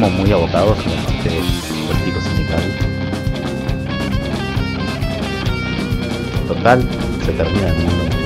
como muy agotados a la político sindical. Total, se termina el mundo.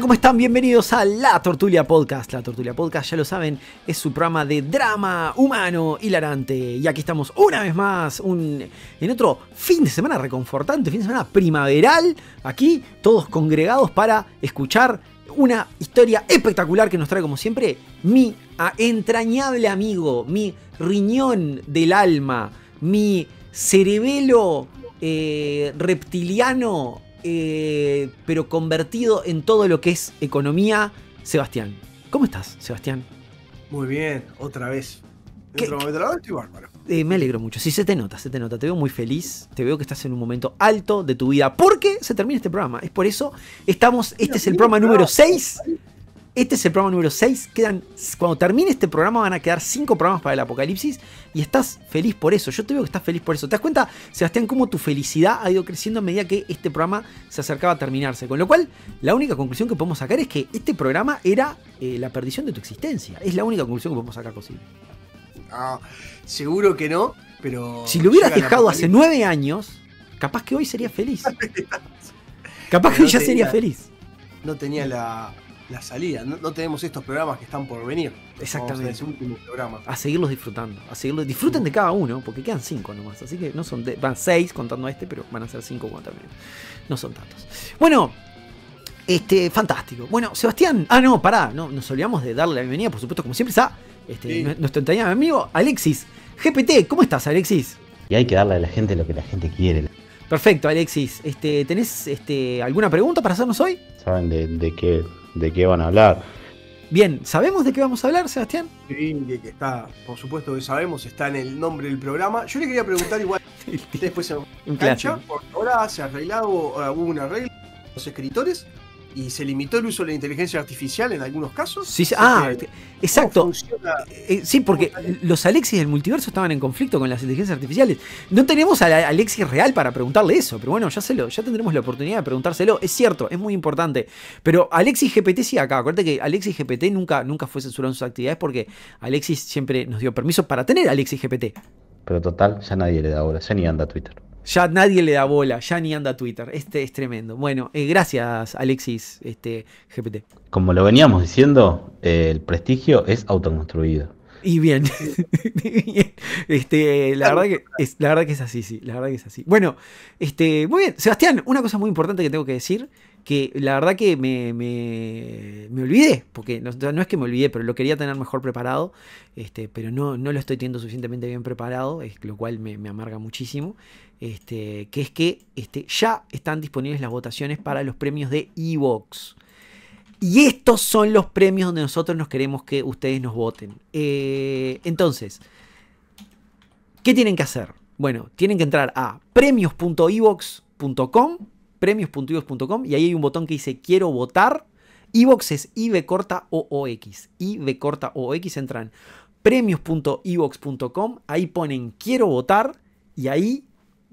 ¿cómo están? Bienvenidos a La Tortulia Podcast. La Tortulia Podcast, ya lo saben, es su programa de drama humano hilarante. Y aquí estamos una vez más, en otro fin de semana reconfortante, fin de semana primaveral, aquí todos congregados para escuchar una historia espectacular que nos trae, como siempre, mi entrañable amigo, mi riñón del alma, mi cerebelo eh, reptiliano eh, pero convertido en todo lo que es economía, Sebastián. ¿Cómo estás, Sebastián? Muy bien, otra vez. momento eh, me alegro mucho. Sí, se te nota, se te nota. Te veo muy feliz. Te veo que estás en un momento alto de tu vida. Porque se termina este programa. Es por eso estamos. Este es el programa número 6 este es el programa número 6. Quedan, cuando termine este programa van a quedar 5 programas para el apocalipsis y estás feliz por eso. Yo te veo que estás feliz por eso. ¿Te das cuenta, Sebastián, cómo tu felicidad ha ido creciendo a medida que este programa se acercaba a terminarse? Con lo cual, la única conclusión que podemos sacar es que este programa era eh, la perdición de tu existencia. Es la única conclusión que podemos sacar, posible. Ah, seguro que no, pero... Si lo hubieras dejado hace 9 años, capaz que hoy sería feliz. capaz que hoy ya sería feliz. No tenía la la salida. No, tenemos estos programas que están por venir. Exactamente. A seguirlos disfrutando. A seguirlos, disfruten de cada uno, porque quedan cinco nomás. Así que no son. van seis contando a este, pero van a ser cinco cuando también No son tantos. Bueno. Este, fantástico. Bueno, Sebastián. Ah, no, pará. No, nos olvidamos de darle la bienvenida, por supuesto, como siempre, está nuestro entrañable amigo Alexis. GPT, ¿cómo estás, Alexis? Y hay que darle a la gente lo que la gente quiere. Perfecto, Alexis. Este, ¿Tenés este, alguna pregunta para hacernos hoy? ¿Saben de qué de qué van a hablar. Bien, ¿sabemos de qué vamos a hablar, Sebastián? Sí, que está, por supuesto que sabemos, está en el nombre del programa. Yo le quería preguntar igual, después se ahora se ha arreglado, eh, hubo un arreglo los escritores y se limitó el uso de la inteligencia artificial en algunos casos. Sí, ah, exacto. sí, porque ah, eh, los Alexis del multiverso estaban en conflicto con las inteligencias artificiales. No tenemos a Alexis real para preguntarle eso, pero bueno, ya se lo, ya tendremos la oportunidad de preguntárselo. Es cierto, es muy importante. Pero Alexis GPT sí acá. Acuérdate que Alexis GPT nunca, nunca fue censurado en sus actividades porque Alexis siempre nos dio permiso para tener Alexis GPT. Pero total, ya nadie le da ahora, ya ni anda Twitter. Ya nadie le da bola, ya ni anda Twitter. Este es tremendo. Bueno, eh, gracias Alexis, este GPT. Como lo veníamos diciendo, eh, el prestigio es autoconstruido. Y bien. este, la, verdad que es, la verdad que es así, sí. La verdad que es así. Bueno, este, muy bien. Sebastián, una cosa muy importante que tengo que decir, que la verdad que me, olvidé, porque no, es que me olvidé, pero lo quería tener mejor preparado, este, pero no, lo estoy teniendo suficientemente bien preparado, lo cual me, me amarga muchísimo este, que es que este, ya están disponibles las votaciones para los premios de Evox. Y estos son los premios donde nosotros nos queremos que ustedes nos voten. Eh, entonces, ¿qué tienen que hacer? Bueno, tienen que entrar a premios.evox.com, premios.evox.com, y ahí hay un botón que dice quiero votar. Evox es IB corta OOX. IB corta x entran premios.evox.com, ahí ponen quiero votar y ahí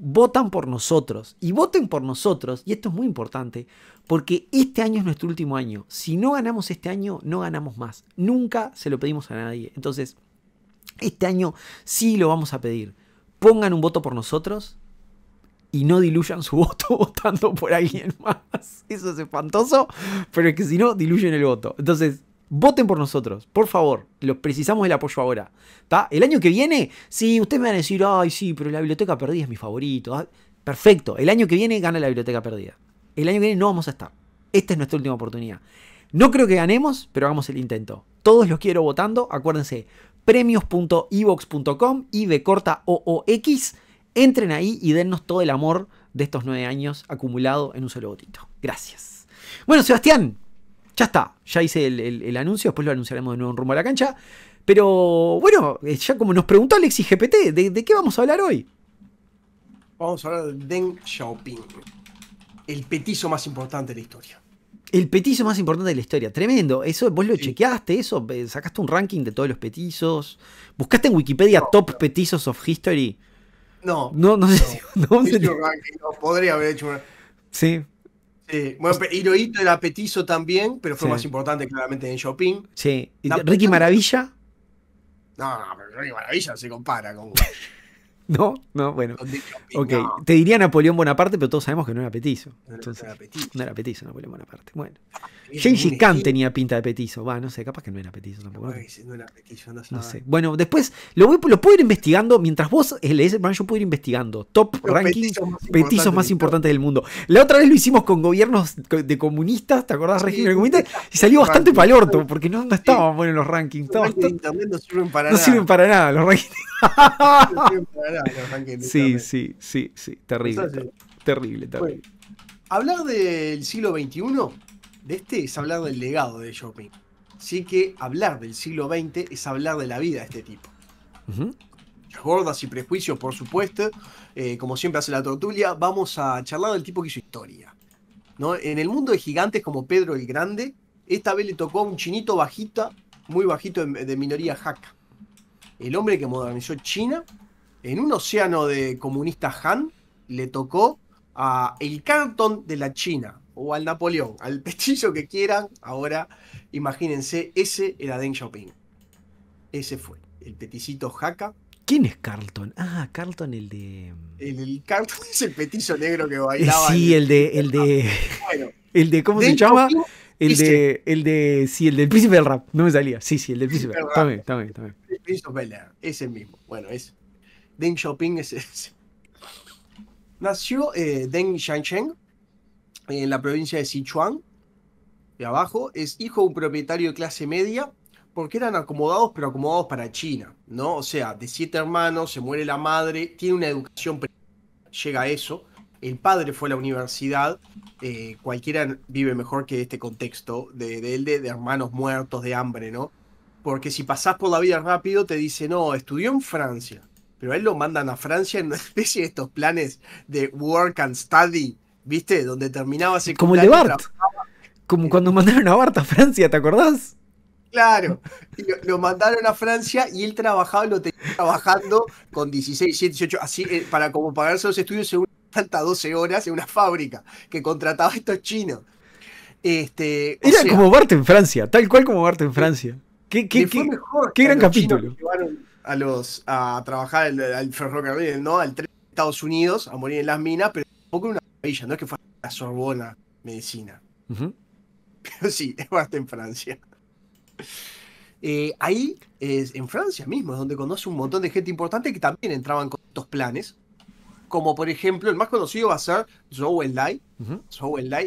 votan por nosotros. Y voten por nosotros, y esto es muy importante, porque este año es nuestro último año. Si no ganamos este año, no ganamos más. Nunca se lo pedimos a nadie. Entonces, este año sí lo vamos a pedir. Pongan un voto por nosotros y no diluyan su voto votando por alguien más. Eso es espantoso, pero es que si no, diluyen el voto. Entonces, Voten por nosotros, por favor. Los precisamos del apoyo ahora. El año que viene, si ustedes me van a decir, ay, sí, pero la biblioteca perdida es mi favorito. Ah, perfecto. El año que viene gana la biblioteca perdida. El año que viene no vamos a estar. Esta es nuestra última oportunidad. No creo que ganemos, pero hagamos el intento. Todos los quiero votando. Acuérdense, premios.evox.com, IB corta OOX. Entren ahí y dennos todo el amor de estos nueve años acumulado en un solo votito. Gracias. Bueno, Sebastián, ya está, ya hice el, anuncio, después lo anunciaremos de nuevo en rumbo a la cancha. Pero bueno, eh, ya como nos preguntó Alexis GPT, ¿de, qué vamos a hablar hoy? Vamos a hablar de Deng Xiaoping, el petizo más importante de la historia. El petizo más importante de la historia, tremendo. Eso, vos lo chequeaste, eso, eh, sacaste un ranking de todos los petizos. ¿Buscaste en Wikipedia Top Petizos of History? No. No, no sé. si, no podría haber hecho una. Sí. Sí, bueno, Hirohito era petizo también, pero fue más importante claramente en Shopping. Sí. Ricky Maravilla? No, no, pero Ricky Maravilla se compara con. No, no, bueno. Ok, te diría Napoleón Bonaparte, pero todos sabemos que no era petizo. Entonces, no era petizo, no era petizo Napoleón Bonaparte. Bueno, james Khan tenía pinta de petizo. Va, no sé, capaz que no era petizo tampoco. No, no era petizo, no, no sé. Bueno, después lo, voy, lo puedo ir investigando. Mientras vos eh, lees el yo puedo ir investigando. Top rankings ranking petizos más, importantes del mundo. La otra vez lo hicimos con gobiernos de comunistas, ¿te acordás, regímenes Y salió bastante palorto, porque no, estaban buenos los rankings. no sirven para nada. No sirven para nada los rankings. no sirven para nada sí, sí, sí, sí, terrible. terrible, terrible. hablar del siglo XXI, de este, es hablar del legado de Chopin. Así que hablar del siglo XX es hablar de la vida de este tipo. Gordas y prejuicios, por supuesto. Eh, como siempre hace la tortulia, vamos a charlar del tipo que hizo historia. ¿no? En el mundo de gigantes como Pedro el Grande, esta vez le tocó a un chinito bajita, muy bajito de, minoría jaca. El hombre que modernizó China en un océano de comunistas Han, le tocó a el Carlton de la China o al Napoleón, al pechillo que quieran. Ahora, imagínense, ese era Deng Xiaoping. Ese fue, el peticito jaca. ¿Quién es Carlton? Ah, Carlton el de... El, el Carlton es el petizo negro que eh, bailaba. Sí, el, de... El de... Bueno, el de ¿Cómo se llama? el de, el de, sí, el del príncipe del rap, no me salía. Sí, sí, el del príncipe. También, también, también. El príncipe del ese mismo. Bueno, es... Deng Xiaoping es, Nació eh, Deng Xiaocheng en la provincia de Sichuan, de abajo. Es hijo de un propietario de clase media, porque eran acomodados, pero acomodados para China, ¿no? O sea, de siete hermanos, se muere la madre, tiene una educación, llega a eso. El padre fue a la universidad, eh, cualquiera vive mejor que este contexto de, de, de, de hermanos muertos de hambre, ¿no? Porque si pasás por la vida rápido, te dice, no, estudió en Francia, pero él lo mandan a Francia en una especie de estos planes de work and study, ¿viste? Donde terminaba ese Como el de Como cuando mandaron a Bart a Francia, ¿te acordás? Claro, lo, mandaron a Francia y él trabajaba, lo tenía trabajando con 16, 17, 18, así, eh, para como pagarse los estudios según falta 12 horas en una fábrica que contrataba a estos chinos. Este, Era como Bart en Francia, tal cual como Bart en Francia. Qué, qué, gran capítulo a los a trabajar al, ferrocarril, ¿no? Al tren Estados Unidos, a morir en las minas, pero tampoco en una maravilla, no es que fuera la Sorbona medicina. Pero sí, es hasta en Francia. Eh, ahí, es, en Francia mismo, es donde conoce un montón de gente importante que también entraban con estos planes. Como por ejemplo, el más conocido va a ser Zhou Enlai,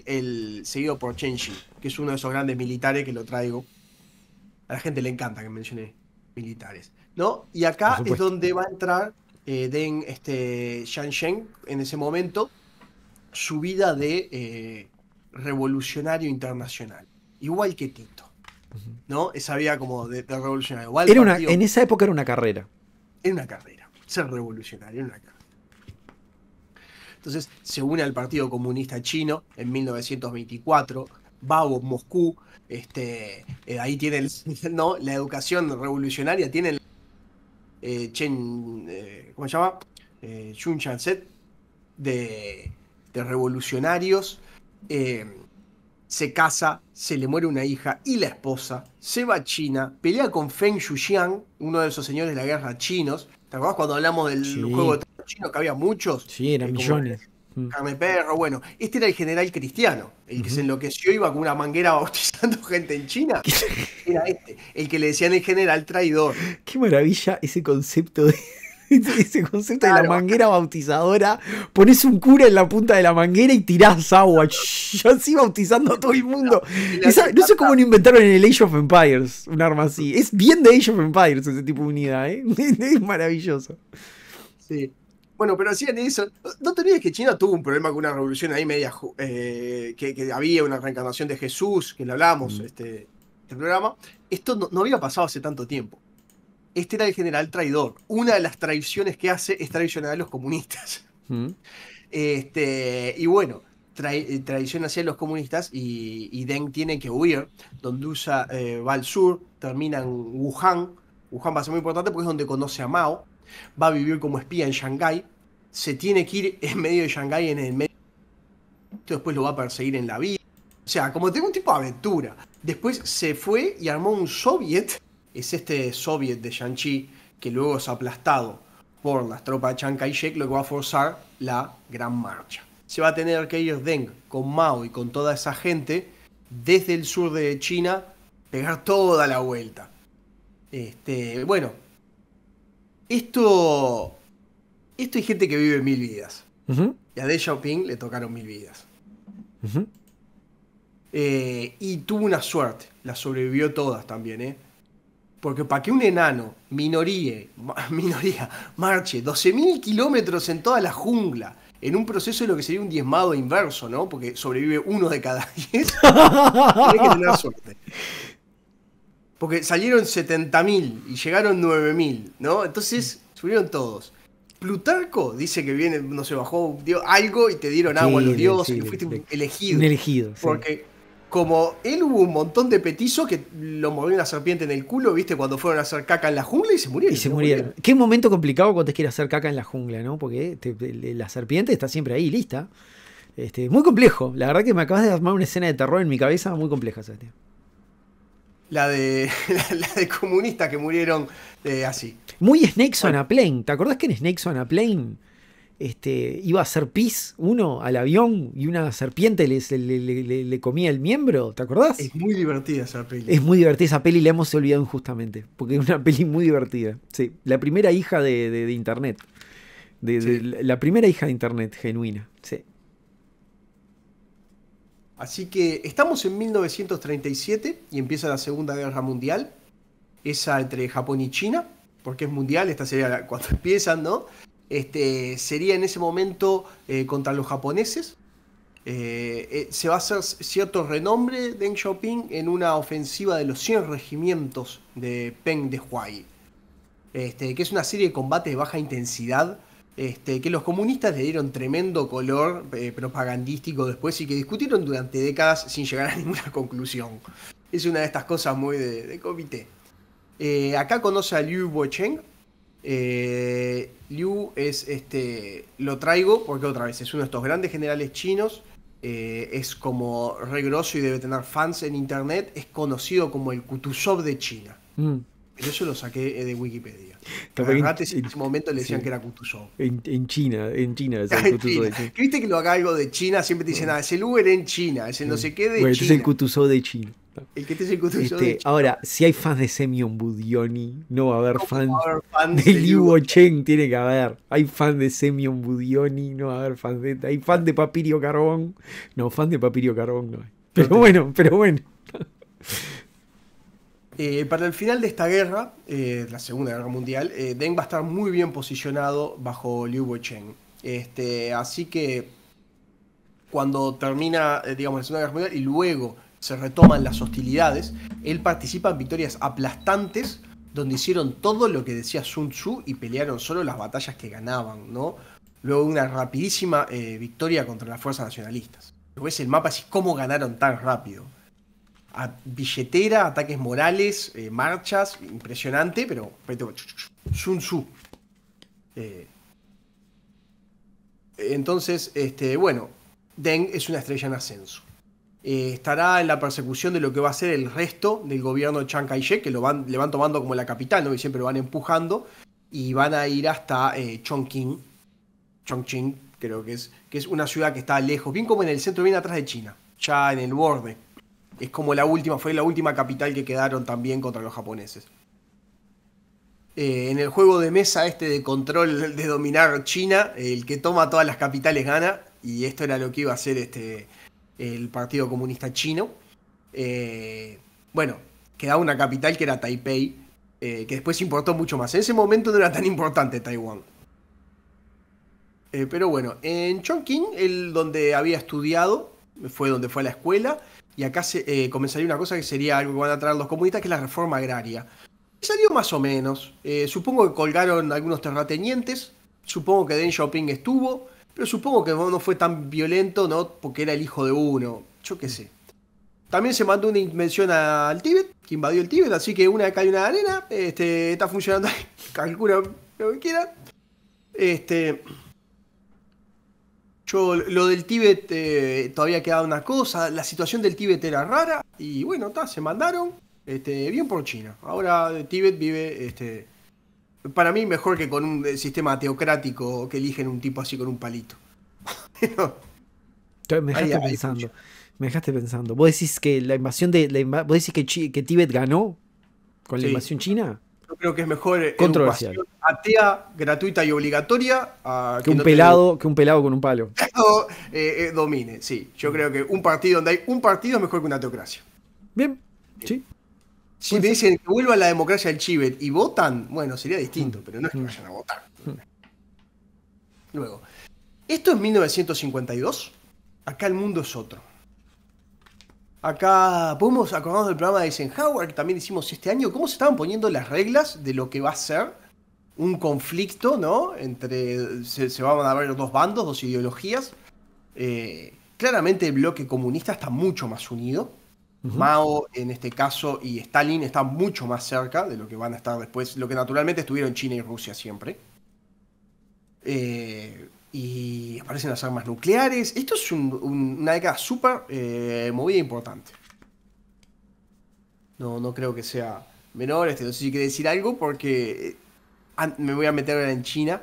el seguido por Chen que es uno de esos grandes militares que lo traigo. A la gente le encanta que mencioné militares. ¿no? Y acá es donde va a entrar eh, Deng este, en ese momento, su vida de eh, revolucionario internacional, igual que Tito, ¿no? Esa vida como de, revolucionario. era en esa época era una carrera. Era una carrera, ser revolucionario, era una carrera. Entonces se une al Partido Comunista Chino en 1924, va a Moscú, este, eh, ahí tiene... ¿no? la educación revolucionaria, el. Eh, Chen, eh, ¿cómo se llama? Eh, Jun de, revolucionarios, se casa, se le muere una hija y la esposa, se va a China, pelea con Feng Xujiang, uno de esos señores de la guerra chinos. ¿Te acuerdas cuando hablamos del juego de chino que había muchos? Sí, eran millones. Mm. Carmen perro, bueno. Este era el general cristiano, el que se enloqueció iba con una manguera bautizando gente en China. Era este, el que le decían el general traidor. Qué maravilla ese concepto de. Ese concepto de la manguera bautizadora, pones un cura en la punta de la manguera y tirás agua, así bautizando a todo el mundo. no sé cómo lo inventaron en el Age of Empires un arma así. Es bien de Age of Empires ese tipo de unidad, ¿eh? es maravilloso. Sí. Bueno, pero hacían eso. No te olvides que China tuvo un problema con una revolución ahí media. Eh, que, había una reencarnación de Jesús, que lo hablamos mm. este, programa. Esto no, había pasado hace tanto tiempo. Este era el general traidor. Una de las traiciones que hace es traicionar a los comunistas. Mm. Este, y bueno, traiciona a los comunistas y, y, Deng tiene que huir. Donde usa va eh, al sur, termina en Wuhan. Wuhan va a ser muy importante porque es donde conoce a Mao va a vivir como espía en Shanghái, se tiene que ir en medio de Shanghái, en el medio, después lo va a perseguir en la vida. O sea, como tengo un tipo de aventura. Después se fue y armó un soviet, es este soviet de Shang-Chi, que luego es aplastado por las tropas de Chiang Kai-shek, lo que va a forzar la Gran Marcha. Se va a tener que ir Deng con Mao y con toda esa gente desde el sur de China, pegar toda la vuelta. Este, bueno, esto. Esto hay gente que vive mil vidas. Y a Deng Xiaoping le tocaron mil vidas. Eh, y tuvo una suerte. Las sobrevivió todas también, ¿eh? Porque para que un enano minoría, marche 12.000 kilómetros en toda la jungla, en un proceso de lo que sería un diezmado inverso, ¿no? Porque sobrevive uno de cada diez. Tiene que tener suerte porque salieron 70.000 y llegaron 9.000, ¿no? Entonces subieron todos. Plutarco dice que viene, no se bajó, algo y te dieron agua los dioses, y fuiste elegido. elegido, Porque como él hubo un montón de petizos que lo movió una serpiente en el culo, ¿viste? Cuando fueron a hacer caca en la jungla y se murieron. Y se murieron. Qué momento complicado cuando te quieres hacer caca en la jungla, ¿no? Porque la serpiente está siempre ahí, lista. Este, muy complejo. La verdad que me acabas de armar una escena de terror en mi cabeza muy compleja, Sebastián la de, la, comunistas que murieron eh, así. Muy Snakes on a Plane. ¿Te acordás que en Snakes on a Plane este, iba a ser pis uno al avión y una serpiente le, comía el miembro? ¿Te acordás? Es muy divertida esa peli. Es muy divertida esa peli, la hemos olvidado injustamente. Porque es una peli muy divertida. Sí, la primera hija de, Internet. De, la primera hija de Internet genuina. Sí. Así que estamos en 1937 y empieza la Segunda Guerra Mundial, esa entre Japón y China, porque es mundial, esta sería cuando empiezan, ¿no? Este, sería en ese momento eh, contra los japoneses. Eh, eh, se va a hacer cierto renombre Deng Xiaoping en una ofensiva de los 100 regimientos de Peng de Huai, este, que es una serie de combates de baja intensidad este, que los comunistas le dieron tremendo color eh, propagandístico después y que discutieron durante décadas sin llegar a ninguna conclusión. Es una de estas cosas muy de, comité. Eh, acá conoce a Liu Bocheng. Eh, Liu es este. Lo traigo porque otra vez es uno de estos grandes generales chinos. es como re grosso y debe tener fans en internet. Es conocido como el Kutuzov de China. Mm. Pero eso lo saqué eh, de Wikipedia. en, en, ese momento le decían que era Kutuzov. En, China, en China. Es viste que lo haga algo de China, siempre te dicen, ah, es el Uber en China, es el no sé qué de China. Este es el Kutuzov de China. El que te este es el Kutuzov de este, China. Ahora, si hay fans de Semyon Budioni, no va a haber fans, va de, Liu Wocheng, tiene que haber. Hay fans de Semyon Budioni, no va a haber fans de... Hay fans de Papirio Carbón. No, fan de Papirio Carbón no hay. Pero bueno, pero bueno. Eh, para el final de esta guerra, eh, la Segunda Guerra Mundial, eh, Deng va a estar muy bien posicionado bajo Liu Bocheng. Este, así que cuando termina, digamos, la Segunda Guerra Mundial y luego se retoman las hostilidades, él participa en victorias aplastantes donde hicieron todo lo que decía Sun Tzu y pelearon solo las batallas que ganaban, Luego una rapidísima victoria contra las fuerzas nacionalistas. Luego ves el mapa así, ¿cómo ganaron tan rápido? billetera, ataques morales, eh, marchas, impresionante, pero, eh, entonces, este, bueno, Deng es una estrella en ascenso. Eh, estará en la persecución de lo que va a ser el resto del gobierno de Chiang Kai-shek, que lo van, le van tomando como la capital, ¿no? siempre lo van empujando, y van a ir hasta Chongqing, Chongqing, creo que es, que es una ciudad que está lejos, bien como en el centro, bien atrás de China, ya en el borde es como la última, fue la última capital que quedaron también contra los japoneses. Eh, en el juego de mesa este de control de dominar China, el que toma todas las capitales gana, y esto era lo que iba a hacer este, el Partido Comunista Chino. Eh, bueno, quedaba una capital que era Taipei, eh, que después importó mucho más. En ese momento no era tan importante Taiwán. pero bueno, en Chongqing, el donde había estudiado, fue donde fue a la escuela, y acá se, eh, comenzaría una cosa que sería algo que van a traer los comunistas, que es la reforma agraria. Y salió más o menos. Eh, supongo que colgaron algunos terratenientes, supongo que Deng Xiaoping estuvo, pero supongo que no fue tan violento, ¿no? Porque era el hijo de uno, yo qué sé. También se mandó una invención al Tíbet, que invadió el Tíbet, así que una acá hay una arena, este, está funcionando, calcula lo que quieran. Este, yo, lo del Tíbet eh, todavía quedaba una cosa, la situación del Tíbet era rara y bueno, ta, se mandaron este, bien por China. Ahora Tíbet vive, este, para mí, mejor que con un eh, sistema teocrático que eligen un tipo así con un palito. Me dejaste pensando. ¿Vos decís que la invasión de. que, Tíbet ganó con la invasión china? yo creo que es mejor eh, controversial. atea, gratuita y obligatoria que, un pelado, que un pelado con un palo. Eh, eh, domine, sí. Yo creo que un partido donde hay un partido es mejor que una teocracia. Bien, sí. Si me dicen que vuelva la democracia del Chibet y votan, bueno, sería distinto, mm. pero no es que mm. vayan a votar. Mm. Luego, esto es 1952. Acá el mundo es otro. Acá podemos acordarnos del programa de Eisenhower que también hicimos este año, cómo se estaban poniendo las reglas de lo que va a ser un conflicto, ¿no? Entre. Se, van a ver dos bandos, dos ideologías. Eh, claramente el bloque comunista está mucho más unido. Mao, en este caso, y Stalin están mucho más cerca de lo que van a estar después, lo que naturalmente estuvieron China y Rusia siempre. Eh, y aparecen las armas nucleares. Esto es una década súper eh, movida e importante. No, no creo que sea menor. Este, no sé si quiere decir algo porque eh, me voy a meter en China.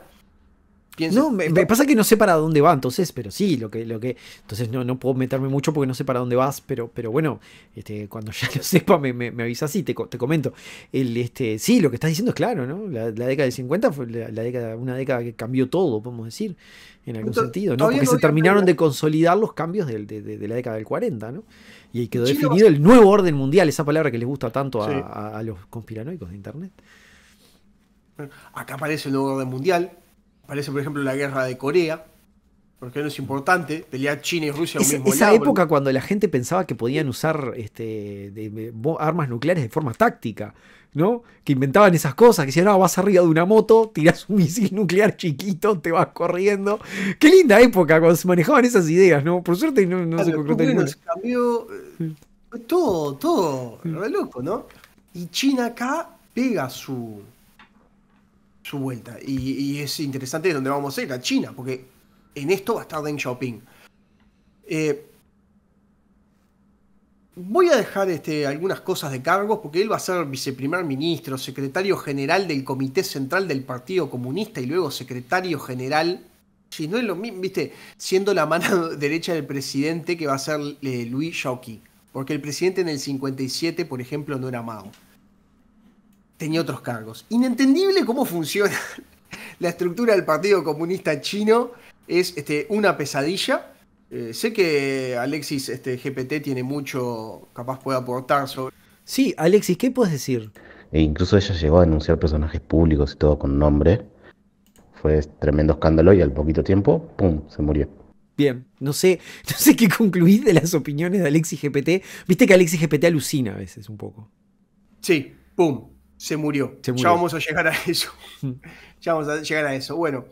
No, me, pasa que no sé para dónde va, entonces, pero sí, lo que, lo que. Entonces no, puedo meterme mucho porque no sé para dónde vas, pero, pero bueno, este, cuando ya lo sepa, me, avisas y te, comento. El, este, sí, lo que estás diciendo es claro, ¿no? La, década del 50 fue la, una década que cambió todo, podemos decir, en algún sentido, ¿no? Porque se terminaron de consolidar los cambios de, la década del 40, ¿no? Y ahí quedó definido el nuevo orden mundial, esa palabra que les gusta tanto a los conspiranoicos de Internet. Acá aparece el nuevo orden mundial, Parece por ejemplo, la guerra de Corea, porque no es importante pelear China y Rusia mismo Esa época cuando la gente pensaba que podían usar este, armas nucleares de forma táctica, ¿no? Que inventaban esas cosas, que decían, no, vas arriba de una moto, tiras un misil nuclear chiquito, te vas corriendo. Qué linda época cuando se manejaban esas ideas, ¿no? Por suerte no, se concretó cambió eh, todo, todo, loco, ¿no? Y China acá pega su, su vuelta. Y, es interesante de dónde vamos a ir, a China, porque en esto va a estar Deng Xiaoping. Eh, voy a dejar este, algunas cosas de cargos porque él va a ser viceprimer ministro, secretario general del Comité Central del Partido Comunista y luego secretario general. Si no lo mismo, viste, siendo la mano derecha del presidente que va a ser eh, Luis Porque el presidente en el 57, por ejemplo, no era Mao tenía otros cargos. Inentendible cómo funciona la estructura del Partido Comunista Chino. Es este, una pesadilla. Eh, sé que Alexis este, GPT tiene mucho, capaz puede aportar sobre... Sí, Alexis, ¿qué puedes decir? E incluso ella llegó a denunciar personajes públicos y todo con nombre. Fue tremendo escándalo y al poquito tiempo, ¡pum!, se murió. Bien, no sé, no sé qué concluir de las opiniones de Alexis GPT. Viste que Alexis GPT alucina a veces un poco. Sí, ¡pum! se murió. Ya vamos a llegar a eso. ya vamos a llegar a eso. Bueno,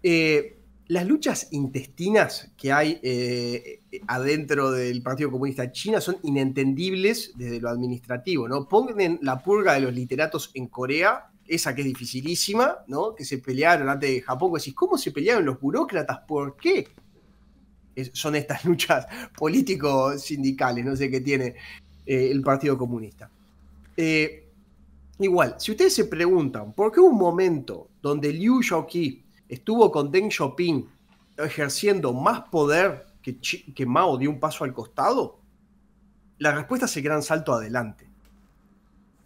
eh, las luchas intestinas que hay eh, adentro del Partido Comunista China son inentendibles desde lo administrativo, ¿no? Ponen la purga de los literatos en Corea, esa que es dificilísima, ¿no? Que se pelearon antes de Japón. ¿cómo se pelearon los burócratas? ¿Por qué? son estas luchas político-sindicales, no sé qué tiene eh, el Partido Comunista. Eh, Igual, si ustedes se preguntan por qué un momento donde Liu Shaoqi estuvo con Deng Xiaoping ejerciendo más poder que, Mao dio un paso al costado, la respuesta es el gran salto adelante.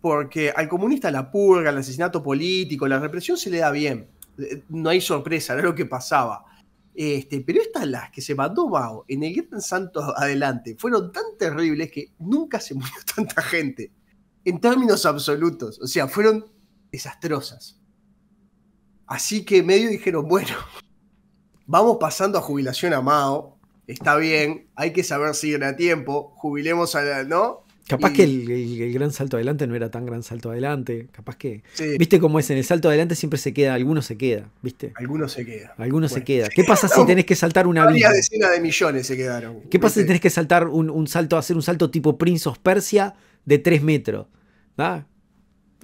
Porque al comunista la purga, el asesinato político, la represión se le da bien. Eh, no hay sorpresa, era lo que pasaba. Este, pero estas las que se mandó Mao en el Gran salto adelante fueron tan terribles que nunca se murió tanta gente en términos absolutos. O sea, fueron desastrosas. Así que medio dijeron, bueno, vamos pasando a jubilación a Mao. Está bien, hay que saber si a tiempo. Jubilemos a la, ¿no? Capaz que el, gran salto adelante no era tan gran salto adelante. Capaz que. ¿Viste cómo es? En el salto adelante siempre se queda, alguno se queda, ¿viste? Algunos se queda. Algunos se queda. ¿Qué pasa si tenés que saltar una vida? decenas de millones se quedaron. ¿Qué pasa si tenés que saltar un, salto, hacer un salto tipo Prince of Persia de 3 metros?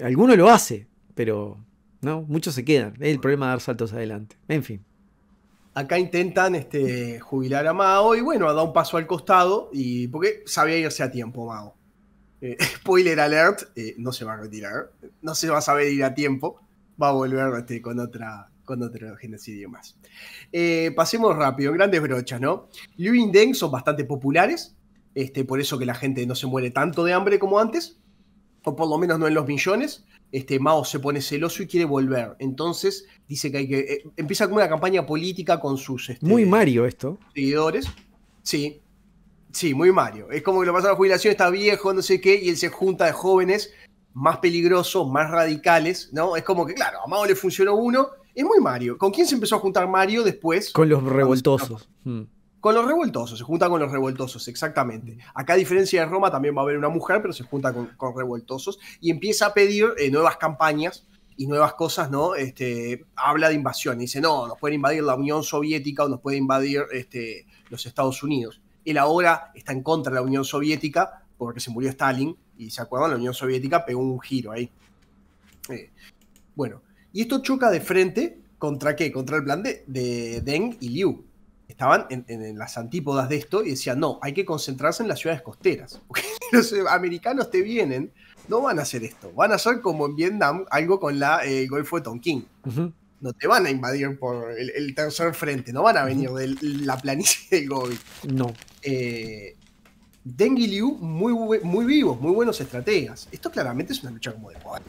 Alguno lo hace, pero ¿no? muchos se quedan. Es el problema de dar saltos adelante. En fin. Acá intentan este, jubilar a Mao y bueno, ha dado un paso al costado y porque sabía irse a tiempo Mao. Eh, spoiler alert, eh, no se va a retirar, no se va a saber ir a tiempo, va a volver este, con otra con otro genocidio más. Eh, pasemos rápido, grandes brochas, ¿no? Liu y Deng son bastante populares, este, por eso que la gente no se muere tanto de hambre como antes o por lo menos no en los millones, este, Mao se pone celoso y quiere volver. Entonces dice que hay que. Eh, empieza como una campaña política con sus. Este, muy Mario esto. Seguidores. Sí. Sí, muy Mario. Es como que lo pasa la jubilación, está viejo, no sé qué, y él se junta de jóvenes más peligrosos, más radicales, ¿no? Es como que, claro, a Mao le funcionó uno. Es muy Mario. ¿Con quién se empezó a juntar Mario después? Con los revoltosos. Con los revueltosos, se junta con los revueltosos, exactamente. Acá, a diferencia de Roma, también va a haber una mujer, pero se junta con, revueltosos. revoltosos y empieza a pedir eh, nuevas campañas y nuevas cosas, ¿no? Este, habla de invasión. Dice, no, nos puede invadir la Unión Soviética o nos puede invadir este, los Estados Unidos. Él ahora está en contra de la Unión Soviética porque se murió Stalin y se acuerdan, la Unión Soviética pegó un giro ahí. Eh, bueno, y esto choca de frente contra qué? Contra el plan de Deng y Liu estaban en, las antípodas de esto y decían, no, hay que concentrarse en las ciudades costeras, porque los americanos te vienen, no van a hacer esto, van a hacer como en Vietnam, algo con la, el Golfo de Tonkin. No te van a invadir por el, tercer frente, no van a venir de la planicie del Gobi. No. Eh, Deng y Liu muy, muy vivos, muy buenos estrategas. Esto claramente es una lucha como de poder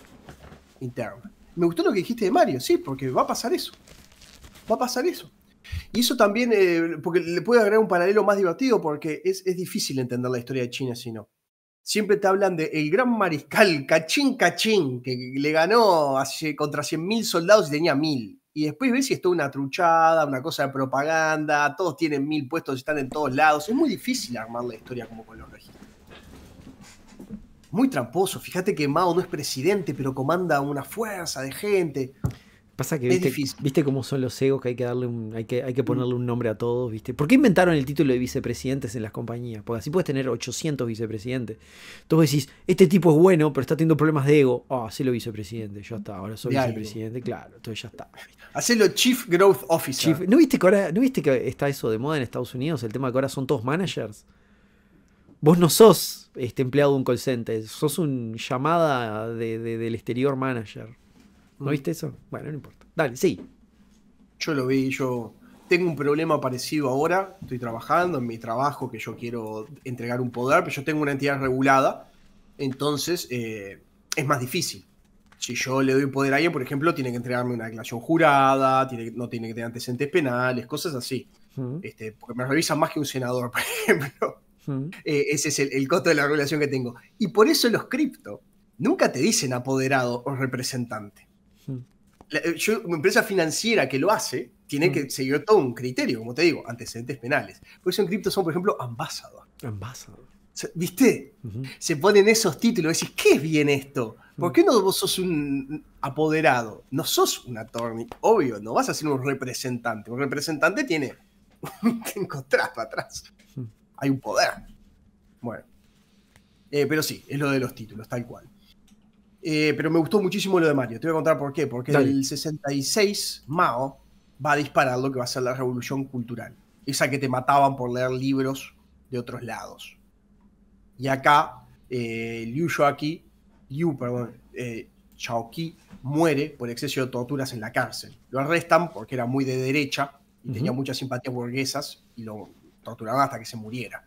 interna. Me gustó lo que dijiste de Mario, sí, porque va a pasar eso. Va a pasar eso. Y eso también, eh, porque le puede agregar un paralelo más divertido, porque es, difícil entender la historia de China si no. Siempre te hablan de el gran mariscal Cachín Cachín, que le ganó hace, contra 100.000 soldados y tenía 1.000. Y después ves si es una truchada, una cosa de propaganda, todos tienen 1.000 puestos, están en todos lados. Es muy difícil armar la historia como con los registros. Muy tramposo. Fíjate que Mao no es presidente, pero comanda una fuerza de gente. Pasa que viste, cómo son los egos que hay que darle un, hay que, hay que mm. ponerle un nombre a todos, ¿viste? ¿Por qué inventaron el título de vicepresidentes en las compañías? Porque así puedes tener 800 vicepresidentes. Entonces decís, este tipo es bueno, pero está teniendo problemas de ego. Ah, oh, hacelo vicepresidente, ya está, ahora soy vicepresidente, claro, entonces ya está. Hacelo Chief Growth Officer. ¿no, viste que ¿No viste que está eso de moda en Estados Unidos? El tema de que ahora son todos managers. Vos no sos este empleado de un call center, sos un llamada del exterior manager. ¿No viste eso? Bueno, no importa. Dale, sí. Yo lo vi, yo tengo un problema parecido ahora. Estoy trabajando en mi trabajo que yo quiero entregar un poder, pero yo tengo una entidad regulada. Entonces eh, es más difícil. Si yo le doy un poder a alguien, por ejemplo, tiene que entregarme una declaración jurada, no tiene que tener antecedentes penales, cosas así. Este, porque me revisan más que un senador, por ejemplo. Eh, ese es el, el costo de la regulación que tengo. Y por eso los cripto nunca te dicen apoderado o representante Mm. Eh, una empresa financiera que lo hace tiene que mm. seguir todo un criterio, como te digo, antecedentes penales. Por eso en cripto son, por ejemplo, ambassador. ¿Viste? Se ponen esos títulos y decís, ¿qué es bien esto? ¿Por mm. qué no vos sos un apoderado? No sos un attorney, obvio, no vas a ser un representante. Un representante tiene un contrato atrás. Hay un poder. Bueno. Eh, pero sí, es lo de los títulos, tal cual. Eh, pero me gustó muchísimo lo de Mario. Te voy a contar por qué. Porque en el 66 Mao va a disparar lo que va a ser la revolución cultural. Esa que te mataban por leer libros de otros lados. Y acá, eh, Liu Shaoqi, Liu, perdón, eh, muere por exceso de torturas en la cárcel. Lo arrestan porque era muy de derecha y tenía muchas simpatías burguesas y lo torturaban hasta que se muriera.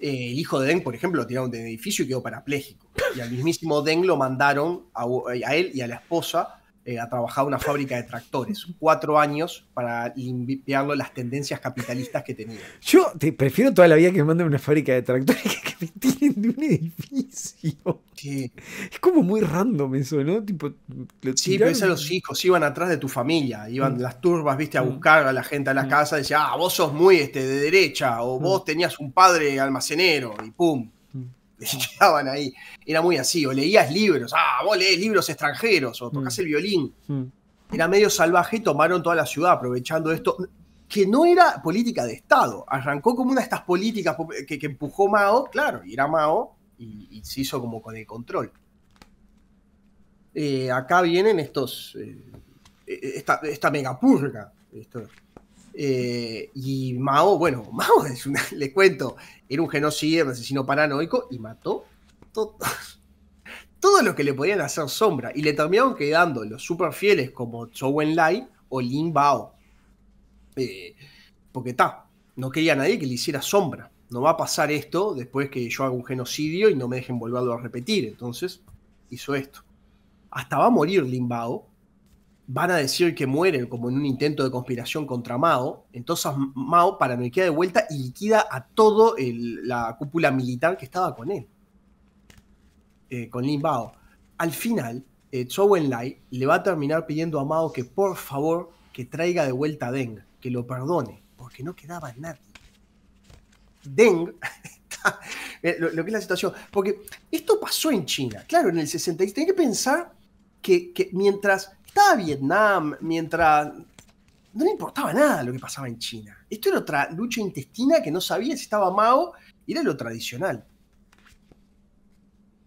Eh, el hijo de Deng, por ejemplo, lo tiraron un edificio y quedó parapléjico. Y al mismísimo Deng lo mandaron a él y a la esposa eh, ha trabajado una fábrica de tractores, cuatro años para limpiarlo las tendencias capitalistas que tenía. Yo te prefiero toda la vida que me manden una fábrica de tractores que, me tiren de un edificio. Es como muy random eso, ¿no? Tipo, sí, pero a los hijos, iban atrás de tu familia, iban mm. las turbas, viste, a mm. buscar a la gente a la mm. casa, decía, ah, vos sos muy este, de derecha, o vos tenías un padre almacenero, y pum. llegaban ahí. Era muy así, o leías libros, ah, vos lees libros extranjeros, o tocas mm. el violín. Mm. Era medio salvaje tomaron toda la ciudad aprovechando esto, que no era política de Estado. Arrancó como una de estas políticas que, empujó Mao, claro, y era Mao, y, se hizo como con el control. Eh, acá vienen estos, eh, e-, e-, esta, esta megapurga. esto eh, y Mao, bueno, Mao les le cuento, era un genocidio, un asesino paranoico y mató todo, todo lo que le podían hacer sombra. Y le terminaron quedando los super fieles como Zhou Enlai o Lin Bao. Eh, porque está, no quería a nadie que le hiciera sombra. No va a pasar esto después que yo haga un genocidio y no me dejen volverlo a repetir. Entonces hizo esto. Hasta va a morir Lin Bao van a decir que mueren como en un intento de conspiración contra Mao. Entonces Mao queda de vuelta y liquida a toda la cúpula militar que estaba con él, eh, con Lin Bao. Al final, eh, Zhou Enlai le va a terminar pidiendo a Mao que por favor que traiga de vuelta a Deng, que lo perdone, porque no quedaba nadie. Deng eh, lo, que es la situación, porque esto pasó en China, claro, en el 66, tiene que pensar que mientras estaba Vietnam, mientras no le importaba nada lo que pasaba en China. Esto era otra lucha intestina que no sabía si estaba Mao, y era lo tradicional.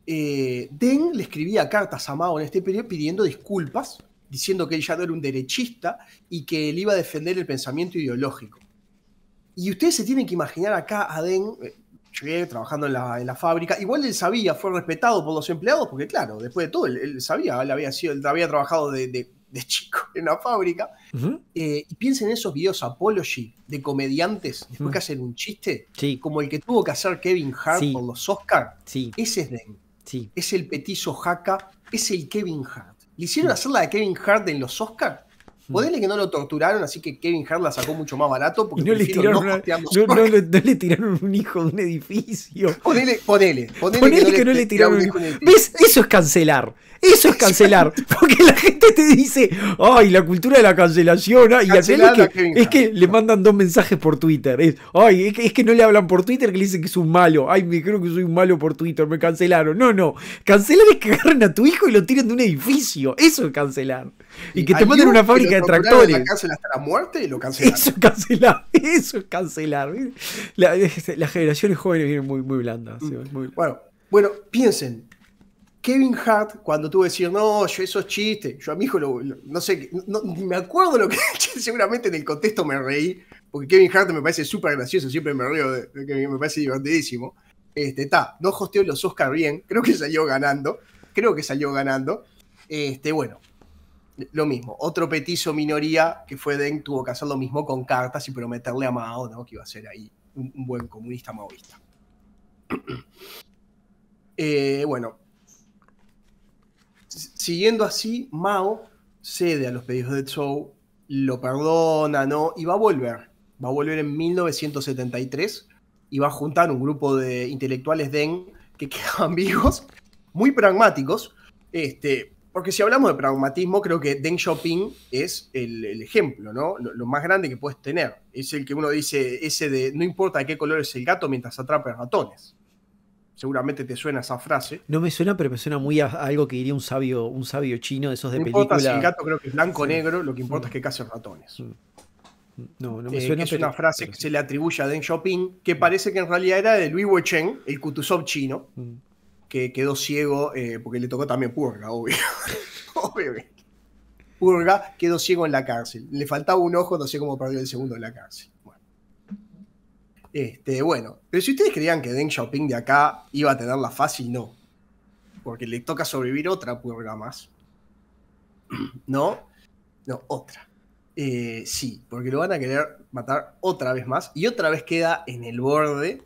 Eh, Deng le escribía cartas a Mao en este periodo pidiendo disculpas, diciendo que él ya no era un derechista y que él iba a defender el pensamiento ideológico. Y ustedes se tienen que imaginar acá a Deng, eh, llegué trabajando en la, fábrica. Igual él sabía, fue respetado por los empleados, porque claro, después de todo, él, sabía, él había, sido, él había trabajado de, chico en la fábrica. Eh, y piensen en esos videos apology de comediantes, después que hacen un chiste, como el que tuvo que hacer Kevin Hart por los Oscars. Sí. Ese es Deng. Es el petizo jaca, es el Kevin Hart. Le hicieron hacer la de Kevin Hart en los Oscars Ponele que no lo torturaron, así que Kevin Hart la sacó mucho más barato. Porque no, le tiraron, un hijo de un edificio. Ponele, ponele, ponele, que, no le, tiraron un hijo ¿Ves? Eso es cancelar. Eso es cancelar. Porque la gente te dice, ay, la cultura de la cancelación. y es que, le mandan dos mensajes por Twitter. Es, ay, es que, no le hablan por Twitter que le dicen que es un malo. Ay, me creo que soy un malo por Twitter, me cancelaron. No, no. Cancelar es que agarren a tu hijo y lo tiran de un edificio. Eso es cancelar. Y que te manden una fábrica de cancelar La hasta la muerte y lo cancelaron. Eso es cancelar, eso cancelar. Este, las generaciones jóvenes vienen muy, muy blandas. Mm. Bueno, bueno, piensen. Kevin Hart, cuando tuvo que decir, no, yo esos chistes, yo a mi hijo no sé, ni me acuerdo lo que seguramente en el contexto me reí, porque Kevin Hart me parece súper gracioso, siempre me río, de, me parece divertidísimo. Este, está no hosteó los Oscar bien, creo que salió ganando, creo que salió ganando. Este, bueno, lo mismo, otro petizo minoría que fue Deng tuvo que hacer lo mismo con cartas y prometerle a Mao que iba a ser ahí un, buen comunista maoísta. Eh, bueno, siguiendo así, Mao cede a los pedidos de Zhou, lo perdona, ¿no? Y va a volver. Va a volver en 1973 y va a juntar un grupo de intelectuales Deng que quedaban vivos, muy pragmáticos, este, porque si hablamos de pragmatismo, creo que Deng Xiaoping es el, ejemplo, ¿no? Lo, más grande que puedes tener. Es el que uno dice, ese de no importa qué color es el gato mientras atrape ratones. Seguramente te suena esa frase. No me suena, pero me suena muy a, algo que diría un sabio, un sabio chino de esos de película. No importa si el gato creo que es blanco o negro, lo que importa mm. es que case ratones. Mm. No, no me eh, suena. es una frase que se le atribuye a Deng Xiaoping, que parece que en realidad era de Louis Cheng, el Kutuzov chino. Mm que quedó ciego, eh, porque le tocó también purga, obvio. obvio. Purga quedó ciego en la cárcel. Le faltaba un ojo, no sé cómo perdió el segundo en la cárcel. Bueno. Este, bueno, pero si ustedes creían que Deng Xiaoping de acá iba a tener tenerla fácil, no. Porque le toca sobrevivir otra purga más. ¿No? No, otra. Eh, sí, porque lo van a querer matar otra vez más. Y otra vez queda en el borde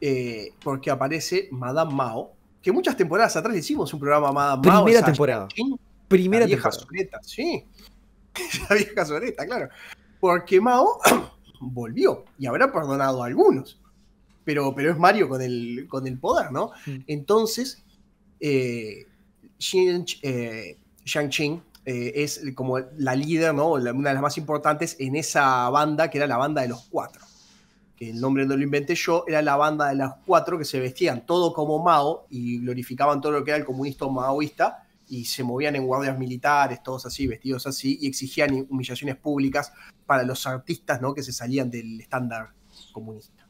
eh, porque aparece Madame Mao, que muchas temporadas atrás hicimos un programa Madame Mao. Primera temporada. Primera la vieja sí. la vieja soleta, claro. Porque Mao volvió y habrá perdonado a algunos. Pero, pero es Mario con el, con el poder, ¿no? Mm. Entonces, eh, Shang-Ching eh, eh, es como la líder, ¿no? Una de las más importantes en esa banda que era la banda de los cuatro que el nombre no lo inventé yo, era la banda de las cuatro que se vestían todo como Mao y glorificaban todo lo que era el comunismo maoísta y se movían en guardias militares, todos así, vestidos así, y exigían humillaciones públicas para los artistas ¿no? que se salían del estándar comunista.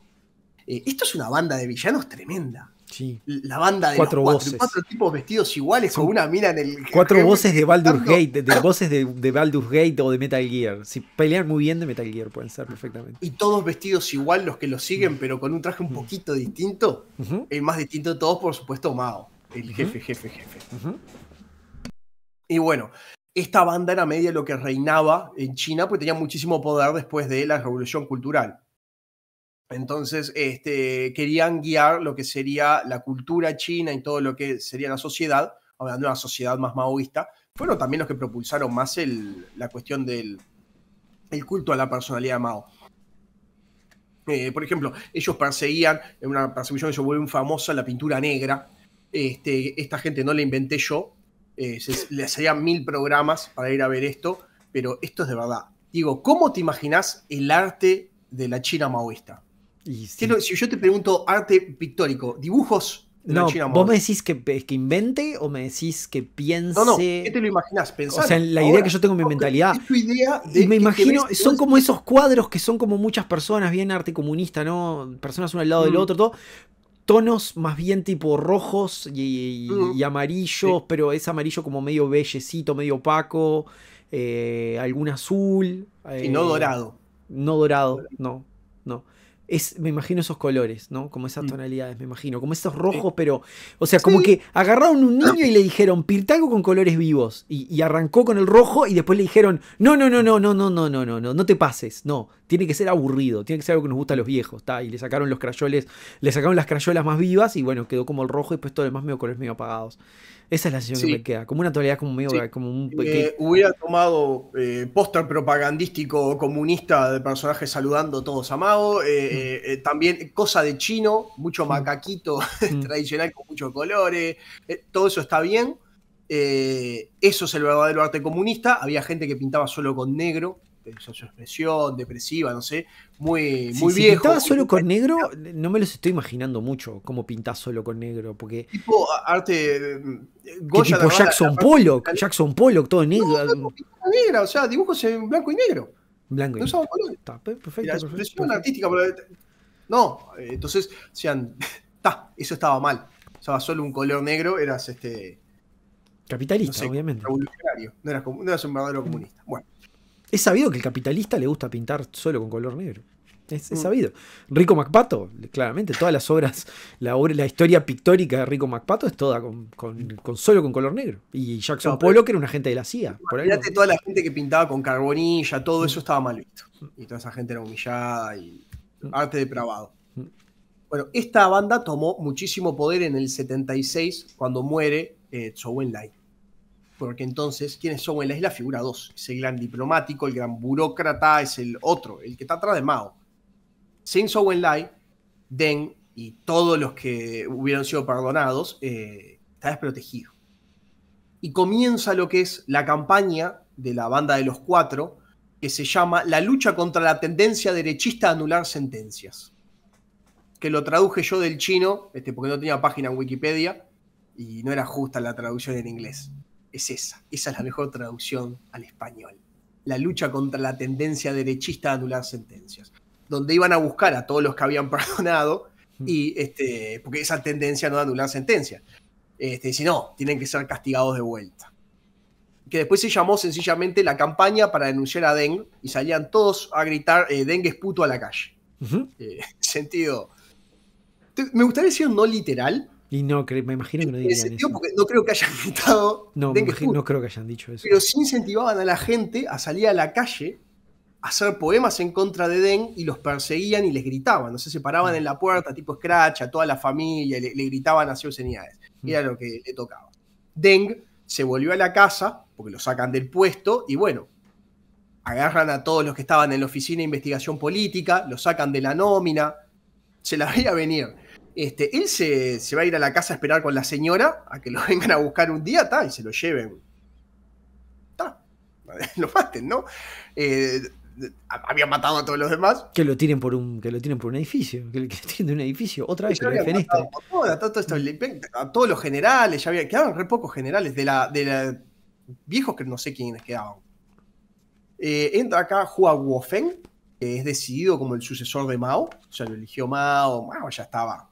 Eh, esto es una banda de villanos tremenda. La banda de cuatro, cuatro, tipos vestidos iguales o una mira en el. Cuatro voces de Baldur's Gate, de, voces de, de, Baldur's Gate o de Metal Gear. Si pelean muy bien de Metal Gear, pueden ser perfectamente. Y todos vestidos igual los que los siguen, mm. pero con un traje un mm. poquito distinto. El eh, más distinto de todos, por supuesto, Mao, el jefe, jefe, jefe. Y bueno, esta banda era media lo que reinaba en China, porque tenía muchísimo poder después de la revolución cultural. Entonces, este, querían guiar lo que sería la cultura china y todo lo que sería la sociedad, hablando de una sociedad más maoísta, fueron también los que propulsaron más la cuestión del el culto a la personalidad de Mao. Eh, por ejemplo, ellos perseguían, en una persecución que se un famosa, la pintura negra. Este, esta gente no la inventé yo. Eh, le hacían mil programas para ir a ver esto, pero esto es de verdad. Digo, ¿cómo te imaginas el arte de la China maoísta? si yo te pregunto arte pictórico, dibujos no, ¿Vos me decís que, eh, que, invente o me decís que piense? No, ¿qué te lo imaginas Pensar. O sea, la idea que yo tengo en mi mentalidad. Es tu idea y me imagino, son como esos cuadros que son como muchas personas, bien arte comunista, ¿no? Personas uno al lado del mm. otro, todo. Tonos más bien tipo rojos y, mm. amarillos, pero es amarillo como medio bellecito, medio opaco, eh, algún azul. y no eh, dorado. No dorado, no, no. Es, me imagino esos colores, ¿no? Como esas mm. tonalidades, me imagino. Como esos rojos, pero. O sea, como que agarraron un ah. niño y le dijeron, pinta algo con colores vivos. Y, y, arrancó con el rojo y después le dijeron, no, no, no, no, no, no, no, no, no, no, no te pases. No, tiene que ser aburrido, tiene que ser algo que nos gusta a los viejos, ¿está? Y le sacaron los crayoles, le sacaron las crayolas más vivas y bueno, quedó como el rojo y después todo el demás medio colores medio apagados. Esa es la sensación que me queda, como una tonalidad como medio... Como un, eh, hubiera tomado eh, póster propagandístico comunista de personajes saludando todos a todos eh, mm. eh, también cosa de chino, mucho mm. macaquito mm. tradicional con muchos colores, todo eso está bien. eso es el verdadero arte comunista, había gente que pintaba solo con negro, de expresión, depresiva, no sé, muy, muy viejo. Si pintaba solo con negro, no me los estoy imaginando mucho cómo pintas solo con negro, porque... Tipo arte... Mm, tipo Jackson Pollock, Jackson Pollock, todo negro. o sea, dibujos en blanco y negro. Blanco y no Está, eh, perfecto, no, entonces, sean, ta, eso estaba mal. O sea, solo un color negro, eras este... Capitalista, obviamente. Revolucionario, no eras, no eras un verdadero mm. comunista. Bueno. Es sabido que el capitalista le gusta pintar solo con color negro. Es, mm. sabido. Rico MacPato, claramente, todas las obras, la, historia pictórica de Rico MacPato es toda con, solo con color negro. Y Jackson Pollock era un agente de la CIA. Fíjate toda la gente que pintaba con carbonilla, todo mm. eso estaba mal visto. Y toda esa gente era humillada y mm. arte depravado. Bueno, esta banda tomó muchísimo poder en el 76 cuando muere eh, Light porque entonces, ¿quién es Sowen? Es la figura 2, es el gran diplomático, el gran burócrata, es el otro, el que está atrás de Mao. Sin Zhou Enlai, Deng y todos los que hubieran sido perdonados, eh, está desprotegido. Y comienza lo que es la campaña de la banda de los cuatro, que se llama La lucha contra la tendencia derechista a anular sentencias. Que lo traduje yo del chino, este, porque no tenía página en Wikipedia, y no era justa la traducción en inglés es esa. Esa es la mejor traducción al español. La lucha contra la tendencia derechista de anular sentencias. Donde iban a buscar a todos los que habían perdonado, y este, porque esa tendencia no de anular sentencias. Este, si no, tienen que ser castigados de vuelta. Que después se llamó sencillamente la campaña para denunciar a Deng y salían todos a gritar eh, Deng es puto a la calle. Eh, sentido. Me gustaría decir no literal, y no, me imagino que no dirían eso. no creo que hayan gritado. No, no creo que hayan dicho eso. Pero sí incentivaban a la gente a salir a la calle a hacer poemas en contra de Deng y los perseguían y les gritaban. No sé, se paraban mm. en la puerta, tipo Scratch, a toda la familia, le, le gritaban así obscenidades. Mm. Era lo que le tocaba. Deng se volvió a la casa, porque lo sacan del puesto, y bueno, agarran a todos los que estaban en la oficina de investigación política, lo sacan de la nómina, se la veía venir. Este, él se, va a ir a la casa a esperar con la señora a que lo vengan a buscar un día, ta, y se lo lleven. lo maten, ¿no? Eh, habían matado a todos los demás. Que lo tiren por un, que lo tiren por un edificio, un edificio, otra vez este. a, todos los generales, ya había, quedaban re pocos generales, de la, de viejos que no sé quiénes quedaban. Eh, entra acá Hua Wofeng, que es decidido como el sucesor de Mao, o sea, lo eligió Mao, Mao ya estaba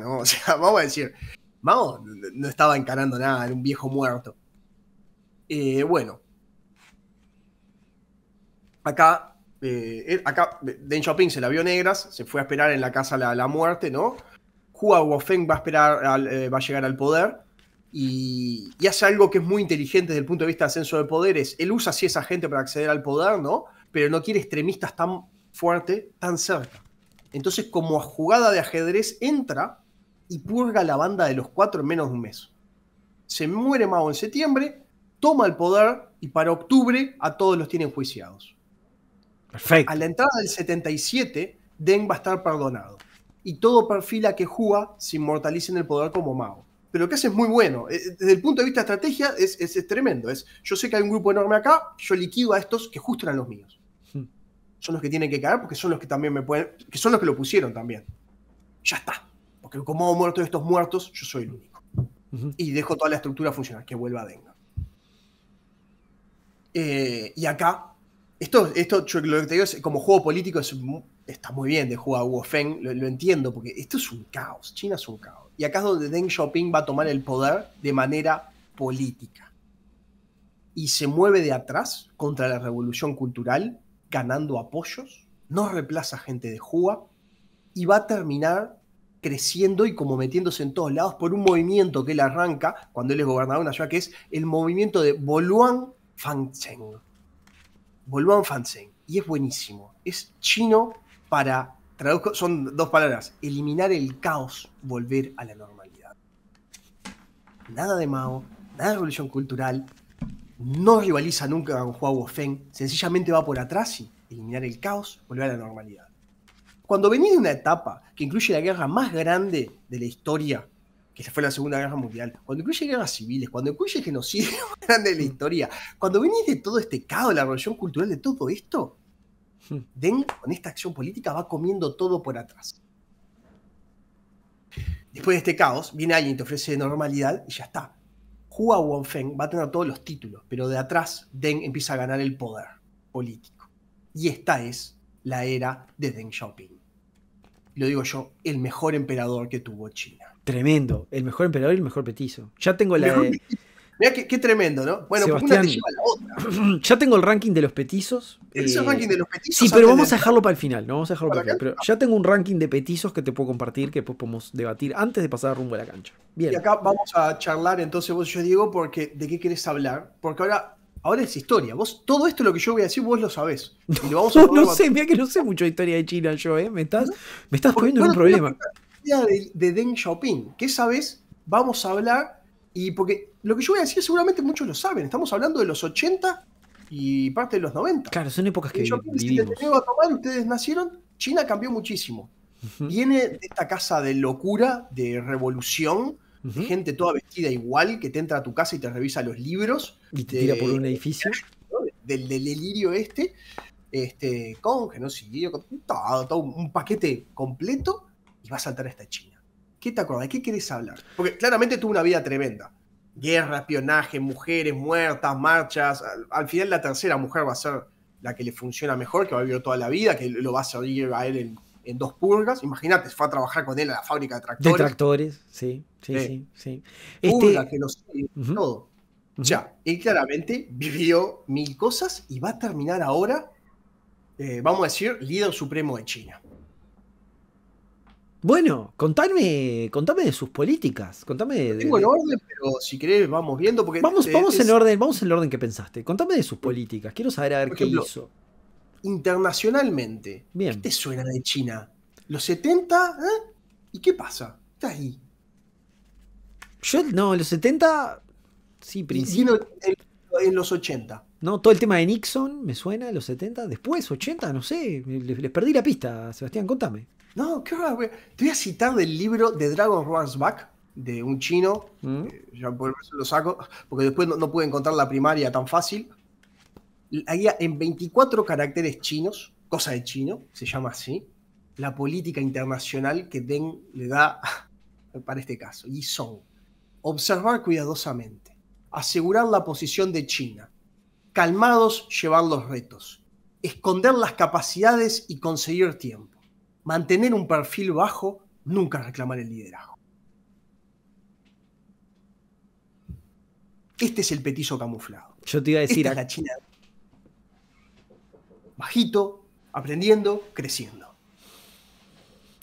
¿no? O sea, vamos a decir, Mao no estaba encarando nada, era un viejo muerto. Eh, bueno. Acá, eh, eh, acá Deng Xiaoping se la vio negras, se fue a esperar en la casa la, la muerte, ¿no? Hua Feng va a esperar, va a llegar al poder. Y, hace algo que es muy inteligente desde el punto de vista de ascenso de poderes. Él usa así esa gente para acceder al poder, ¿no? Pero no quiere extremistas tan fuerte, tan cerca. Entonces, como jugada de ajedrez, entra y purga la banda de los cuatro en menos de un mes. Se muere Mao en septiembre, toma el poder y para octubre a todos los tiene juiciados. Perfecto. A la entrada del 77, Den va a estar perdonado. Y todo perfila que juega se inmortalice en el poder como Mao. Pero lo que hace es muy bueno. Eh, eh, desde el punto de vista de estrategia es, es, tremendo. Es, yo sé que hay un grupo enorme acá, yo liquido a estos que justo eran los míos son los que tienen que caer porque son los que también me pueden, que son los que lo pusieron también. Ya está. Porque como muerto de estos muertos, yo soy el único. Y dejo toda la estructura funcionar, que vuelva a eh, y acá, esto, esto lo que te digo es, como juego político está muy bien de jugar a Wu Feng, lo, lo, entiendo, porque esto es un caos, China es un caos. Y acá es donde Deng Xiaoping va a tomar el poder de manera política. Y se mueve de atrás contra la revolución cultural ganando apoyos, no reemplaza gente de Juga y va a terminar creciendo y como metiéndose en todos lados por un movimiento que él arranca cuando él es gobernador de una ciudad que es el movimiento de Boluan Fangcheng. Boluan Fangcheng Y es buenísimo. Es chino para, traduzco, son dos palabras, eliminar el caos, volver a la normalidad. Nada de Mao, nada de revolución cultural, no rivaliza nunca con Juan Feng, sencillamente va por atrás y eliminar el caos, volver a la normalidad. Cuando venís de una etapa que incluye la guerra más grande de la historia, que fue la Segunda Guerra Mundial, cuando incluye guerras civiles, cuando incluye el genocidio grande de la mm. historia, cuando venís de todo este caos, la revolución cultural, de todo esto, mm. Deng con esta acción política va comiendo todo por atrás. Después de este caos, viene alguien y te ofrece normalidad y ya está. Hua Wufeng va a tener todos los títulos, pero de atrás Deng empieza a ganar el poder político. Y esta es la era de Deng Xiaoping. Lo digo yo, el mejor emperador que tuvo China. Tremendo, el mejor emperador y el mejor petizo. Ya tengo la, mira qué, tremendo, ¿no? Bueno, Sebastián, una te la otra. Ya tengo el ranking de los petizos. el eh, ranking de los petizos? Sí, pero vamos a dejarlo para el final. No vamos a dejarlo para, el final. Pero ya tengo un ranking de petizos que te puedo compartir, que después podemos debatir antes de pasar rumbo a la cancha. Bien. Y acá vamos a charlar entonces vos y yo, Diego, porque de qué querés hablar. Porque ahora, ahora es historia. Vos, todo esto lo que yo voy a decir, vos lo sabés. Y lo vamos a no, sé, mira que no sé mucho de historia de China yo, ¿eh? Me estás, me estás poniendo en un problema. De, de Deng Xiaoping. ¿Qué sabes? Vamos a hablar. Y porque lo que yo voy a decir seguramente muchos lo saben. Estamos hablando de los 80 y parte de los 90. Claro, son épocas que yo Si a tomar, ustedes nacieron, China cambió muchísimo. Viene de esta casa de locura, de revolución, de gente toda vestida igual, que te entra a tu casa y te revisa los libros. Y te tira por un edificio. Del, delirio este, este, con genocidio, todo, todo un paquete completo, y va a saltar a esta China. ¿Qué te acuerdas? ¿De qué querés hablar? Porque claramente tuvo una vida tremenda guerra, espionaje, mujeres muertas, marchas. Al, final la tercera mujer va a ser la que le funciona mejor, que va a vivir toda la vida, que lo va a servir a él en, dos purgas. Imagínate, fue a trabajar con él a la fábrica de tractores. De tractores, sí, sí, sí. sí. que lo sabe todo. Ya, él claramente vivió mil cosas y va a terminar ahora, eh, vamos a decir, líder supremo de China. Bueno, contame, contame de sus políticas, contame de, Tengo el orden, pero si querés vamos viendo porque vamos, vamos en orden, vamos el orden que pensaste. Contame de sus políticas. Quiero saber a ver qué hizo internacionalmente. ¿Qué te suena de China? ¿Los 70? Eh? ¿Y qué pasa? Está ahí. Yo no, los 70 sí, principio. En, los 80. No, todo el tema de Nixon me suena, los 70, después 80, no sé, les perdí la pista, Sebastián, contame. No, ¿qué Te voy a citar del libro de Dragon Runs Back, de un chino. Mm. Eh, ya por eso lo saco, porque después no, pude encontrar la primaria tan fácil. Había en 24 caracteres chinos, cosa de chino, se llama así, la política internacional que Deng le da para este caso. Y son observar cuidadosamente, asegurar la posición de China, calmados llevar los retos, esconder las capacidades y conseguir tiempo mantener un perfil bajo, nunca reclamar el liderazgo. Este es el petizo camuflado. Yo te iba a decir. a la China. Bajito, aprendiendo, creciendo.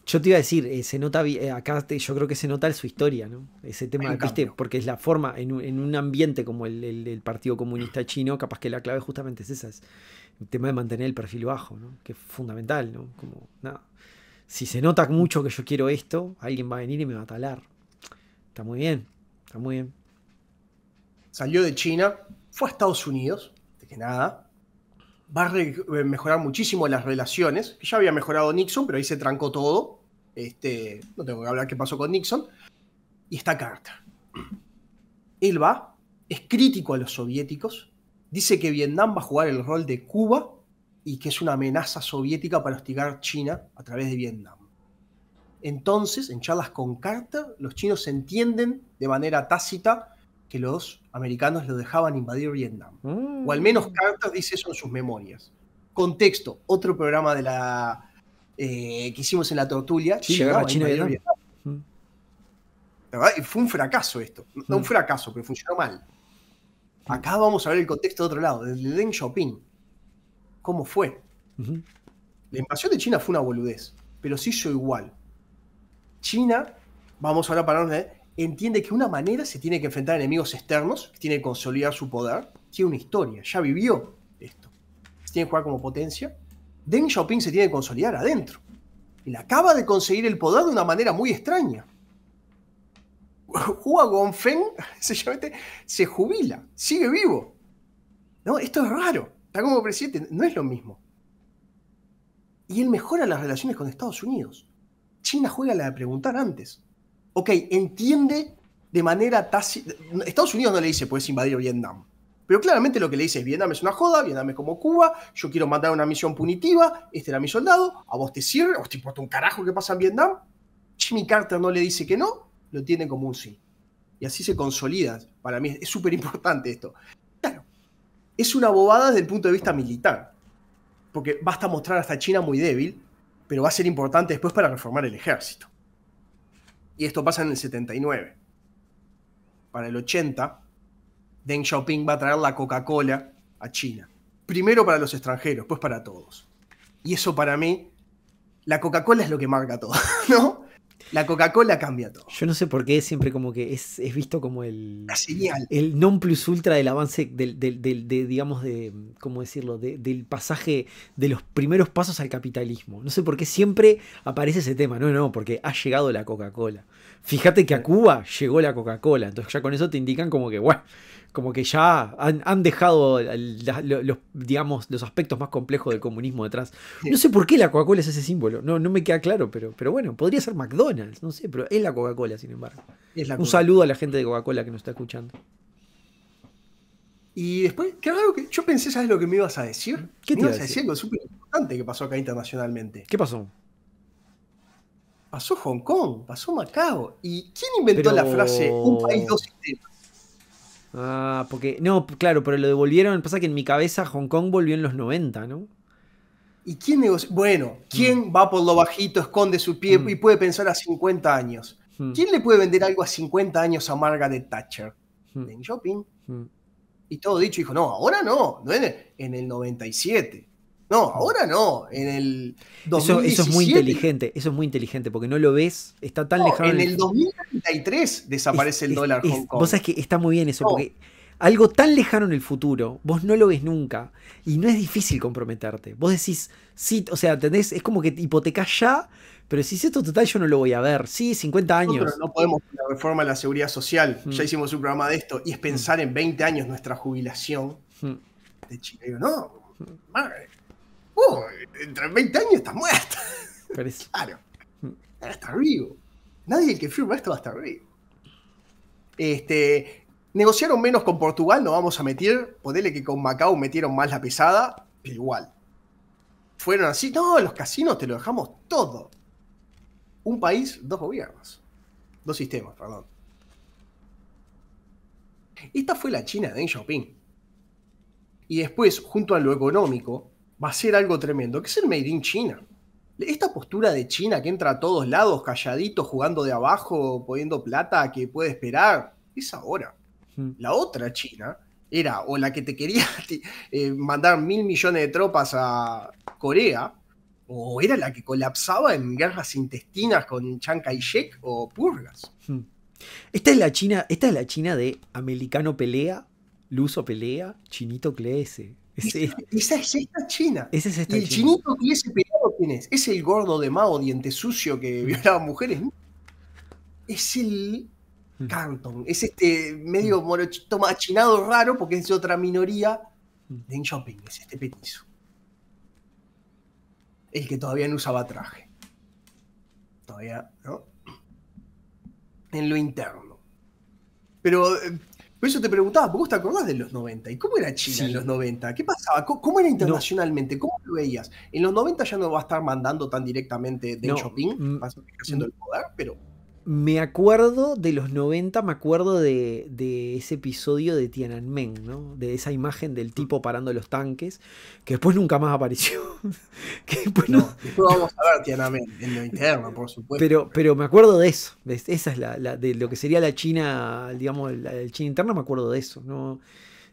Yo te iba a decir, eh, se nota eh, acá, yo creo que se nota en su historia, ¿no? Ese tema, ¿viste? Porque es la forma, en un, ambiente como el, Partido Comunista Chino, capaz que la clave justamente es esa el tema de mantener el perfil bajo, que es fundamental, Como, Si se nota mucho que yo quiero esto, alguien va a venir y me va a talar. Está muy bien, está muy bien. Salió de China, fue a Estados Unidos, de que nada. Va a eh, mejorar muchísimo las relaciones. Ya había mejorado Nixon, pero ahí se trancó todo. Este, no tengo que hablar qué pasó con Nixon. Y esta carta. Él va, es crítico a los soviéticos, Dice que Vietnam va a jugar el rol de Cuba y que es una amenaza soviética para hostigar China a través de Vietnam. Entonces, en charlas con Carter, los chinos entienden de manera tácita que los americanos lo dejaban invadir Vietnam. O al menos Carter dice eso en sus memorias. Contexto, otro programa de la eh, que hicimos en la tortulia. a China Vietnam. Mm. fue un fracaso esto. No un mm. fracaso, pero funcionó mal. Acá vamos a ver el contexto de otro lado, desde Deng Xiaoping. ¿Cómo fue? La invasión de China fue una boludez, pero se hizo igual. China, vamos ahora a pararnos de, entiende que una manera se tiene que enfrentar a enemigos externos, tiene que consolidar su poder, tiene una historia, ya vivió esto. Se tiene que jugar como potencia. Deng Xiaoping se tiene que consolidar adentro. Él acaba de conseguir el poder de una manera muy extraña. Hua Gongfeng este, se jubila, sigue vivo. No, esto es raro. Está como presidente, no es lo mismo. Y él mejora las relaciones con Estados Unidos. China juega la de preguntar antes. Ok, entiende de manera tácita. Estados Unidos no le dice, puedes invadir Vietnam. Pero claramente lo que le dice es, Vietnam es una joda, Vietnam es como Cuba, yo quiero mandar una misión punitiva, este era mi soldado, a vos te sirve, vos te importa un carajo que pasa en Vietnam. Jimmy Carter no le dice que no, lo tiene como un sí. Y así se consolida. Para mí es súper importante esto. Claro, es una bobada desde el punto de vista militar, porque basta mostrar hasta China muy débil, pero va a ser importante después para reformar el ejército. Y esto pasa en el 79. Para el 80, Deng Xiaoping va a traer la Coca-Cola a China. Primero para los extranjeros, después para todos. Y eso para mí, la Coca-Cola es lo que marca todo, ¿no? La Coca-Cola cambia todo. Yo no sé por qué siempre como que es, es visto como el. La señal. El non plus ultra del avance, del, del, de, digamos, de. ¿Cómo decirlo? del pasaje de los primeros pasos al capitalismo. No sé por qué siempre aparece ese tema. No, no, porque ha llegado la Coca-Cola. Fíjate que a Cuba llegó la Coca-Cola. Entonces ya con eso te indican como que, bueno como que ya han, dejado los, digamos, los aspectos más complejos del comunismo detrás. No sé por qué la Coca-Cola es ese símbolo, no, no me queda claro, pero, pero bueno, podría ser McDonald's, no sé, pero es la Coca-Cola, sin embargo. Un saludo a la gente de Coca-Cola que nos está escuchando. Y después, que algo que yo pensé, ¿sabes lo que me ibas a decir? ¿Qué te ibas a decir? decir súper importante que pasó acá internacionalmente. ¿Qué pasó? Pasó Hong Kong, pasó Macao. ¿Y quién inventó la frase un país, dos sistemas? Ah, porque. No, claro, pero lo devolvieron. Pasa que en mi cabeza Hong Kong volvió en los 90, ¿no? ¿Y quién Bueno, ¿quién mm. va por lo bajito, esconde su pie mm. y puede pensar a 50 años? Mm. ¿Quién le puede vender algo a 50 años a Margaret Thatcher? En shopping. Y todo dicho, dijo, no, ahora no, en el, en el 97. No, ahora no, en el 2017. Eso, es muy inteligente, eso es muy inteligente, porque no lo ves, está tan lejano. En el 2033 desaparece el dólar Hong Kong. Vos sabés que está muy bien eso, porque algo tan lejano en el futuro, vos no lo ves nunca, y no es difícil comprometerte. Vos decís, sí, o sea, ¿entendés? Es como que te hipotecás ya, pero si es esto total yo no lo voy a ver. Sí, 50 años. no podemos la reforma de la seguridad social, ya mm. hicimos un programa de esto, y es pensar mm. en 20 años nuestra jubilación. Mm. De Chile, no, madre ¡Oh! entre 20 años está muerta. es... claro. Está estás vivo. Nadie el que firmó esto va a estar vivo. Este, negociaron menos con Portugal, no vamos a meter. Ponele que con Macao metieron más la pesada, pero igual. Fueron así, no, los casinos te lo dejamos todo. Un país, dos gobiernos. Dos sistemas, perdón. Esta fue la China de Deng Xiaoping. Y después, junto a lo económico, va a ser algo tremendo, que es el Made in China. Esta postura de China que entra a todos lados, calladito, jugando de abajo, poniendo plata que puede esperar, es ahora. Hmm. La otra China era o la que te quería eh, mandar mil millones de tropas a Corea, o era la que colapsaba en guerras intestinas con Chiang Kai-shek o purgas. Hmm. Esta es la China, esta es la China de americano pelea, luso pelea, chinito clese. Esa es esta china. el chinito que ese pelado quién es? el gordo de Mao diente sucio que violaba mujeres. Es el canton. Es este medio morochito machinado raro porque es de otra minoría de Shopping. Es este petizo. El que todavía no usaba traje. Todavía, ¿no? En lo interno. Pero eh, por eso te preguntaba, ¿vos te acordás de los 90? ¿Y cómo era China en los 90? ¿Qué pasaba? ¿Cómo, era internacionalmente? ¿Cómo lo veías? En los 90 ya no va a estar mandando tan directamente Deng shopping, Xiaoping, mm, haciendo mm. el poder, pero me acuerdo de los 90, me acuerdo de, ese episodio de Tiananmen, ¿no? De esa imagen del tipo mm. parando los tanques, que después nunca más apareció. después no, vamos a ver Tiananmen en lo interno, por supuesto. Pero, pero me acuerdo de eso. Esa es de lo que sería la China, digamos, el China interna, me acuerdo de eso. No,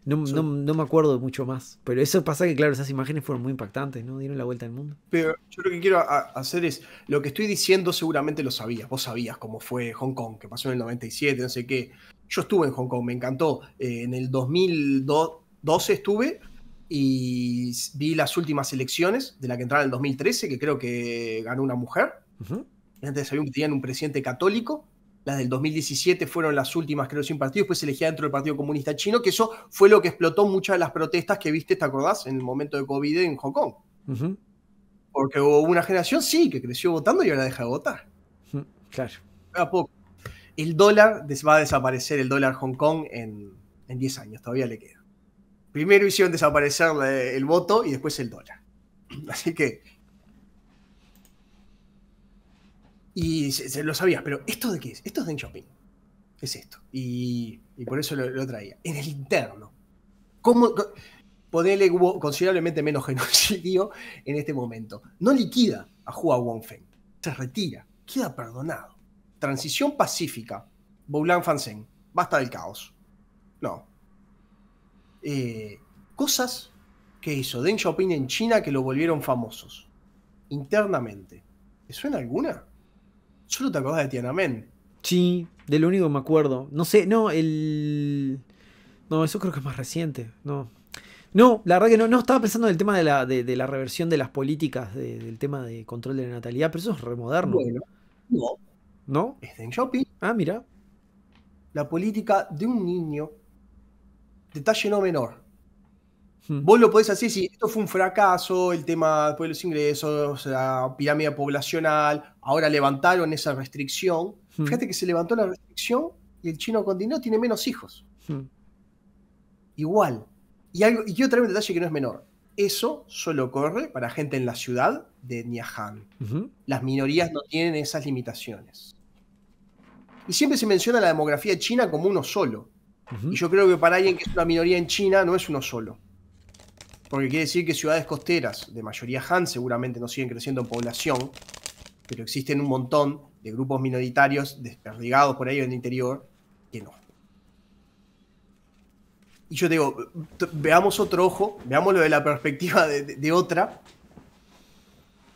no, me acuerdo mucho más. Pero eso pasa que, claro, esas imágenes fueron muy impactantes, ¿no? Dieron la vuelta al mundo. Pero yo lo que quiero hacer es, lo que estoy diciendo seguramente lo sabías, vos sabías cómo fue Hong Kong, que pasó en el 97, no sé qué. Yo estuve en Hong Kong, me encantó. Eh, en el 2012 estuve y vi las últimas elecciones de la que entraron en el 2013, que creo que ganó una mujer. Antes sabíamos que tenían un presidente católico las del 2017 fueron las últimas, creo, sin partido, después se elegía dentro del Partido Comunista Chino, que eso fue lo que explotó muchas de las protestas que viste, ¿te acordás? En el momento de COVID en Hong Kong. Porque hubo una generación, sí, que creció votando y ahora deja de votar. Claro. A poco. El dólar va a desaparecer, el dólar Hong Kong, en, en 10 años, todavía le queda. Primero hicieron desaparecer eh, el voto y después el dólar. Así que Y se, lo sabía pero ¿esto de qué es? Esto es de Shopping. Es esto. Y, por eso lo, traía. En el interno. ¿Cómo.? Ponele hubo considerablemente menos genocidio en este momento. No liquida a Hua Wongfeng. Se retira. Queda perdonado. Transición pacífica. Boulan Fanzeng, Basta del caos. No. Eh, cosas que hizo Deng Xiaoping en China que lo volvieron famosos. Internamente. ¿Te suena alguna? Solo te acordás de Tiananmen. Sí, de lo único me acuerdo. No sé, no, el. No, eso creo que es más reciente. No. No, la verdad que no, no estaba pensando en el tema de la, reversión de las políticas, del tema de control de la natalidad, pero eso es remoderno. Bueno, no. ¿No? Es de Shopping. Ah, mira. La política de un niño, detalle no menor, Vos lo podés hacer si esto fue un fracaso, el tema de los ingresos, la pirámide poblacional, ahora levantaron esa restricción. Fíjate que se levantó la restricción y el chino continuó tiene menos hijos. Igual. Y, algo, y quiero traer un detalle que no es menor. Eso solo ocurre para gente en la ciudad de Niahan Las minorías no tienen esas limitaciones. Y siempre se menciona la demografía China como uno solo. Y yo creo que para alguien que es una minoría en China no es uno solo porque quiere decir que ciudades costeras, de mayoría Han, seguramente no siguen creciendo en población, pero existen un montón de grupos minoritarios desperdigados por ahí en el interior que no. Y yo te digo, veamos otro ojo, veámoslo de la perspectiva de, otra.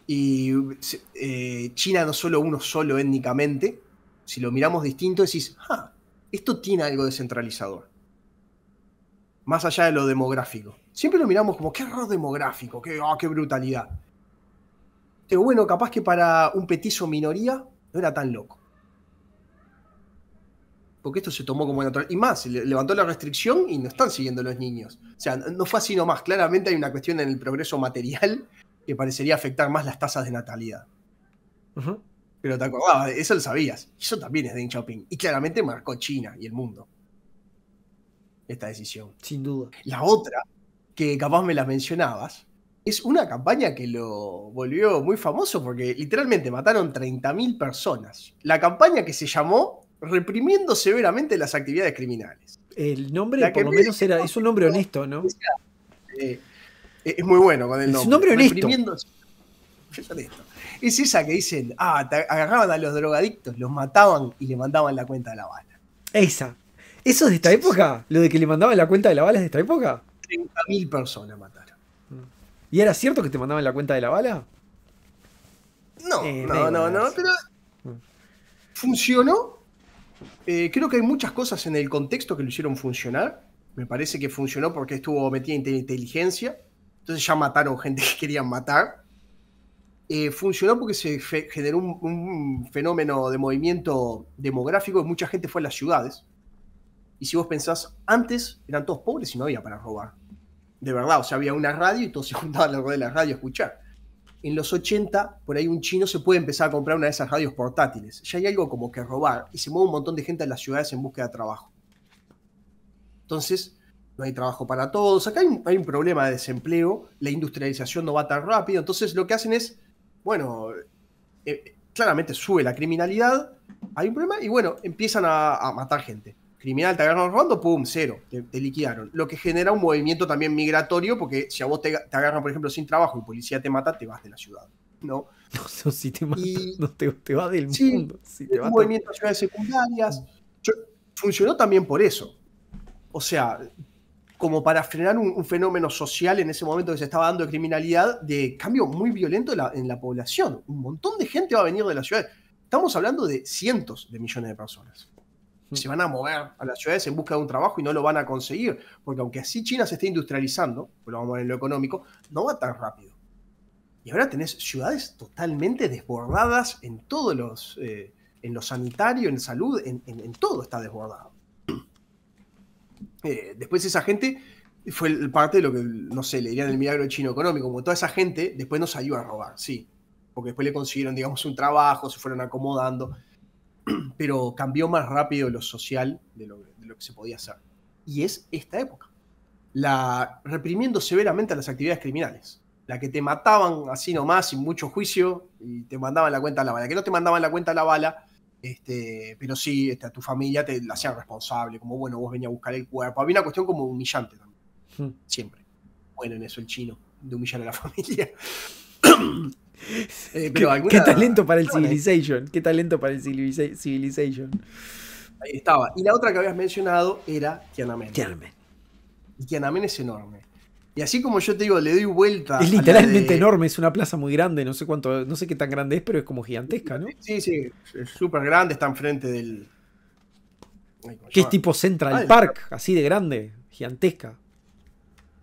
Y eh, China no solo uno solo étnicamente, si lo miramos distinto, decís, ah, esto tiene algo descentralizador. Más allá de lo demográfico. Siempre lo miramos como, qué error demográfico, qué, ah, qué brutalidad. Pero bueno, capaz que para un petizo minoría no era tan loco. Porque esto se tomó como natural. Y más, levantó la restricción y no están siguiendo los niños. O sea, no fue así nomás. Claramente hay una cuestión en el progreso material que parecería afectar más las tasas de natalidad. Pero te acordabas, eso lo sabías. Eso también es Deng Xiaoping. Y claramente marcó China y el mundo. Esta decisión. Sin duda. La otra que capaz me las mencionabas, es una campaña que lo volvió muy famoso porque literalmente mataron 30.000 personas. La campaña que se llamó Reprimiendo severamente las actividades criminales. El nombre, por lo menos, era, es un nombre honesto, ¿no? Eh, es muy bueno con el nombre. Es un honesto. Es esa que dicen, ah, agarraban a los drogadictos, los mataban y le mandaban la cuenta de la bala. Esa. ¿Eso es de esta época? ¿Lo de que le mandaban la cuenta de la bala es de esta época? 30.000 personas mataron. ¿Y era cierto que te mandaban la cuenta de la bala? No, eh, no, no, no, pero funcionó. Eh, creo que hay muchas cosas en el contexto que lo hicieron funcionar. Me parece que funcionó porque estuvo metida en inteligencia. Entonces ya mataron gente que querían matar. Eh, funcionó porque se generó un, un, fenómeno de movimiento demográfico y mucha gente fue a las ciudades. Y si vos pensás, antes eran todos pobres y no había para robar. De verdad, o sea, había una radio y todos se juntaban alrededor de la radio a escuchar. En los 80, por ahí un chino se puede empezar a comprar una de esas radios portátiles. Ya hay algo como que robar y se mueve un montón de gente a las ciudades en búsqueda de trabajo. Entonces, no hay trabajo para todos. Acá hay un, problema de desempleo, la industrialización no va tan rápido. Entonces, lo que hacen es, bueno, eh, claramente sube la criminalidad, hay un problema y bueno, empiezan a matar gente criminal, te agarran robando, pum, cero, te, liquidaron. Lo que genera un movimiento también migratorio, porque si a vos te, agarran, por ejemplo, sin trabajo y policía te mata, te vas de la ciudad, ¿no? No, si te mata, te, vas del mundo. Si un movimiento a ciudades secundarias. funcionó también por eso. O sea, como para frenar un, fenómeno social en ese momento que se estaba dando de criminalidad, de cambio muy violento en la población. Un montón de gente va a venir de la ciudad. Estamos hablando de cientos de millones de personas. Mm. se van a mover a las ciudades en busca de un trabajo y no lo van a conseguir, porque aunque así China se esté industrializando, pero pues lo vamos a ver en lo económico, no va tan rápido. Y ahora tenés ciudades totalmente desbordadas en todos los, eh, en lo sanitario, en salud, en, todo está desbordado. Eh, después esa gente fue parte de lo que, no sé, le dirían el milagro chino económico, como toda esa gente después nos ayuda a robar, sí, porque después le consiguieron, digamos, un trabajo, se fueron acomodando, pero cambió más rápido lo social de lo, que se podía hacer. Y es esta época. La, reprimiendo severamente a las actividades criminales. La que te mataban así nomás, sin mucho juicio, y te mandaban la cuenta a la bala. Que no te mandaban la cuenta a la bala, este, pero sí, este, a tu familia te la hacían responsable, como bueno, vos venías a buscar el cuerpo. Había una cuestión como humillante también, hmm. siempre. Bueno, en eso el chino, de humillar a la familia. Eh, ¿Qué, talento para el Civilization. Qué talento para el Civilization. Ahí estaba. Y la otra que habías mencionado era Tiananmen. Tiananmen. Y Tiananmen es enorme. Y así como yo te digo, le doy vuelta. Es literalmente enorme, es una plaza muy grande, no sé cuánto, no sé qué tan grande es, pero es como gigantesca, ¿no? Sí, sí, es súper grande, está enfrente del. que es tipo Central Park, así de grande, gigantesca.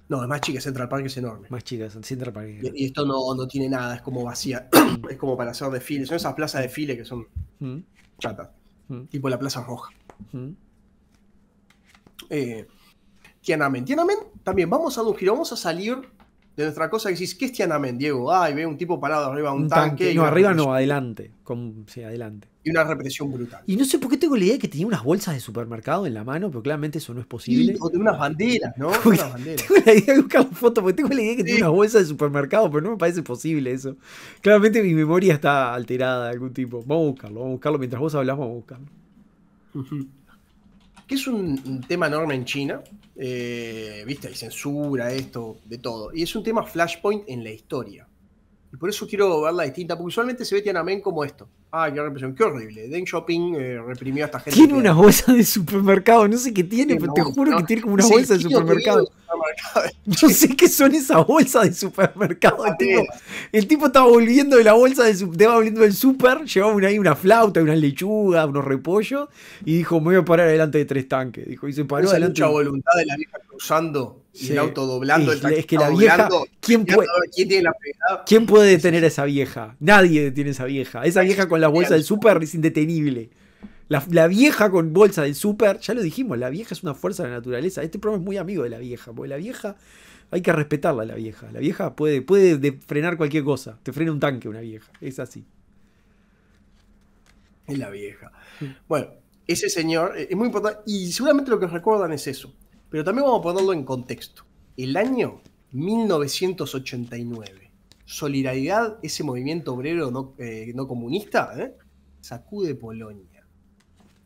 No, es más chica, Central Park es enorme. Más chica, Central Park. y, esto no, tiene nada, es como vacía. es como para hacer desfiles. Son esas plazas de desfile que son ¿Mm? chatas. Mm. Tipo la Plaza Roja. ¿Mm? Eh, también vamos a un giro, vamos a salir de nuestra cosa que decís, ¿qué es Tiananmen, Diego? Ay, ve un tipo parado arriba un, tanque. No, arriba no, adelante. Con, sí, adelante y una represión brutal. Y no sé por qué tengo la idea de que tenía unas bolsas de supermercado en la mano, pero claramente eso no es posible. o de unas banderas, ¿no? Tengo la idea de buscar fotos, porque tengo la idea de que tenía unas bolsas de supermercado, pero no me parece posible eso. Claramente mi memoria está alterada de algún tipo. Vamos a buscarlo, vamos a buscarlo. Mientras vos hablás, vamos a buscarlo. Que es un, tema enorme en China. Eh, viste, hay censura, esto, de todo. Y es un tema flashpoint en la historia por eso quiero verla distinta, porque usualmente se ve Tiananmen como esto. Ah, qué represión, qué horrible. Deng Shopping eh, reprimió a esta gente. Tiene una bolsa de supermercado, no sé qué tiene, pero te juro que tiene como una bolsa de supermercado. Yo sé qué son esas bolsas de supermercado. El tipo, estaba volviendo de la bolsa de estaba volviendo del super, llevaba una, ahí una flauta, unas lechugas, unos repollos, y dijo, me voy a parar adelante de tres tanques. Dijo, y se paró Esa lucha voluntad de la vieja cruzando y el auto el que la vieja, ¿quién, puede, detener a esa vieja? Nadie detiene a esa vieja. Esa vieja con la bolsa del súper es indetenible. La, vieja con bolsa del súper, ya lo dijimos, la vieja es una fuerza de la naturaleza. Este programa es muy amigo de la vieja, porque la vieja hay que respetarla, la vieja. La vieja puede, puede frenar cualquier cosa. Te frena un tanque una vieja, es así. Es la vieja. Mm. Bueno, ese señor eh, es muy importante y seguramente lo que recuerdan es eso. Pero también vamos a ponerlo en contexto. El año 1989. Solidaridad, ese movimiento obrero no, eh, comunista, ¿eh? sacude Polonia.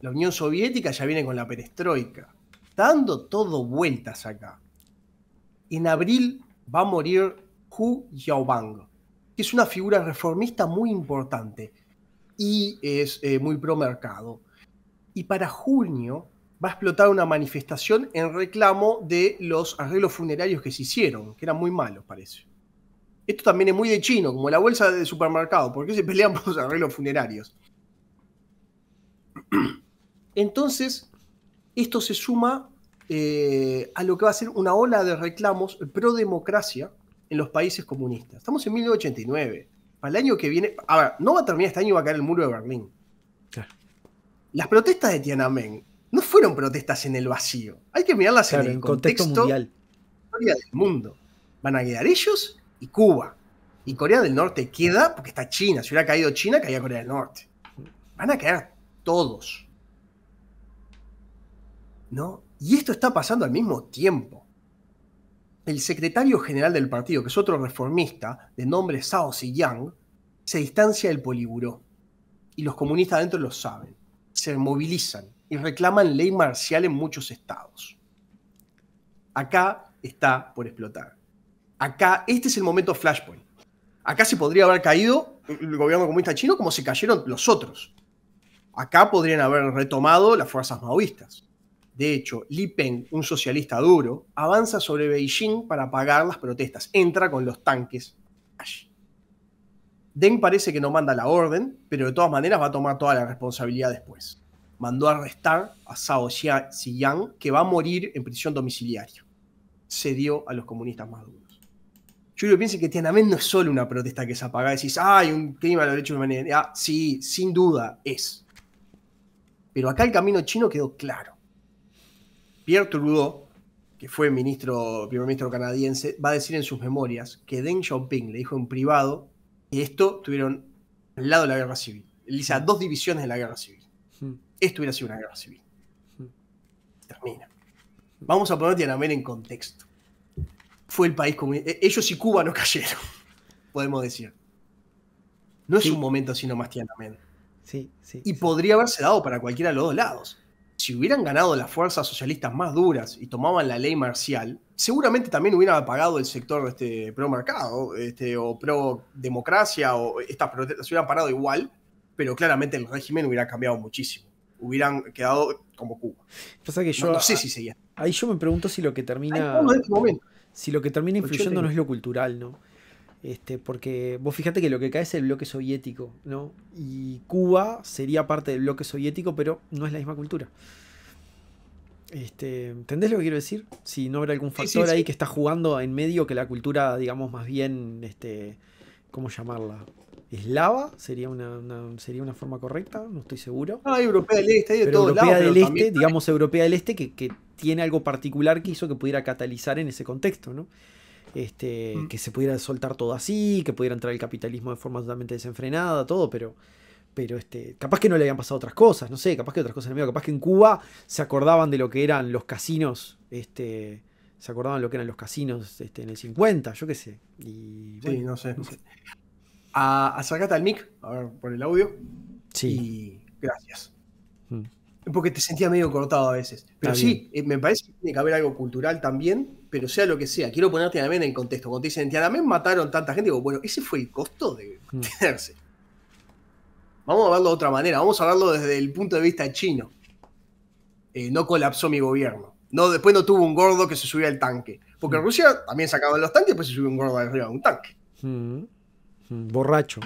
La Unión Soviética ya viene con la perestroika. dando todo vueltas acá. En abril va a morir Hu Yaobang, que es una figura reformista muy importante y es eh, muy promercado. mercado. Y para junio va a explotar una manifestación en reclamo de los arreglos funerarios que se hicieron, que eran muy malos, parece. Esto también es muy de chino, como la bolsa de supermercado. ¿Por qué se pelean por los arreglos funerarios? Entonces, esto se suma eh, a lo que va a ser una ola de reclamos pro democracia en los países comunistas. Estamos en 1989. Para el año que viene, a ver, no va a terminar este año, va a caer el muro de Berlín. Las protestas de Tiananmen fueron protestas en el vacío. Hay que mirarlas en el contexto, mundial. Historia del mundo. Van a quedar ellos y Cuba. Y Corea del Norte queda porque está China. Si hubiera caído China, caía Corea del Norte. Van a quedar todos. ¿No? Y esto está pasando al mismo tiempo. El secretario general del partido, que es otro reformista, de nombre Sao Ziyang, se distancia del políburo Y los comunistas adentro lo saben. Se movilizan y reclaman ley marcial en muchos estados. Acá está por explotar. Acá, este es el momento Flashpoint. Acá se podría haber caído el gobierno comunista chino como se cayeron los otros. Acá podrían haber retomado las fuerzas maoístas. De hecho, Li Peng, un socialista duro, avanza sobre Beijing para apagar las protestas. Entra con los tanques allí. Deng parece que no manda la orden, pero de todas maneras va a tomar toda la responsabilidad después mandó a arrestar a Zhao Ziyang, que va a morir en prisión domiciliaria. Cedió a los comunistas más duros. Julio piensa que Tiananmen no es solo una protesta que se apaga decís, ¡ay, un clima de los derechos humanos. Ah, sí, sin duda es. Pero acá el camino chino quedó claro. Pierre Trudeau, que fue ministro, primer ministro canadiense, va a decir en sus memorias que Deng Xiaoping le dijo en privado que esto tuvieron al lado de la guerra civil. dos divisiones de la guerra civil esto hubiera sido una guerra civil. Hmm. Termina. Vamos a poner Tiananmen en contexto. Fue el país comunista. E-, ellos y Cuba no cayeron, podemos decir. No es un momento así nomás Tiananmen. Sí, sí. Y podría haberse dado para cualquiera de los dos lados. Si hubieran ganado las fuerzas socialistas más duras y tomaban la ley marcial, seguramente también hubieran apagado el sector este, pro mercado este, o pro democracia o estas protestas se hubieran parado igual, pero claramente el régimen hubiera cambiado muchísimo hubieran quedado como Cuba. que yo, no, sé si seguía. Ahí yo me pregunto si lo que termina. Este si lo que termina influyendo no es lo cultural, ¿no? Este, porque vos fíjate que lo que cae es el bloque soviético, ¿no? Y Cuba sería parte del bloque soviético, pero no es la misma cultura. Este, ¿Entendés lo que quiero decir? Si no habrá algún factor ahí que está jugando en medio que la cultura, digamos, más bien, este, ¿cómo llamarla? eslava, sería una, sería una forma correcta, no estoy seguro. ah europea del este, pero Europea del este, digamos europea del este, que, tiene algo particular que hizo que pudiera catalizar en ese contexto, ¿no? Este, mm. Que se pudiera soltar todo así, que pudiera entrar el capitalismo de forma totalmente desenfrenada, todo, pero, pero este, capaz que no le habían pasado otras cosas, no sé, capaz que otras cosas en capaz que en Cuba se acordaban de lo que eran los casinos, este, se acordaban de lo que eran los casinos este, en el 50, yo qué sé. sí, No sé a, al mic, a ver, por el audio. Sí. Y gracias. Mm. Porque te sentía medio cortado a veces. Pero sí, eh, me parece que tiene que haber algo cultural también, pero sea lo que sea. Quiero ponerte también en contexto. Cuando te dicen Tiananmen mataron tanta gente, digo, bueno, ese fue el costo de mm. tenerse. Vamos a verlo de otra manera, vamos a verlo desde el punto de vista chino. Eh, no colapsó mi gobierno. No, después no tuvo un gordo que se subió al tanque. Porque en mm. Rusia también sacaban los tanques, pues se subió un gordo arriba de un tanque. Borracho.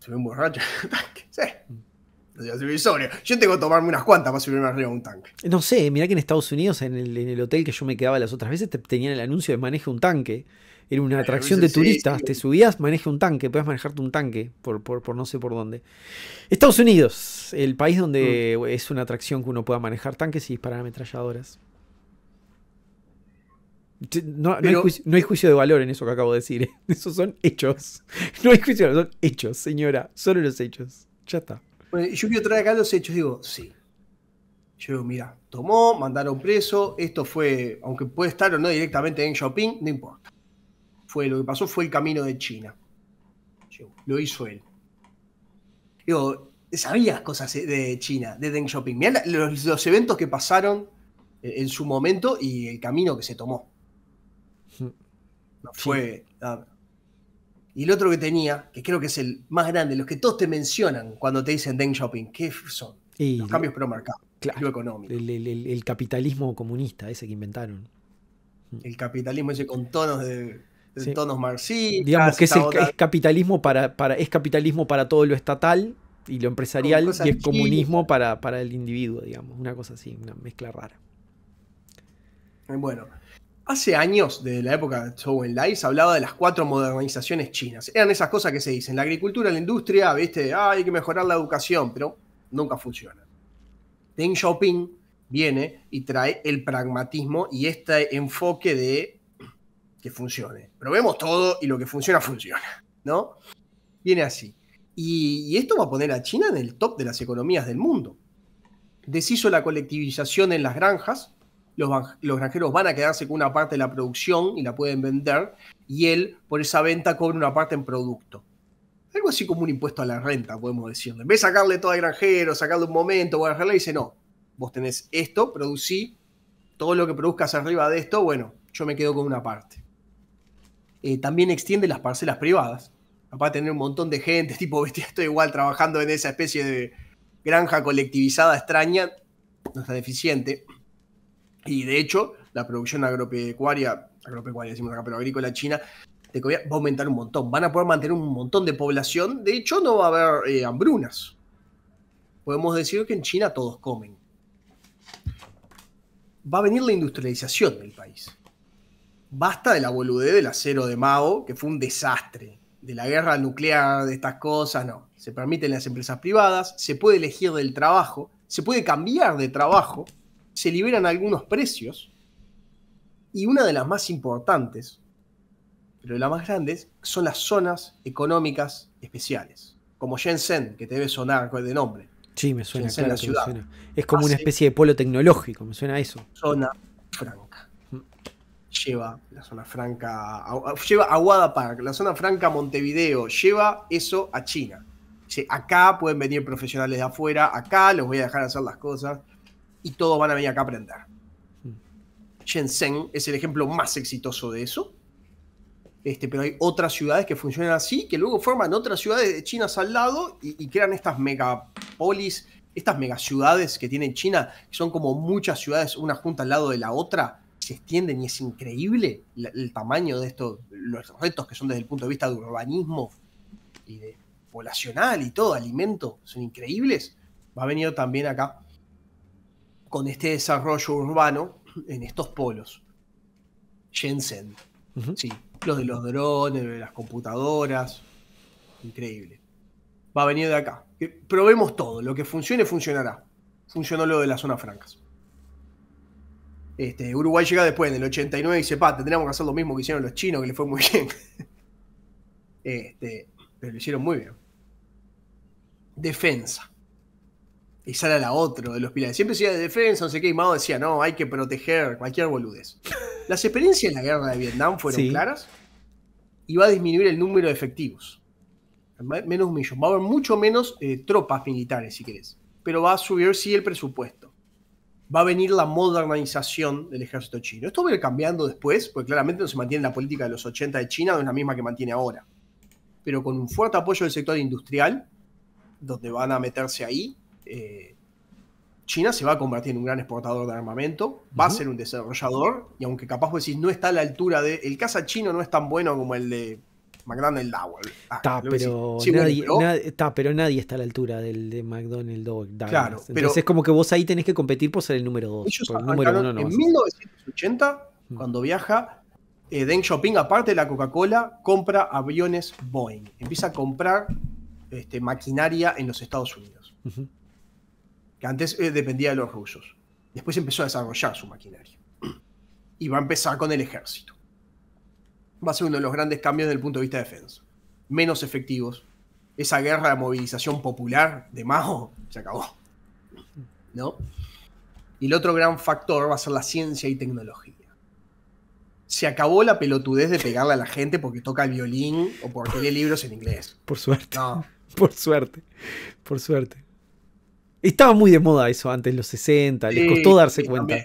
Se ve un borracho Yo tengo que tomarme unas cuantas para subirme arriba a un tanque. No sé, mirá que en Estados Unidos, en el, hotel que yo me quedaba las otras veces, te, tenían el anuncio de maneje un tanque. Era una eh, atracción de turistas. Te subías, maneje un tanque. Puedes manejarte un tanque por, por, no sé por dónde. Estados Unidos, el país donde mm. es una atracción que uno pueda manejar tanques y disparar ametralladoras. No, hay juicio, de valor en eso que acabo de decir. ¿eh? Esos son hechos. No hay juicio de valor, son hechos, señora. Solo los hechos. Ya está. Bueno, yo quiero traer acá los hechos. Digo, sí. Yo digo, mira, tomó, mandaron preso. Esto fue, aunque puede estar o no directamente en Shopping, no importa. Fue lo que pasó, fue el camino de China. lo hizo él. Digo, sabías cosas de China, de Deng Xiaoping, Mirá los eventos que pasaron eh, en su momento y el camino que se tomó fue. Y el otro que tenía, que creo que es el más grande, los que todos te mencionan cuando te dicen Deng Shopping, ¿qué son? los cambios pro marcados lo económico. El, capitalismo comunista, ese que inventaron. Mm. El capitalismo ese con tonos de. tonos marxistas. Digamos que es, capitalismo para, para, es capitalismo para todo lo estatal y lo empresarial y es comunismo para, para el individuo, digamos. Una cosa así, una mezcla rara. Eh, bueno, Hace años, de la época de Zhou Enlai, se hablaba de las cuatro modernizaciones chinas. Eran esas cosas que se dicen, la agricultura, la industria, viste, ah, hay que mejorar la educación, pero nunca funciona. Deng Xiaoping viene y trae el pragmatismo y este enfoque de que funcione. Probemos todo y lo que funciona, funciona, ¿no? Viene así. Y, y esto va a poner a China en el top de las economías del mundo. Deshizo la colectivización en las granjas, los, granjeros van a quedarse con una parte de la producción y la pueden vender, y él por esa venta cobra una parte en producto. Algo así como un impuesto a la renta, podemos decirle. En vez de sacarle todo al granjero, sacarle un momento, o le dice, no, vos tenés esto, producí, todo lo que produzcas arriba de esto, bueno, yo me quedo con una parte. Eh, también extiende las parcelas privadas. para tener un montón de gente, tipo, estoy igual trabajando en esa especie de granja colectivizada extraña, no está deficiente. Y de hecho, la producción agropecuaria, agropecuaria decimos acá, pero agrícola china, va a aumentar un montón. Van a poder mantener un montón de población. De hecho, no va a haber eh, hambrunas. Podemos decir que en China todos comen. Va a venir la industrialización del país. Basta de la boludez del acero de Mao, que fue un desastre. De la guerra nuclear, de estas cosas, no. Se permiten las empresas privadas, se puede elegir del trabajo, se puede cambiar de trabajo se liberan algunos precios y una de las más importantes, pero de las más grandes, son las zonas económicas especiales, como Shenzhen, que te debe sonar de nombre. Sí, me suena, Shenzhen, la Es como una especie de polo tecnológico, me suena a eso. Zona franca. Lleva la zona franca, lleva Aguada Park, la zona franca Montevideo, lleva eso a China. Acá pueden venir profesionales de afuera, acá los voy a dejar hacer las cosas, y todos van a venir acá a aprender. Mm. Shenzhen es el ejemplo más exitoso de eso. Este, pero hay otras ciudades que funcionan así, que luego forman otras ciudades de China al lado y, crean estas megapolis, estas megaciudades que tiene China, que son como muchas ciudades, una junta al lado de la otra, se extienden y es increíble el, tamaño de estos, los retos que son desde el punto de vista de urbanismo y de poblacional y todo, alimento, son increíbles. Va a venir también acá con este desarrollo urbano en estos polos. Shenzhen. Sí, lo de los drones, de las computadoras. Increíble. Va a venir de acá. Probemos todo. Lo que funcione, funcionará. Funcionó lo de las zonas francas. Este, Uruguay llega después, en el 89, y dice, pa, tendríamos que hacer lo mismo que hicieron los chinos, que le fue muy bien. Este, pero lo hicieron muy bien. Defensa y sale a la otro de los pilares. Siempre decía de defensa, no sé qué, y Mao decía, no, hay que proteger cualquier boludez. Las experiencias en la guerra de Vietnam fueron claras y va a disminuir el número de efectivos. Menos un millón. Va a haber mucho menos eh, tropas militares, si querés. Pero va a subir, sí, el presupuesto. Va a venir la modernización del ejército chino. Esto va a ir cambiando después, porque claramente no se mantiene la política de los 80 de China, no es la misma que mantiene ahora. Pero con un fuerte apoyo del sector industrial, donde van a meterse ahí, eh, China se va a convertir en un gran exportador de armamento, va a ser un desarrollador, y aunque capaz vos decís no está a la altura de. El caza chino no es tan bueno como el de McDonnell Dowell. Ah, está pero nadie, está a la altura del de McDonnell Dowell. Claro, Entonces pero, es como que vos ahí tenés que competir por ser el número 2. en 1980, cuando viaja, eh, Deng Xiaoping, aparte de la Coca-Cola, compra aviones Boeing. Empieza a comprar este, maquinaria en los Estados Unidos que antes eh, dependía de los rusos. Después empezó a desarrollar su maquinaria. Y va a empezar con el ejército. Va a ser uno de los grandes cambios desde el punto de vista de defensa. Menos efectivos. Esa guerra de movilización popular de Mao se acabó. ¿No? Y el otro gran factor va a ser la ciencia y tecnología. Se acabó la pelotudez de pegarle a la gente porque toca el violín o porque lee libros en inglés. Por suerte. No. Por suerte. Por suerte. Estaba muy de moda eso antes, los 60, les costó darse cuenta.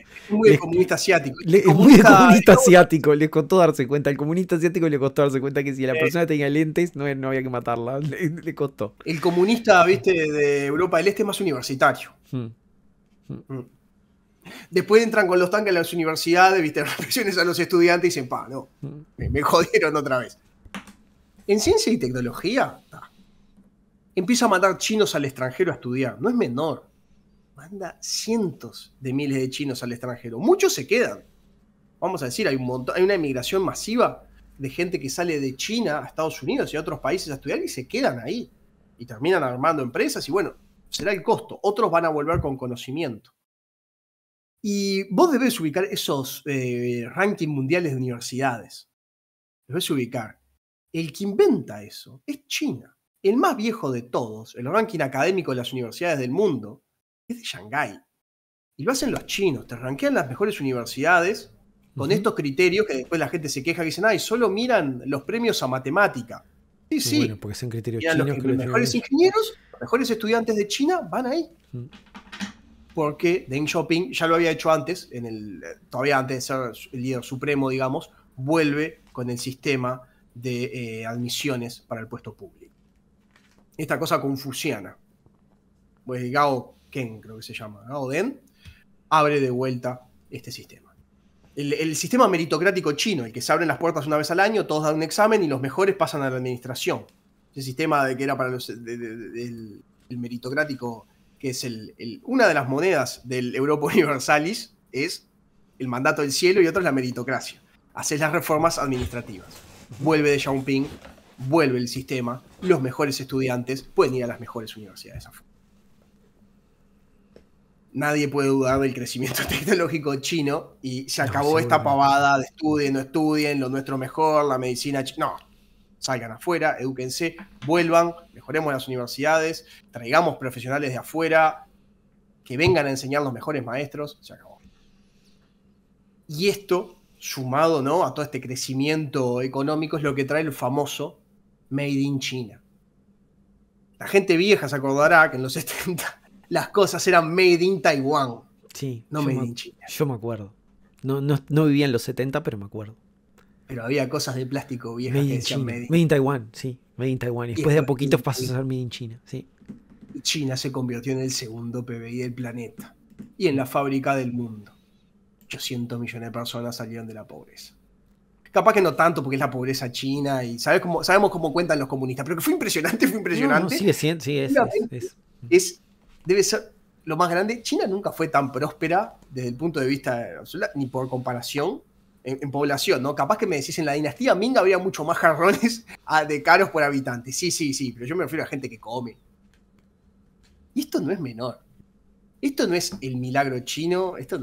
El comunista asiático. Le, comunista asiático, les costó darse cuenta. El comunista asiático le costó darse cuenta que si la persona tenía lentes no, no había que matarla, le, costó. El comunista, viste, de Europa del Este es más universitario. Hmm. Hmm. Después entran con los tanques a las universidades, viste, represiones a los estudiantes y dicen, pa, no, hmm. me jodieron otra vez. En ciencia y tecnología, empieza a mandar chinos al extranjero a estudiar. No es menor. Manda cientos de miles de chinos al extranjero. Muchos se quedan. Vamos a decir, hay, un hay una emigración masiva de gente que sale de China a Estados Unidos y a otros países a estudiar y se quedan ahí. Y terminan armando empresas y bueno, será el costo. Otros van a volver con conocimiento. Y vos debes ubicar esos eh, rankings mundiales de universidades. Debes ubicar. El que inventa eso es China el más viejo de todos, el ranking académico de las universidades del mundo, es de Shanghái. Y lo hacen los chinos, te ranquean las mejores universidades con estos criterios que después la gente se queja y dicen, ay, solo miran los premios a matemática. Sí, sí. porque son criterios chinos. Los, mejores ingenieros, los mejores estudiantes de China van ahí. Mm. Porque Deng Xiaoping ya lo había hecho antes, en el, eh, todavía antes de ser el líder supremo, digamos, vuelve con el sistema de eh, admisiones para el puesto público esta cosa confuciana. Pues Gao Ken, creo que se llama, Gao Den, abre de vuelta este sistema. El, sistema meritocrático chino, el que se abren las puertas una vez al año, todos dan un examen y los mejores pasan a la administración. El sistema de que era para los, el, meritocrático, que es el, una de las monedas del Europa Universalis, es el mandato del cielo y otra es la meritocracia. Haces las reformas administrativas. Vuelve de Xiaoping vuelve el sistema, los mejores estudiantes pueden ir a las mejores universidades. afuera. Nadie puede dudar del crecimiento tecnológico chino y se acabó esta pavada de estudien, no estudien, lo nuestro mejor, la medicina. No, salgan afuera, eduquense vuelvan, mejoremos las universidades, traigamos profesionales de afuera, que vengan a enseñar los mejores maestros. Se acabó. Y esto sumado ¿no? a todo este crecimiento económico, es lo que trae el famoso made in China. La gente vieja se acordará que en los 70 las cosas eran made in Taiwan. Sí, no made in China. Yo me acuerdo. No, no, no, vivía en los 70, pero me acuerdo. Pero había cosas de plástico viejas made made in. Taiwan, sí. Made in Taiwán. Y después de a poquitos pasó a ser made in China, sí. China se convirtió en el segundo PBI del planeta y en la fábrica del mundo. 800 millones de personas salieron de la pobreza. Capaz que no tanto porque es la pobreza china y sabes cómo, sabemos cómo cuentan los comunistas, pero que fue impresionante, fue impresionante. sí, es, es, Debe ser lo más grande. China nunca fue tan próspera desde el punto de vista, ni por comparación, en, población, ¿no? Capaz que me decís en la dinastía Ming había mucho más jarrones de caros por habitante. Sí, sí, sí, pero yo me refiero a gente que come. Y esto no es menor. Esto no es el milagro chino, esto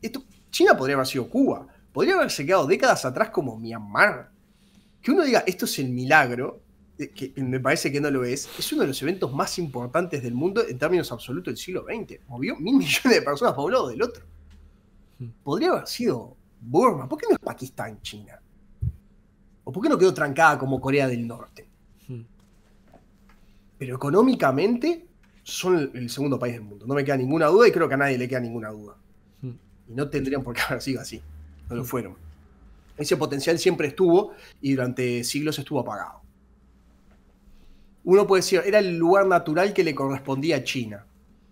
esto, China podría haber sido Cuba podría haberse quedado décadas atrás como Myanmar. Que uno diga, esto es el milagro, eh, que me parece que no lo es, es uno de los eventos más importantes del mundo en términos absolutos del siglo XX. Movió mil millones de personas por un lado del otro. Hmm. Podría haber sido Burma. ¿Por qué no es Pakistán, China? ¿O por qué no quedó trancada como Corea del Norte? Hmm. Pero económicamente son el segundo país del mundo. No me queda ninguna duda y creo que a nadie le queda ninguna duda. Hmm. Y no tendrían por qué haber sido así lo mm. fueron. Ese potencial siempre estuvo y durante siglos estuvo apagado. Uno puede decir, era el lugar natural que le correspondía a China.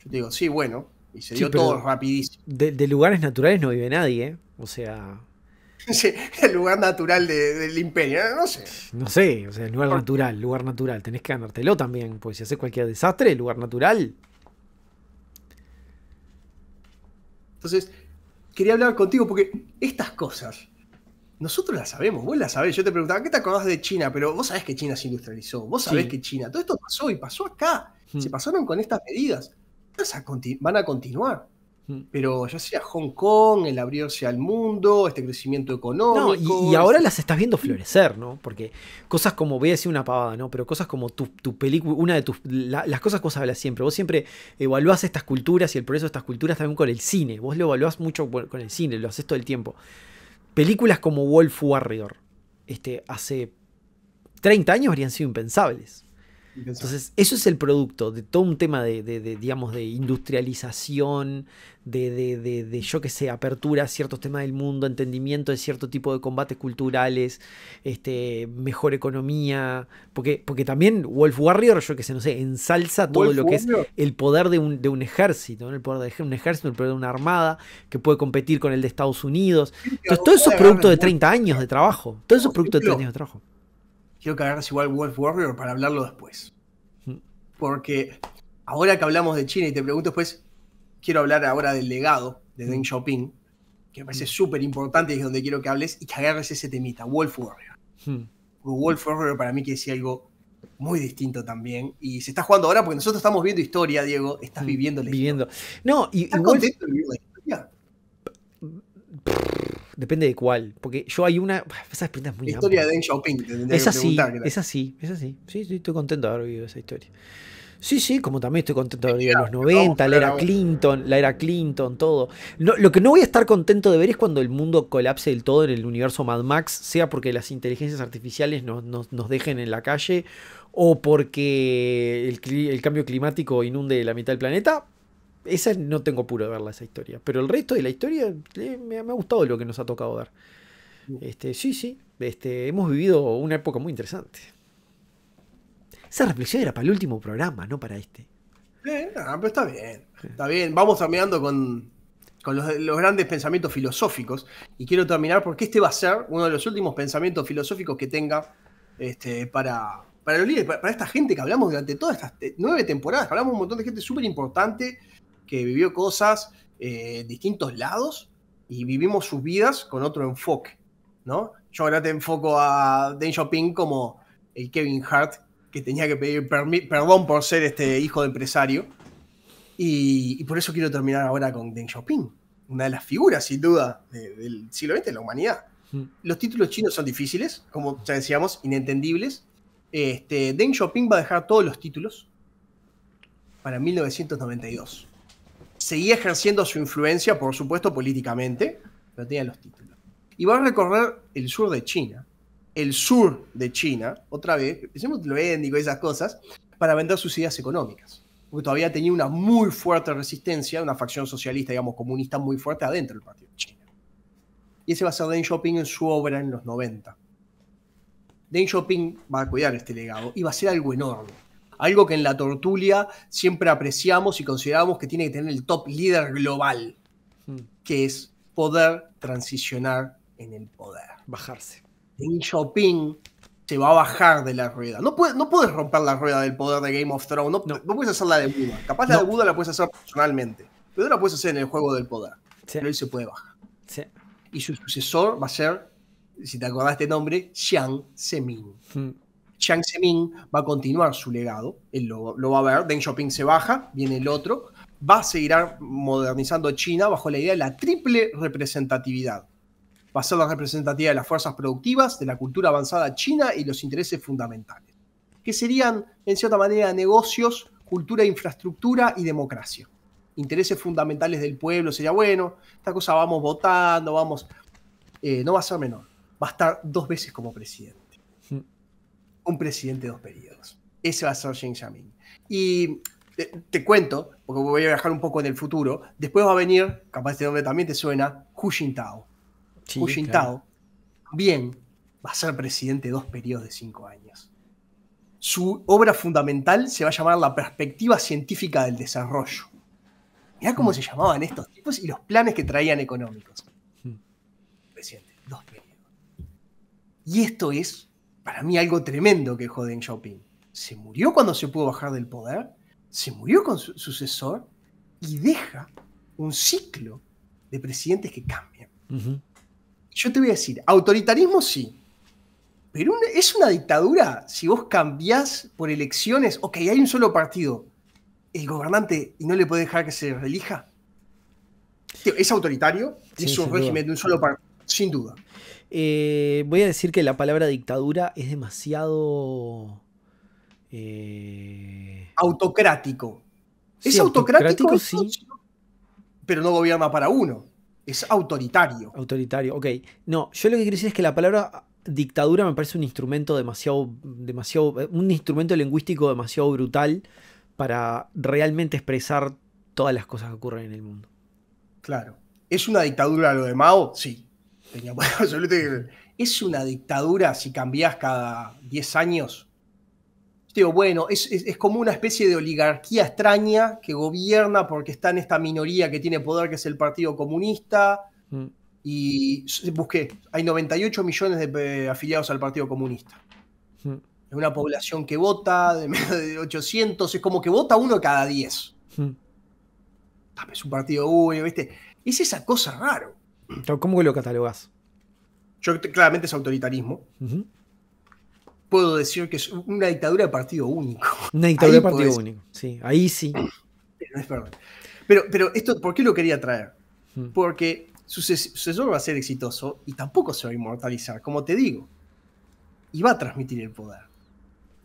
Yo te digo, sí, bueno, y se dio todo rapidísimo. De, lugares naturales no vive nadie, ¿eh? O sea. Sí, el lugar natural del imperio, no sé. No sé, o sea, el lugar natural, lugar natural. Tenés que ganártelo también, pues si haces cualquier desastre, el lugar natural. Entonces, quería hablar contigo porque estas cosas nosotros las sabemos, vos las sabés. Yo te preguntaba, ¿qué te acordás de China? Pero vos sabés que China se industrializó, vos sabés que China, todo esto pasó y pasó acá. Se hmm. pasaron con estas medidas. Van a continuar. Mm. Pero ya sea Hong Kong, el abrirse al mundo, este crecimiento económico. y, ahora las estás viendo florecer, ¿no? Porque cosas como, voy a decir una pavada, ¿no? Pero cosas como tu, tu película, una de tus. las cosas que vos hablas siempre. Vos siempre evaluás estas culturas y el progreso de estas culturas también con el cine. Vos lo evaluás mucho con el cine, lo haces todo el tiempo. Películas como Wolf Warrior, este, hace 30 años habrían sido impensables. Entonces, eso es el producto de todo un tema de, digamos, de industrialización, de, yo que sé, apertura a ciertos temas del mundo, entendimiento de cierto tipo de combates culturales, este, mejor economía, porque, porque también Wolf Warrior, yo que sé, no sé, ensalza todo lo que es el poder de un, ejército, el poder de un ejército, el poder de una armada que puede competir con el de Estados Unidos. Entonces, todo eso es producto de 30 años de trabajo, todo eso es producto de 30 años de trabajo quiero que agarres igual Wolf Warrior para hablarlo después. Mm. Porque ahora que hablamos de China y te pregunto después, quiero hablar ahora del legado de Deng mm. Xiaoping, que me parece mm. súper importante y es donde quiero que hables y que agarres ese temita, Wolf Warrior. Wolf Warrior para mí que decir algo muy distinto también. Y se está jugando ahora porque nosotros estamos viendo historia, Diego. Estás viviendo la No, ¿Estás contento de la historia? Depende de cuál. Porque yo hay una. Esa es historia de Deng Xiaoping. Es así, es así, es así. Sí, sí, estoy contento de haber vivido esa historia. Sí, sí, como también estoy contento de haber vivido los 90, la era Clinton, la era Clinton, todo. lo que no voy a estar contento de ver es cuando el mundo colapse del todo en el universo Mad Max, sea porque las inteligencias artificiales nos, dejen en la calle o porque el cambio climático inunde la mitad del planeta, esa no tengo puro de verla, esa historia. Pero el resto de la historia me, ha gustado lo que nos ha tocado dar mm. Este, sí, sí. Este, hemos vivido una época muy interesante. Esa reflexión era para el último programa, no para este. pero está bien. Está bien. Vamos terminando con, los, grandes pensamientos filosóficos. Y quiero terminar porque este va a ser uno de los últimos pensamientos filosóficos que tenga este, para, para los líderes, para, esta gente que hablamos durante todas estas eh, nueve temporadas. hablamos un montón de gente súper importante que vivió cosas eh, distintos lados y vivimos sus vidas con otro enfoque, ¿no? Yo ahora te enfoco a Deng Xiaoping como el Kevin Hart que tenía que pedir perdón por ser este hijo de empresario y, por eso quiero terminar ahora con Deng Xiaoping, una de las figuras sin duda del siglo XX de la humanidad. Mm. Los títulos chinos son difíciles, como ya decíamos, inentendibles. Este, Deng Xiaoping va a dejar todos los títulos para 1992 seguía ejerciendo su influencia, por supuesto, políticamente, pero tenía los títulos. Y va a recorrer el sur de China, el sur de China, otra vez, decimos lo étnico y esas cosas, para vender sus ideas económicas. Porque todavía tenía una muy fuerte resistencia, una facción socialista, digamos, comunista muy fuerte adentro del Partido de China. Y ese va a ser Deng Xiaoping en su obra en los 90. Deng Xiaoping va a cuidar este legado y va a ser algo enorme algo que en la tortulia siempre apreciamos y consideramos que tiene que tener el top líder global, hmm. que es poder transicionar en el poder. Bajarse. en Xiaoping se va a bajar de la rueda. No, no puedes romper la rueda del poder de Game of Thrones, no, puedes hacer la de Buda. Capaz la de Buda la puedes hacer personalmente, pero no la puedes hacer en el juego del poder. Pero él se puede bajar. Y su sucesor va a ser, si te acordás este nombre, Xiang Zemin. Hmm. Xi Zemin va a continuar su legado, él lo, va a ver, Deng Xiaoping se baja, viene el otro, va a seguir modernizando China bajo la idea de la triple representatividad. Va a ser la representativa de las fuerzas productivas, de la cultura avanzada china y los intereses fundamentales, que serían, en cierta manera, negocios, cultura, infraestructura y democracia. Intereses fundamentales del pueblo sería, bueno, esta cosa vamos votando, vamos... Eh, no va a ser menor, va a estar dos veces como presidente un presidente de dos periodos. Ese va a ser Xi Jinping. Y eh, te, cuento, porque voy a viajar un poco en el futuro, después va a venir, capaz de este nombre también te suena, Hu Jintao. Hu Jintao, bien, va a ser presidente de dos periodos de cinco años. Su obra fundamental se va a llamar La perspectiva científica del desarrollo. Mirá cómo mm. se llamaban estos tipos y los planes que traían económicos. Mm. Presidente, dos periodos. Y esto es para mí algo tremendo que joden Deng Xiaoping. Se murió cuando se pudo bajar del poder, se murió con su sucesor y deja un ciclo de presidentes que cambian. Yo te voy a decir, autoritarismo sí, pero es una dictadura si vos cambiás por elecciones, ok, hay un solo partido, el gobernante y no le puede dejar que se relija. Es autoritario, es un régimen de un solo partido, sin duda. Eh, voy a decir que la palabra dictadura es demasiado... Eh, autocrático. es autocrático, sí. Pero no gobierna para uno. Es autoritario. Autoritario, ok. No, yo lo que quiero decir es que la palabra dictadura me parece un instrumento demasiado, demasiado, un instrumento lingüístico demasiado brutal para realmente expresar todas las cosas que ocurren en el mundo. Claro. ¿Es una dictadura lo de Mao? Sí. Es una dictadura si cambiás cada 10 años. bueno, es, como una especie de oligarquía extraña que gobierna porque está en esta minoría que tiene poder, que es el Partido Comunista. Mm. Y busqué, hay 98 millones de afiliados al Partido Comunista. Mm. Es una población que vota de de 800, es como que vota uno cada 10. Mm. Ah, es un partido Es esa cosa raro. ¿Cómo lo catalogás? Yo claramente es autoritarismo. Puedo decir que es una dictadura de partido único. Una dictadura de partido único, sí. Ahí sí. Pero, Pero, esto, ¿por qué lo quería traer? Mm. Porque su sucesor va a ser exitoso y tampoco se va a inmortalizar, como te digo. Y va a transmitir el poder.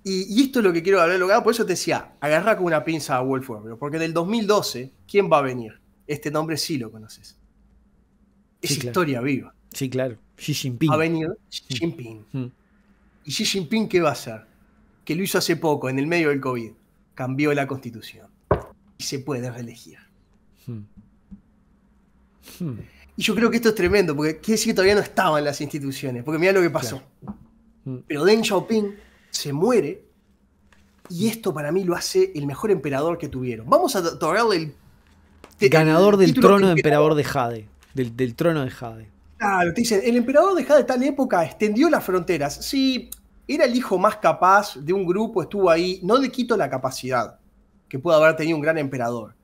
Y, esto es lo que quiero hablar, por eso te decía, agarra con una pinza a Wolf Warrior, porque del 2012, ¿quién va a venir? Este nombre sí lo conoces es historia viva. Sí, claro. Xi Jinping. Ha venido Xi mm. Jinping. Mm. ¿Y Xi Jinping qué va a hacer? Que lo hizo hace poco, en el medio del COVID. Cambió la constitución. Y se puede reelegir. Mm. Y yo creo que esto es tremendo, porque quiere decir que todavía no estaban las instituciones, porque mira lo que pasó. Pero Deng Xiaoping se muere y esto para mí lo hace el mejor emperador que tuvieron. Vamos a otorgarle el... Ganador del trono de emperador de Jade del, trono de Jade. Claro, te dicen, el emperador de Jade de tal época extendió las fronteras. Sí, era el hijo más capaz de un grupo, estuvo ahí. No le quito la capacidad que pudo haber tenido un gran emperador,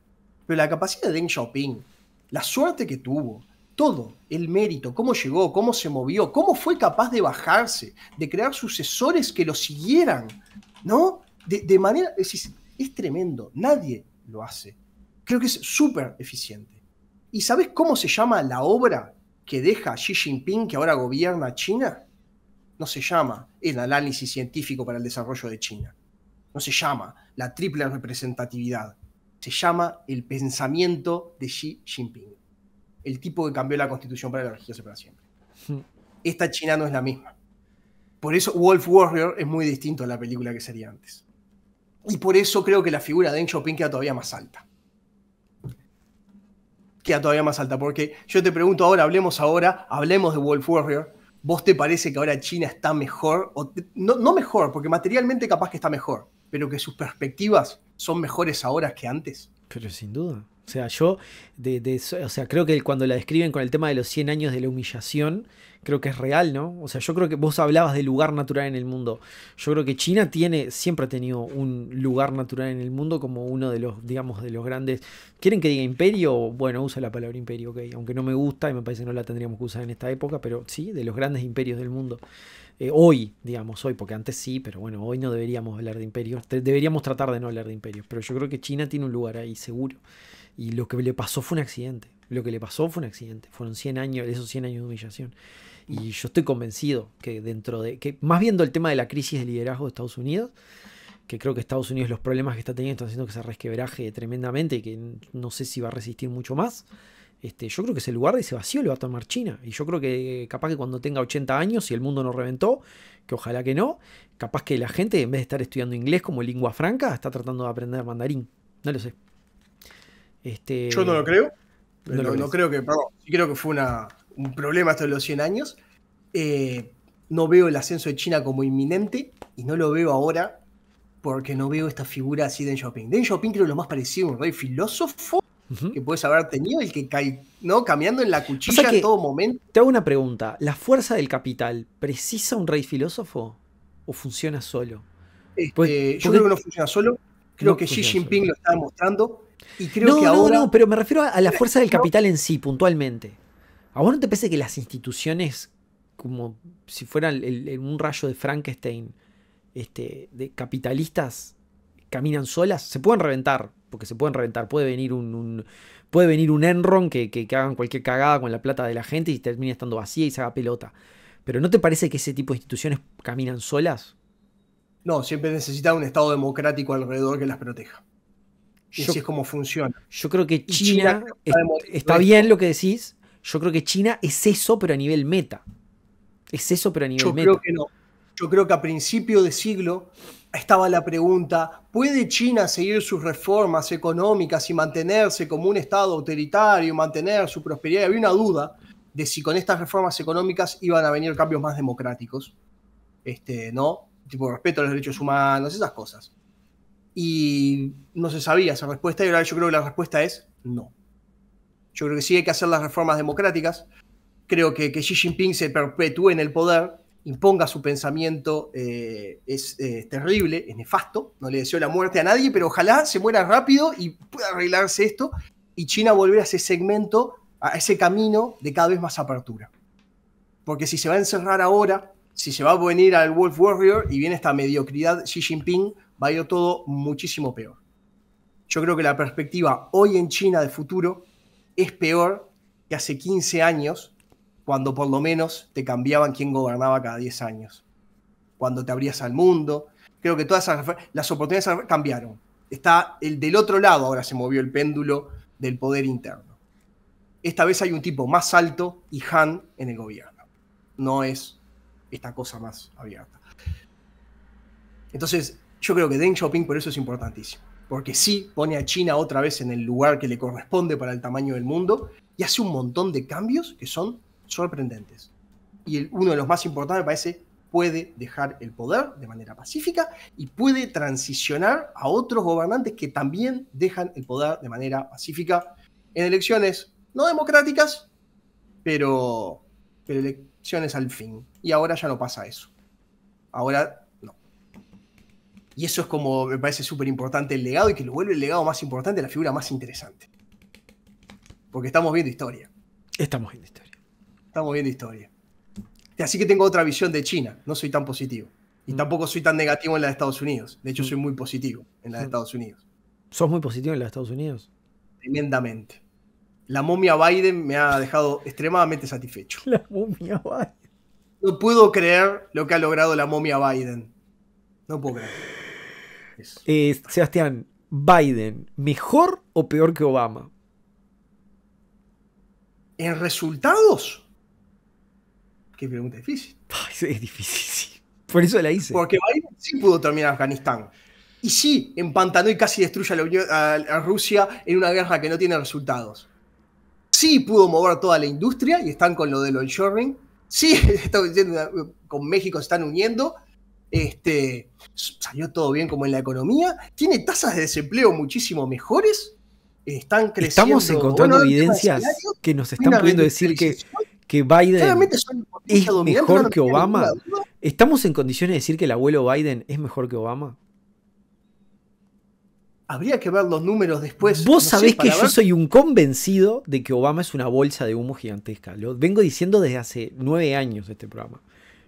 pero la capacidad de Deng Xiaoping, la suerte que tuvo, todo, el mérito, cómo llegó, cómo se movió, cómo fue capaz de bajarse, de crear sucesores que lo siguieran, ¿no? De, manera, es, es tremendo, nadie lo hace. Creo que es súper eficiente. ¿Y sabes cómo se llama la obra que deja Xi Jinping, que ahora gobierna China? No se llama el análisis científico para el desarrollo de China. No se llama la triple representatividad. Se llama el pensamiento de Xi Jinping. El tipo que cambió la constitución para la región para siempre. Hmm. Esta China no es la misma. Por eso Wolf Warrior es muy distinto a la película que sería antes. Y por eso creo que la figura de Deng Xiaoping queda todavía más alta todavía más alta. Porque yo te pregunto ahora, hablemos ahora, hablemos de Wolf Warrior. ¿Vos te parece que ahora China está mejor? O no, no mejor, porque materialmente capaz que está mejor, pero que sus perspectivas son mejores ahora que antes. Pero sin duda. O sea, yo o sea, creo que cuando la describen con el tema de los 100 años de la humillación, creo que es real, ¿no? O sea, yo creo que vos hablabas de lugar natural en el mundo. Yo creo que China tiene, siempre ha tenido un lugar natural en el mundo como uno de los, digamos, de los grandes. ¿Quieren que diga imperio? Bueno, usa la palabra imperio, ok. Aunque no me gusta y me parece que no la tendríamos que usar en esta época, pero sí, de los grandes imperios del mundo. Eh, hoy, digamos, hoy, porque antes sí, pero bueno, hoy no deberíamos hablar de imperios. Deberíamos tratar de no hablar de imperios, pero yo creo que China tiene un lugar ahí seguro. Y lo que le pasó fue un accidente. Lo que le pasó fue un accidente. Fueron 100 años, esos 100 años de humillación. Y yo estoy convencido que dentro de, que más viendo el tema de la crisis de liderazgo de Estados Unidos, que creo que Estados Unidos los problemas que está teniendo están haciendo que se resquebraje tremendamente y que no sé si va a resistir mucho más. Este, yo creo que ese lugar de ese vacío lo va a tomar China. Y yo creo que capaz que cuando tenga 80 años, si el mundo no reventó, que ojalá que no, capaz que la gente en vez de estar estudiando inglés como lengua franca, está tratando de aprender mandarín. No lo sé. Este, yo no lo creo. No, creo que, creo que fue un problema hasta los 100 años. Eh, no veo el ascenso de China como inminente y no lo veo ahora porque no veo esta figura así de Deng Xiaoping. Deng Xiaoping creo lo más parecido un rey filósofo que puedes haber tenido, el que cae, ¿no? cambiando en la cuchilla en todo momento. Te hago una pregunta. ¿La fuerza del capital precisa un rey filósofo o funciona solo? Este, pues, yo creo que no funciona solo. Creo que Xi Jinping lo está demostrando no, no, no, pero me refiero a, la fuerza del capital en sí, puntualmente. ¿A vos no te parece que las instituciones, como si fueran un rayo de Frankenstein, este, de capitalistas, caminan solas? Se pueden reventar, porque se pueden reventar. Puede venir un, puede venir un Enron que, hagan cualquier cagada con la plata de la gente y termine estando vacía y se haga pelota. Pero ¿no te parece que ese tipo de instituciones caminan solas? No, siempre necesita un Estado democrático alrededor que las proteja y así es como funciona. Yo creo que China, está bien lo que decís. Yo creo que China es eso, pero a nivel meta. Es eso, pero a nivel meta. Yo creo que no. Yo creo que a principio de siglo estaba la pregunta, ¿puede China seguir sus reformas económicas y mantenerse como un Estado autoritario, mantener su prosperidad? Había una duda de si con estas reformas económicas iban a venir cambios más democráticos, este, ¿no? Tipo respeto a los derechos humanos, esas cosas y no se sabía esa respuesta y ahora yo creo que la respuesta es no. Yo creo que sí hay que hacer las reformas democráticas, creo que, Xi Jinping se perpetúe en el poder, imponga su pensamiento, eh, eh, es terrible, es nefasto, no le deseo la muerte a nadie, pero ojalá se muera rápido y pueda arreglarse esto y China volver a ese segmento, a ese camino de cada vez más apertura. Porque si se va a encerrar ahora, si se va a venir al Wolf Warrior y viene esta mediocridad Xi Jinping, va a ir todo muchísimo peor. Yo creo que la perspectiva hoy en China de futuro es peor que hace 15 años, cuando por lo menos te cambiaban quién gobernaba cada 10 años, cuando te abrías al mundo. Creo que todas las oportunidades cambiaron. Está el del otro lado, ahora se movió el péndulo del poder interno. Esta vez hay un tipo más alto y Han en el gobierno. No es esta cosa más abierta. Entonces, yo creo que Deng Xiaoping por eso es importantísimo, porque sí pone a China otra vez en el lugar que le corresponde para el tamaño del mundo y hace un montón de cambios que son sorprendentes. Y uno de los más importantes me parece puede dejar el poder de manera pacífica y puede transicionar a otros gobernantes que también dejan el poder de manera pacífica en elecciones no democráticas, pero, pero elecciones al fin. Y ahora ya no pasa eso. Ahora y eso es como me parece súper importante el legado y que lo vuelve el legado más importante, la figura más interesante. Porque estamos viendo historia. Estamos viendo historia. Estamos viendo historia. Así que tengo otra visión de China. No soy tan positivo. Y mm. tampoco soy tan negativo en la de Estados Unidos. De hecho, mm. soy muy positivo en la de mm. Estados Unidos. ¿Sos muy positivo en la de Estados Unidos? Tremendamente. La momia Biden me ha dejado extremadamente satisfecho. La momia Biden. No puedo creer lo que ha logrado la momia Biden. No puedo creer. Eh, Sebastián, Biden, ¿mejor o peor que Obama? ¿En resultados? Qué pregunta difícil. es difícil, Por eso la hice. Porque Biden sí pudo terminar Afganistán. Y sí, empantanó y casi destruye a, la Rusia en una guerra que no tiene resultados. Sí pudo mover toda la industria y están con lo del onshoring. Sí, con México se están uniendo este, salió todo bien como en la economía, tiene tasas de desempleo muchísimo mejores, están creciendo. Estamos encontrando evidencias que nos están pudiendo decir que, que Biden es mejor que Obama. ¿Estamos en condiciones de decir que el abuelo Biden es mejor que Obama? Habría que ver los números después. Vos sabés que yo soy un convencido de que Obama es una bolsa de humo gigantesca. Lo vengo diciendo desde hace nueve años este programa.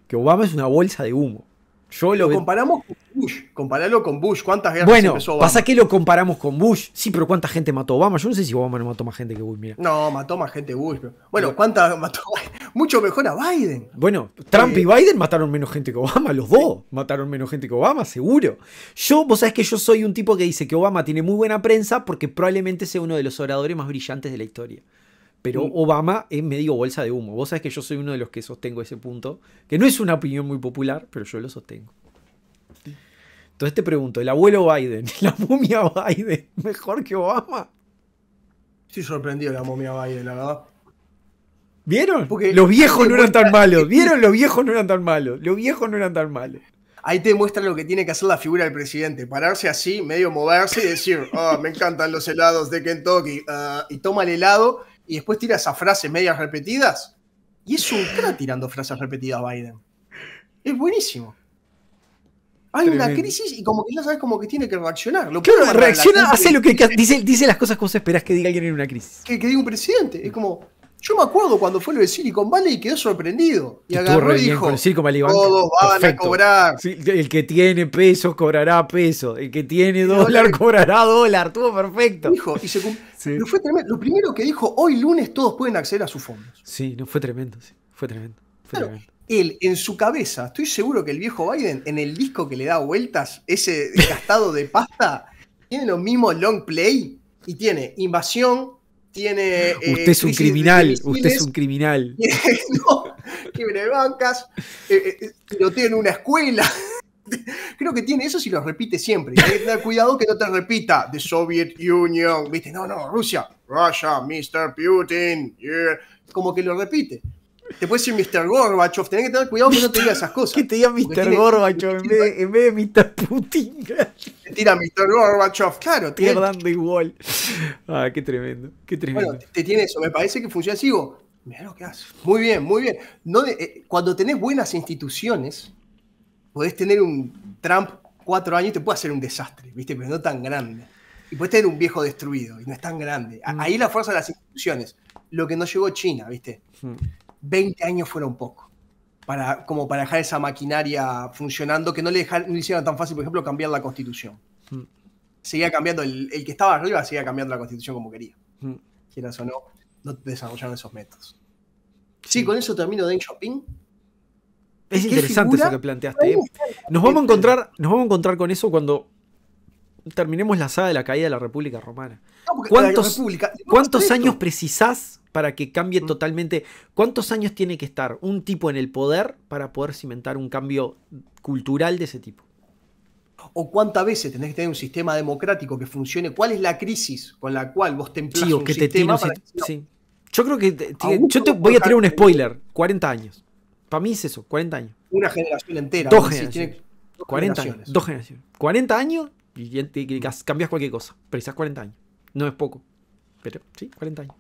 Que Obama es una bolsa de humo. Yo lo, comparamos con Bush. compararlo con Bush. ¿Cuántas guerras bueno, empezó Obama? pasa que lo comparamos con Bush. Sí, pero ¿cuánta gente mató Obama? Yo no sé si Obama no mató más gente que Bush, mira. No, mató más gente Bush. Bueno, ¿cuántas mató? Mucho mejor a Biden. Bueno, Trump y eh, Biden mataron menos gente que Obama. Los dos mataron menos gente que Obama, seguro. Yo, vos sabés que yo soy un tipo que dice que Obama tiene muy buena prensa porque probablemente sea uno de los oradores más brillantes de la historia. Pero mm. Obama es medio bolsa de humo. Vos sabés que yo soy uno de los que sostengo ese punto, que no es una opinión muy popular, pero yo lo sostengo. Entonces te pregunto, ¿el abuelo Biden, la momia Biden, mejor que Obama? Sí, sorprendió la momia Biden, la verdad. ¿Vieron? Porque los viejos no eran tan malos. ¿Vieron? Los viejos no eran tan malos. Los viejos no eran tan malos. Ahí te muestra lo que tiene que hacer la figura del presidente. Pararse así, medio moverse y decir, ah, me encantan los helados de Kentucky. Ah, y toma el helado y después tira esas frases medias repetidas. Y es un crack tirando frases repetidas Biden. Es buenísimo. Hay una crisis y como que ya sabes como que tiene que reaccionar. Lo claro, reacciona, hace lo que, dice, dice, las cosas que vos esperás que diga alguien en una crisis. Que, diga un presidente. Es como, yo me acuerdo cuando fue lo de Silicon Valley y quedó sorprendido. Y, agarró y dijo, todos van a cobrar. el que tiene pesos cobrará peso. El que tiene dólar, cobrará dólar. todo perfecto. Dijo, y se lo primero que dijo, hoy lunes todos pueden acceder a sus fondos. Sí, no, fue tremendo, sí. Fue tremendo. Él, en su cabeza, estoy seguro que el viejo Biden, en el disco que le da vueltas, ese gastado de pasta, tiene los mismos long play y tiene invasión, tiene. Eh, usted es un criminal, usted es un criminal. no, quiebre bancas, lo eh, eh, tiene en una escuela. creo que tiene eso si lo repite siempre. hay que tener cuidado que no te repita The Soviet Union, ¿viste? No, no, Rusia, Russia, Mr. Putin, como que lo repite. Te puede decir Mr. Gorbachev, tenés que tener cuidado que no te diga esas cosas. Que te diga Mr. Gorbachev en vez, de, Mr. Putin. Te tira Mr. Gorbachev, claro. Te dando igual. Ah, qué tremendo, qué tremendo. Bueno, te, tiene eso, me parece que funciona así. Mira lo que haces. Muy bien, muy bien. Eh, cuando tenés buenas instituciones, podés tener un Trump cuatro años y te puede hacer un desastre, ¿viste? Pero no tan grande. Y podés tener un viejo destruido y no es tan grande. Ahí la fuerza de las instituciones. Lo que no llegó China, ¿viste? 20 hmm. años fueron poco. Para, como para dejar esa maquinaria funcionando, que no le, dejar, hicieron tan fácil, por ejemplo, cambiar la constitución. Hmm. Seguía cambiando, el, que estaba arriba seguía cambiando la constitución como quería. Hmm. Quieras o no, no desarrollaron esos métodos. Sí, con eso termino Deng Xiaoping. Es interesante eso que planteaste. Eh. Nos, vamos a encontrar, nos vamos a encontrar con eso cuando terminemos la saga de la caída de la República Romana. ¿Cuántos, años precisás para que cambie mm. totalmente? ¿Cuántos años tiene que estar un tipo en el poder para poder cimentar un cambio cultural de ese tipo? ¿O cuántas veces tenés que tener un sistema democrático que funcione? ¿Cuál es la crisis con la cual vos templás te sistema? Yo creo que... yo te voy a tirar un spoiler. 40 años. Para mí es eso, 40 años. Una generación entera. Dos generaciones. dos 40 generaciones. años. Dos generaciones. 40 años y, cambias cualquier cosa. Pero quizás 40 años. No es poco. Pero sí, 40 años.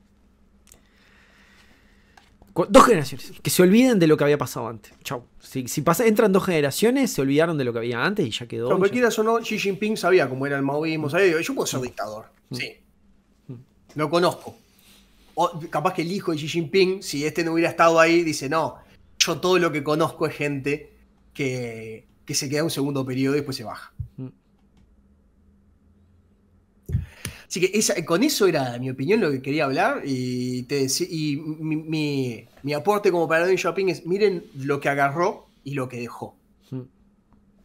dos generaciones. Que se olviden de lo que había pasado antes. Chau. Si, entran dos generaciones, se olvidaron de lo que había antes y ya quedó. cualquiera o no, Xi Jinping sabía cómo era el maoísmo. yo puedo ser dictador. Mm. Sí. Mm. Lo conozco. capaz que el hijo de Xi Jinping, si este no hubiera estado ahí, dice, no, yo todo lo que conozco es gente que, se queda un segundo periodo y después se baja. Mm. Así que con eso era mi opinión lo que quería hablar y, mi, aporte como para Shopping es miren lo que agarró y lo que dejó. Mm.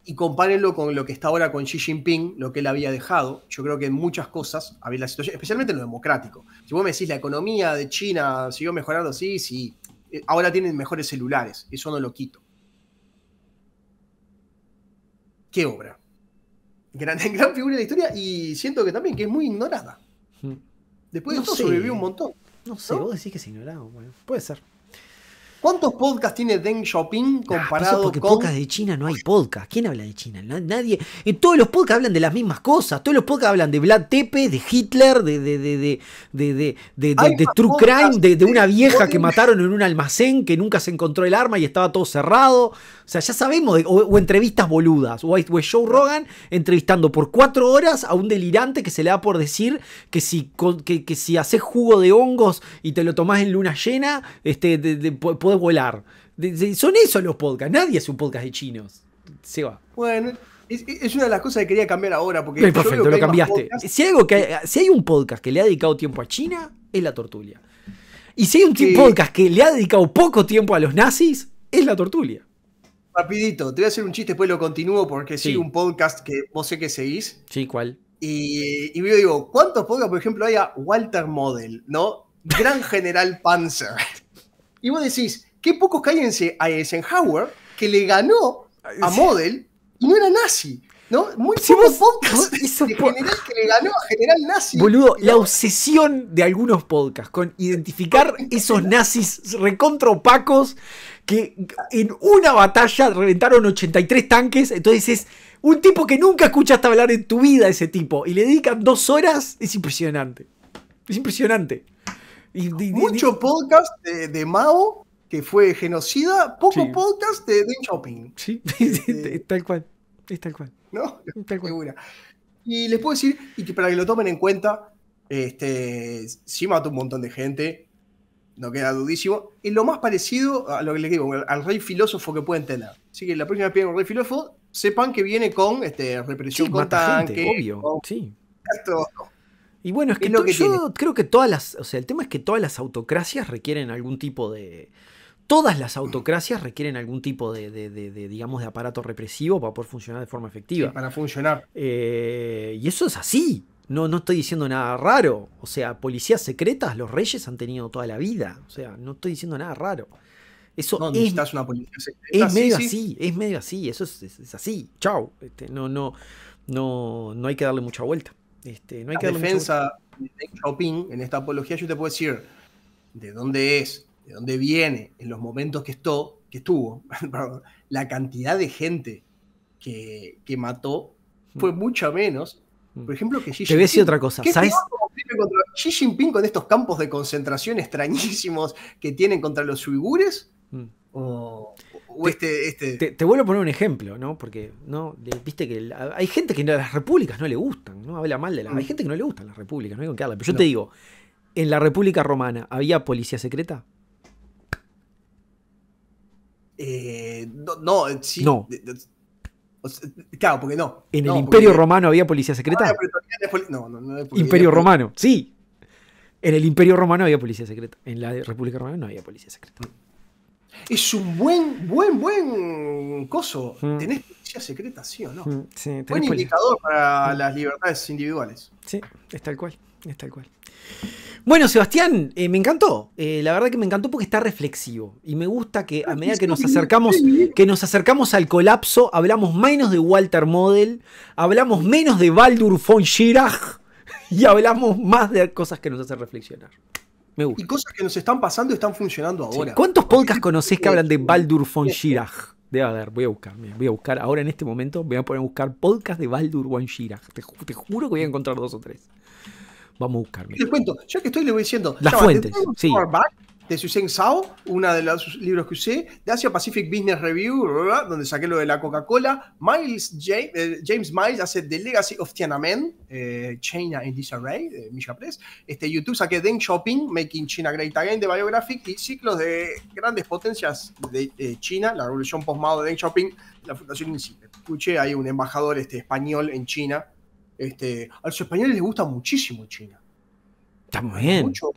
Y compárenlo con lo que está ahora con Xi Jinping, lo que él había dejado. Yo creo que en muchas cosas, había la situación, especialmente en lo democrático. Si vos me decís la economía de China siguió mejorando, sí, sí. Eh, ahora tienen mejores celulares, eso no lo quito. ¿Qué obra? Gran, figura de la historia y siento que también que es muy ignorada. Mm. Después de todo sobrevivió un montón. No sé, vos decís que es ignorado, bueno. puede ser. ¿Cuántos podcasts tiene Deng Xiaoping comparado con...? porque con...? de China no hay podcast. ¿Quién habla de China? Nadie. todos los podcasts hablan de las mismas cosas. Todos los podcasts hablan de Vlad Tepe, de Hitler, de, de, de, de True Crime, de, una vieja que mataron en un almacén que nunca se encontró el arma y estaba todo cerrado. O sea, ya sabemos. O, entrevistas boludas. O, o Joe Rogan entrevistando por cuatro horas a un delirante que se le da por decir que si, si haces jugo de hongos y te lo tomás en luna llena, este, podés volar. Son esos los podcasts. Nadie hace un podcast de chinos. Se va. Bueno, es, una de las cosas que quería cambiar ahora. Porque perfecto, lo cambiaste. Si hay, algo que si hay un podcast que le ha dedicado tiempo a China, es La Tortulia. Y si hay un podcast que le ha dedicado poco tiempo a los nazis, es La Tortulia. Rapidito, te voy a hacer un chiste, después lo continúo porque sigue un podcast que vos sé que seguís. Sí, ¿cuál? Y, y yo digo, ¿cuántos podcasts, por ejemplo, hay a Walter Model, ¿no? Gran General Panzer. Y vos decís, Qué pocos cállense a Eisenhower, que le ganó a Model y no era nazi. Muy pocos podcasts de general que le ganó a general nazi. Boludo, la obsesión de algunos podcasts con identificar esos nazis recontropacos que en una batalla reventaron 83 tanques. Entonces es un tipo que nunca escuchaste hablar en tu vida, ese tipo. Y le dedican dos horas. Es impresionante. Es impresionante. Y, Mucho podcast de, de Mao que fue genocida, poco podcast de Deng Shopping. Eh, sí, tal cual. Es tal cual. ¿No? Tal Y les puedo decir, y para que lo tomen en cuenta, este, sí mató un montón de gente, no queda dudísimo. y lo más parecido a lo que les digo, al rey filósofo que pueden tener. Así que la próxima vez que un rey filósofo, sepan que viene con este, represión con obvio, sí. y bueno, es que, yo creo que todas las, o sea, el tema es que todas las autocracias requieren algún tipo de, todas las autocracias requieren algún tipo de, digamos, de aparato represivo para poder funcionar de forma efectiva. para funcionar. Eh, y eso es así. No, no estoy diciendo nada raro. O sea, policías secretas los reyes han tenido toda la vida. O sea, no estoy diciendo nada raro. Eso no, es, una policía secreta. Es medio así, es medio así. Eso es, así. Chau. Este, no, no, no, no hay que darle mucha vuelta. Este, no hay que defensa de Xiaoping en esta apología, yo te puedo decir de dónde es, de dónde viene, en los momentos que, estuvo, que estuvo la cantidad de gente que, mató mm. fue mucha menos mm. por ejemplo, que Xi Jinping. Te otra cosa, ¿sabes? Xi Jinping con estos campos de concentración extrañísimos que tienen contra los uigures? Mm. te, este. este. Te, vuelvo a poner un ejemplo, ¿no? Porque, ¿no? Viste que hay gente que a las repúblicas no le gustan, ¿no? Habla mal de la. Hay gente que no le gustan las repúblicas, no hay con qué hablar. Pero yo te digo, en la República Romana, ¿había policía secreta? Eh, no, sí. claro, porque no. En el Imperio Romano había policía secreta. No, no, no, Imperio Romano, sí. En el Imperio Romano había policía secreta. En la República Romana no había policía secreta. Mm. Es un buen, buen, buen coso. Mm. Tenés policía secreta, sí o no. Mm, sí, tenés buen indicador para las libertades individuales. Sí, es tal cual, es tal cual. Bueno, Sebastián, eh, me encantó. Eh, la verdad que me encantó porque está reflexivo. Y me gusta que a medida que nos acercamos, que nos acercamos al colapso, hablamos menos de Walter Model, hablamos menos de Baldur von Schirach y hablamos más de cosas que nos hacen reflexionar. Me gusta. Y cosas que nos están pasando y están funcionando ahora. ¿Cuántos podcasts conocés que hablan de Baldur von Schirach? Debe haber, voy a buscar, voy a buscar ahora en este momento, voy a poner a buscar podcast de Baldur von Schirach. te juro que voy a encontrar dos o tres. Vamos a buscarlo. Les cuento, ya que estoy, le voy diciendo. Las fuentes, sí. de Susan Sao, uno de los libros que usé, de Asia Pacific Business Review, donde saqué lo de la Coca-Cola, Miles eh, James, Miles hace The Legacy of Tiananmen, eh, China in Disarray, de Misha Press, este, YouTube saqué Deng Shopping, Making China Great Again, de Biographic, y ciclos de grandes potencias de, eh, China, la revolución post de Deng Shopping, la Fundación INSIPE. Escuché hay un embajador este, español en China, al este, a los españoles les gusta muchísimo China. También. Hay mucho,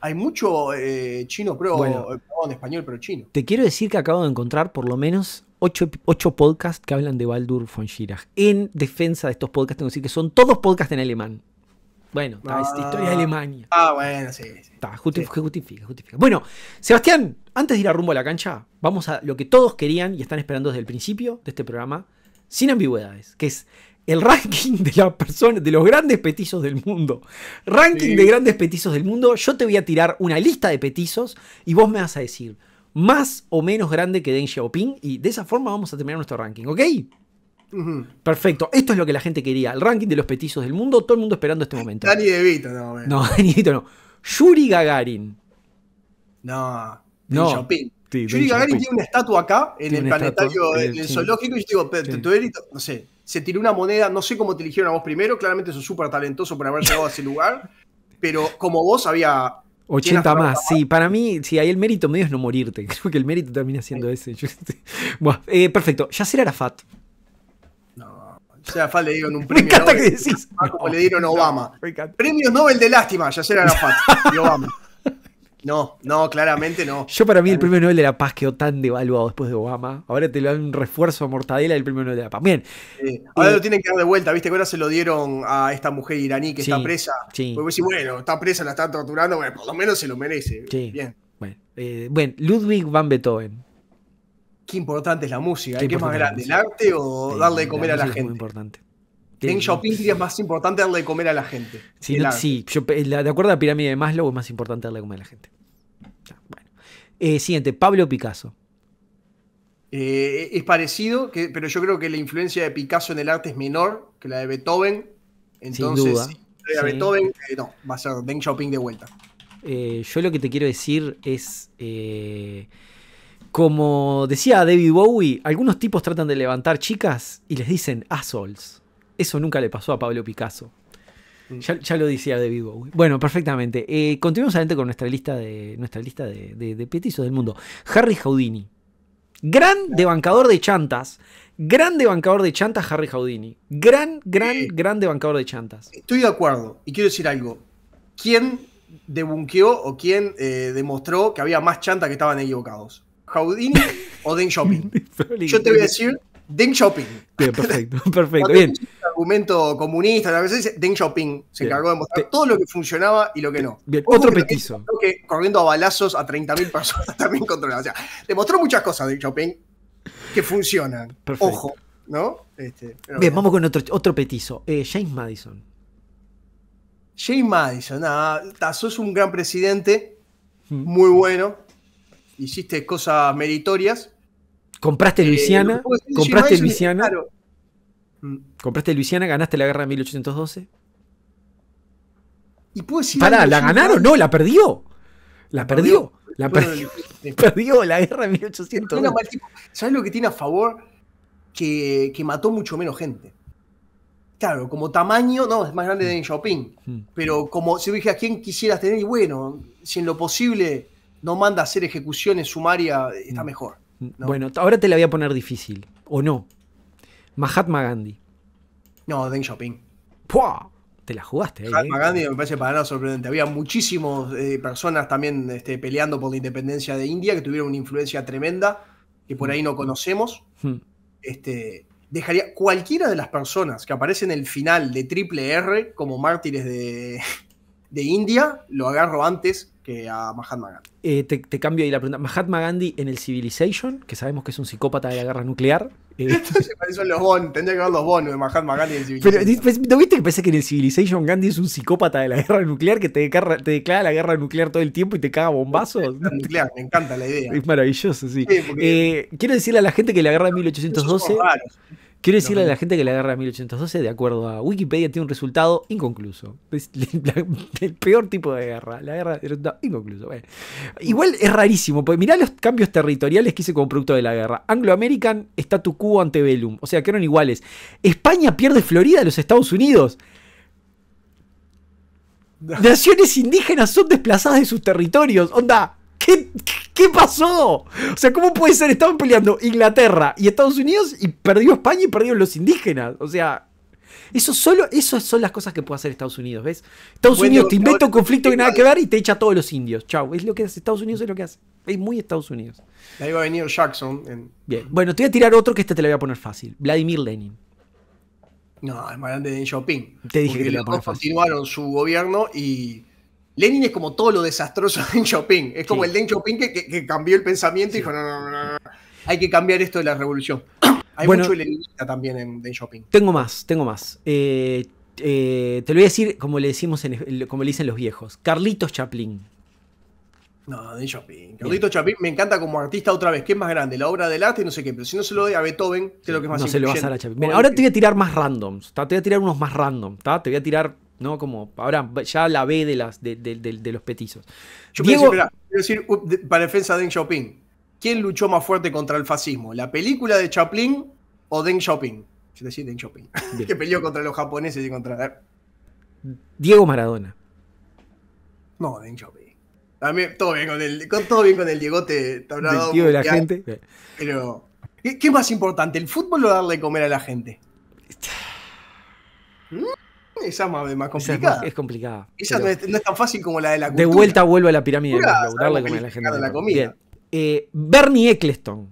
hay mucho eh, chino, pero bueno, eh, español, pero chino. Te quiero decir que acabo de encontrar por lo menos 8, podcasts que hablan de Baldur von Schirach. En defensa de estos podcasts, tengo que decir que son todos podcasts en alemán. Bueno, está, historia de ah. Alemania. Ah, bueno, sí. Está, justifica, justifica. Bueno, Sebastián, antes de ir a rumbo a la cancha, vamos a lo que todos querían y están esperando desde el principio de este programa, sin ambigüedades, que es el ranking de las personas, de los grandes petizos del mundo. Ranking de grandes petizos del mundo. Yo te voy a tirar una lista de petizos y vos me vas a decir más o menos grande que Deng Xiaoping y de esa forma vamos a terminar nuestro ranking, ¿ok? Perfecto, esto es lo que la gente quería. El ranking de los petizos del mundo, todo el mundo esperando este momento. Dani DeVito, no, No, Dani DeVito no. Yuri Gagarin. No, Deng Xiaoping. Yuri Gagarin tiene una estatua acá en el planetario, eh, en el, zoológico. Y yo digo, pero, no sé, se tiró una moneda, no sé cómo te eligieron a vos primero, claramente sos súper talentoso por haber llegado a ese lugar, pero como vos había... 80 más, sí, para mí, sí, hay el mérito medio es no morirte, creo que el mérito termina siendo ese. bueno, eh, perfecto, Yasser Arafat. No, Yasser Arafat le dieron un premio Nobel, que decís. como le dieron Obama. Premios Nobel de lástima, Yasser Arafat y Obama. No, no, claramente no. Yo para mí el premio Nobel de la Paz quedó tan devaluado después de Obama. Ahora te lo dan un refuerzo a Mortadela del premio Nobel de la Paz. Bien. Ahora eh, lo tienen que dar de vuelta, ¿viste? Que ahora se lo dieron a esta mujer iraní que está presa. Sí. Porque bueno, está presa, la están torturando, bueno, por lo menos se lo merece. Sí. Bien. Bueno, eh, Ludwig van Beethoven. Qué importante es la música, ¿Qué ¿eh? es más grande, el arte o darle de comer a la gente? Es muy importante en shopping es más importante darle de comer a la gente. Sí, de acuerdo a la pirámide de Maslow es más importante darle de comer a la gente. Eh, siguiente, Pablo Picasso. Eh, es parecido, pero yo creo que la influencia de Picasso en el arte es menor que la de Beethoven. Entonces, Sin duda. Beethoven, eh, no, va a ser Deng Xiaoping de vuelta. yo lo que te quiero decir es como decía David Bowie, algunos tipos tratan de levantar chicas y les dicen assholes. Eso nunca le pasó a Pablo Picasso. Mm. Ya, lo decía David Bowie. Bueno, perfectamente. Eh, continuemos continuamos adelante con nuestra lista de nuestra lista de, petizos del mundo. Harry Houdini. Gran debancador de chantas. Gran debancador de chantas, Harry Houdini. Gran, gran, eh, gran debancador de chantas. Estoy de acuerdo. Y quiero decir algo. ¿Quién debunqueó o quién eh, demostró que había más chantas que estaban equivocados? ¿Houdini o Deng Shopping? Yo te voy a decir Deng Shopping. Bien, perfecto, perfecto. Bien argumento comunista, Deng Xiaoping se encargó de mostrar todo lo que funcionaba y lo que no. otro petizo. corriendo a balazos a 30.000 personas también controladas. O sea, demostró muchas cosas Deng Xiaoping que funcionan. Ojo, ¿no? Este, Bien, vamos con otro, otro petizo. Eh, James Madison. James Madison, ah, sos un gran presidente, mm. muy bueno, hiciste cosas meritorias. Compraste eh, Luisiana, compraste Luisiana. Compraste Luisiana, ganaste la guerra de 1812. ¿Y puedo decir Pará, ¿la ganaron? No, la perdió. La perdió. La perdió. perdió la guerra de 1812. ¿Sabes lo que tiene a favor? Que, mató mucho menos gente. Claro, como tamaño, no, es más grande de mm. Deng Xiaoping. Mm. Pero como si dije a quién quisieras tener, y bueno, si en lo posible no manda a hacer ejecuciones sumarias, está mm. mejor. Bueno, ahora te la voy a poner difícil, ¿o no? Mahatma Gandhi. No, Deng Xiaoping. Te la jugaste. Mahatma eh. Gandhi me parece para nada sorprendente. Había muchísimas eh, personas también este, peleando por la independencia de India que tuvieron una influencia tremenda que por ahí no mm. conocemos. Mm. Este, dejaría cualquiera de las personas que aparecen en el final de Triple R como mártires de, de India, lo agarro antes que a Mahatma Gandhi. Eh, te, cambio ahí la pregunta. Mahatma Gandhi en el Civilization, que sabemos que es un psicópata de la guerra nuclear. Eh, Entonces los bonos, tendría que ver los bonos de Mahatma Gandhi en el Civilization. Pero, ¿no viste que pensé que en el Civilization Gandhi es un psicópata de la guerra nuclear que te, declara la guerra nuclear todo el tiempo y te caga bombazos? nuclear, me encanta la idea. Es maravilloso, sí. Eh, quiero decirle a la gente que la guerra de 1812... Quiero decirle a la gente que la guerra de 1812, de acuerdo a Wikipedia, tiene un resultado inconcluso. Es el peor tipo de guerra. La guerra inconcluso. Igual es rarísimo, porque mirá los cambios territoriales que hice como producto de la guerra. Anglo-American, statu quo ante Bellum. O sea, que eran iguales. España pierde Florida a los Estados Unidos. Naciones indígenas son desplazadas de sus territorios. Onda, ¿Qué pasó? O sea, ¿cómo puede ser? Estaban peleando Inglaterra y Estados Unidos y perdió España y perdió los indígenas. O sea, eso solo, eso son las cosas que puede hacer Estados Unidos, ¿ves? Estados Unidos te inventa un conflicto que nada que ver y te echa a todos los indios. Chau, es lo que hace Estados Unidos, es lo que hace. Es muy Estados Unidos. Ahí va a venir Jackson. Bien, bueno, te voy a tirar otro que este te lo voy a poner fácil. Vladimir Lenin. No, es más de Deng Te dije que te lo iba a poner fácil. Continuaron su gobierno y Lenin es como todo lo desastroso de Deng Xiaoping. Es como el Deng Xiaoping que, cambió el pensamiento y dijo, no, no, no, no, hay que cambiar esto de la revolución. Hay mucho leninista también en Deng Xiaoping. Tengo más, tengo más. Eh, eh, te lo voy a decir como le decimos como dicen los viejos. Carlitos Chaplin. No, Deng Xiaoping. Carlitos Chaplin me encanta como artista otra vez. ¿Qué es más grande? La obra del arte y no sé qué. Pero si no se lo doy a Beethoven, creo que es más No se lo vas a dar a Chaplin. ahora te voy a tirar más randoms. Te voy a tirar unos más random. Te voy a tirar ¿no? Como ahora ya la ve de, las, de, los petizos. quiero decir, uh, para defensa de Deng Xiaoping, ¿quién luchó más fuerte contra el fascismo? ¿La película de Chaplin o Deng Xiaoping? Yo decía Deng Xiaoping, que peleó contra los japoneses y contra... Diego Maradona. No, Deng Xiaoping. todo bien con el, con, todo bien con el Diegote. Te de la gente. Pero, ¿qué, es más importante, el fútbol o darle de comer a la gente? no esa es más complicada. es, complicada. Esa no es, no, es, tan fácil como la de la comida. De vuelta vuelvo a la pirámide. de la, la gente. comida. Eh, Bernie Eccleston.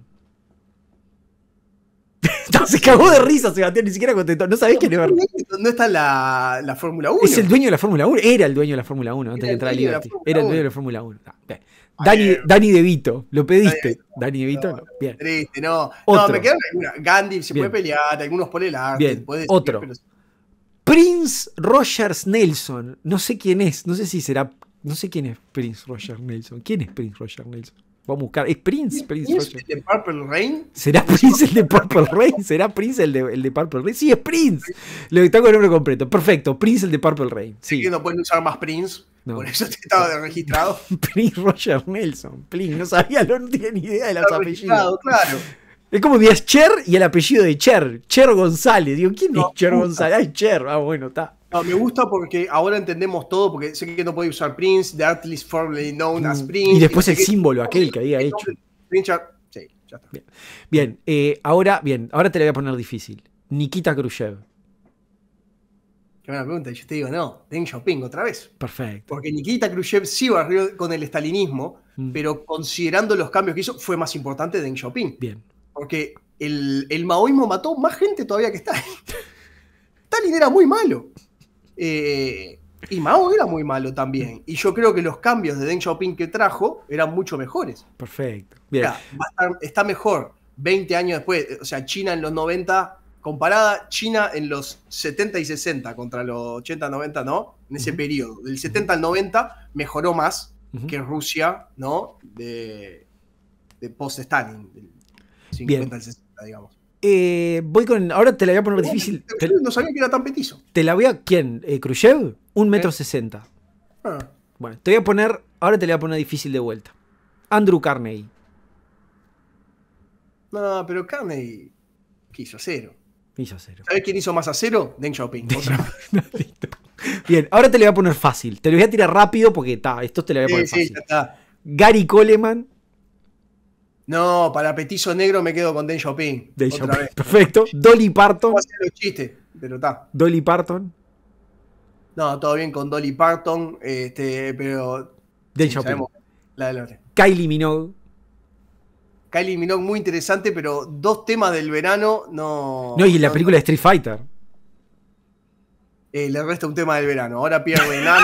se cagó de risa, Sebastián, ni siquiera contestó. No sabés quién es Bernie. No está la, la Fórmula 1. Es el dueño de la Fórmula 1. Era el dueño de la Fórmula 1 antes de entrar a Liberty. Era el dueño de la Fórmula 1. Ah, ah, Dani, Dani DeVito, lo pediste. Dani DeVito, no, Bien. Triste, no. No, me quedan Gandhi se puede pelear, algunos pone el arte. Bien. Otro. Prince Rogers Nelson. No sé quién es. No sé si será. No sé quién es Prince Rogers Nelson. ¿Quién es Prince Rogers Nelson? Vamos a buscar. ¿Es Prince? Prince ¿Es el de Purple Rain? ¿Será Prince el de Purple Rain? ¿Será Prince el de, el de Purple Rain? Sí, es Prince. Lo que con el nombre completo. Perfecto. Prince el de Purple Rain. Sí. no pueden usar más Prince. Por eso te estaba registrado. Prince Rogers Nelson. Prince. No sabía, no, tenía ni idea de los apellidos. Claro. Es como Díaz Cher y el apellido de Cher, Cher González. Digo, ¿quién es Cher González? Ay, Cher, ah, bueno, está. me gusta porque ahora entendemos todo, porque sé que no podéis usar Prince, the artist formerly known as mm. Prince. Y después el símbolo aquel que había hecho. Prince, sí, ya está. Bien, eh, ahora, bien, ahora te lo voy a poner difícil. Nikita Khrushchev. Qué buena pregunta. Yo te digo, no, Deng Xiaoping otra vez. Perfecto. Porque Nikita Khrushchev sí barrió con el estalinismo, mm. pero considerando los cambios que hizo, fue más importante Deng Xiaoping. Bien. Porque el, el, maoísmo mató más gente todavía que Stalin. Stalin era muy malo. Eh, y Mao era muy malo también. Y yo creo que los cambios de Deng Xiaoping que trajo eran mucho mejores. Perfecto. está mejor 20 años después. O sea, China en los 90, comparada China en los 70 y 60 contra los 80, 90, ¿no? En ese periodo. Del 70 al 90 mejoró más que Rusia, ¿no? De, de post-Stalin, 50 Bien. al 60, digamos. Eh, voy con. Ahora te la voy a poner oh, difícil. no sabía que era tan petizo. Te la voy a. ¿Quién? Eh, ¿Khrushchev? Un metro sesenta. Ah. Bueno, te voy a poner. Ahora te la voy a poner difícil de vuelta. Andrew Carnegie. No, pero Carney Quiso cero. Hizo cero. ¿Sabes quién hizo más a cero? Deng Xiaoping. Bien, ahora te la voy a poner fácil. Te lo voy a tirar rápido porque está, esto te la voy a poner fácil. está. Gary Coleman no, para Petizo Negro me quedo con Den Shopping. Perfecto. Dolly Parton. pero Dolly Parton. No, todo bien con Dolly Parton, este, pero. Den La de Kylie Minogue. Kylie Minogue muy interesante, pero dos temas del verano no. No, y la película de Street Fighter. Eh, le resta un tema del verano. Ahora pierde nada,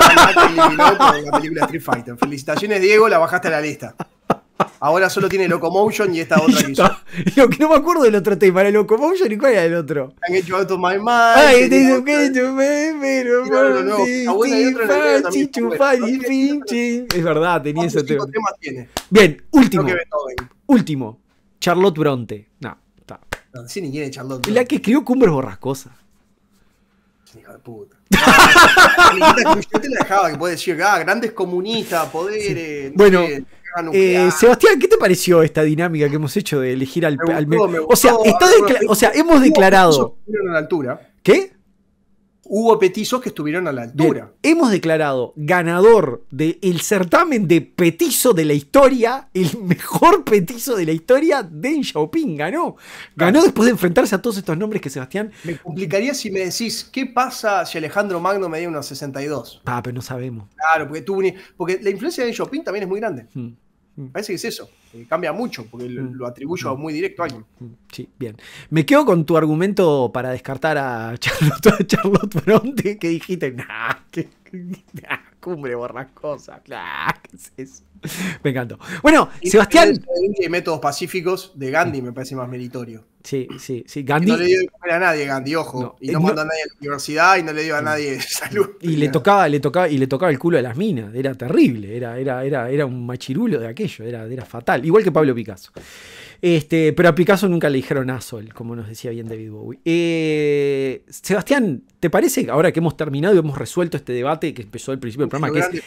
la película Street Fighter. Felicitaciones, Diego, la bajaste a la lista. Ahora solo tiene Locomotion y esta otra que hizo. que no me acuerdo del otro tema, era Locomotion y cuál era el otro. Han hecho Out of My Mind. Ay, te que yo me pero Es verdad, tenía ese tema. temas tiene? Bien, último. Último. Charlotte Bronte. No, está. No, ni quién es Charlotte Bronte. La que escribió Cumbres Borrascosas. Hijo de puta. Ah, yo te la dejaba, que puedes decir, ah, grandes comunistas, poderes. Bueno. Eh, Sebastián, ¿qué te pareció esta dinámica que hemos hecho de elegir al, O sea, o sea hemos declarado. A la altura. ¿Qué? Hubo petizos que estuvieron a la altura. hemos declarado ganador del certamen de petizo de la historia, el mejor petizo de la historia, Deng Xiaoping ganó. Ganó después de enfrentarse a todos estos nombres que Sebastián. Me complicaría si me decís, ¿qué pasa si Alejandro Magno me dio unos 62? Ah, pero no sabemos. Claro, porque, tuvo porque la influencia de Deng Xiaoping también es muy grande. Hmm. Mm. Parece que es eso, cambia mucho, porque lo, mm. atribuyo mm. muy directo a alguien. Sí, bien. Me quedo con tu argumento para descartar a Charlotte, Bronte, que dijiste, nah, que, cumbre borrascosa, nah, ¿qué es eso? Me encantó. Bueno, y Sebastián. De métodos pacíficos de Gandhi me parece más meritorio. Sí, sí, sí. Gandhi. Y no le dio a nadie, Gandhi, ojo. y no, mandó a nadie a la universidad y no le dio a nadie salud. Y le tocaba, le tocaba, y le tocaba el culo a las minas. Era terrible. Era, era, era, era un machirulo de aquello. Era, era fatal. Igual que Pablo Picasso. Este, pero a Picasso nunca le dijeron asol, como nos decía bien David Bowie. Eh, Sebastián, ¿te parece ahora que hemos terminado y hemos resuelto este debate que empezó al principio del programa? Que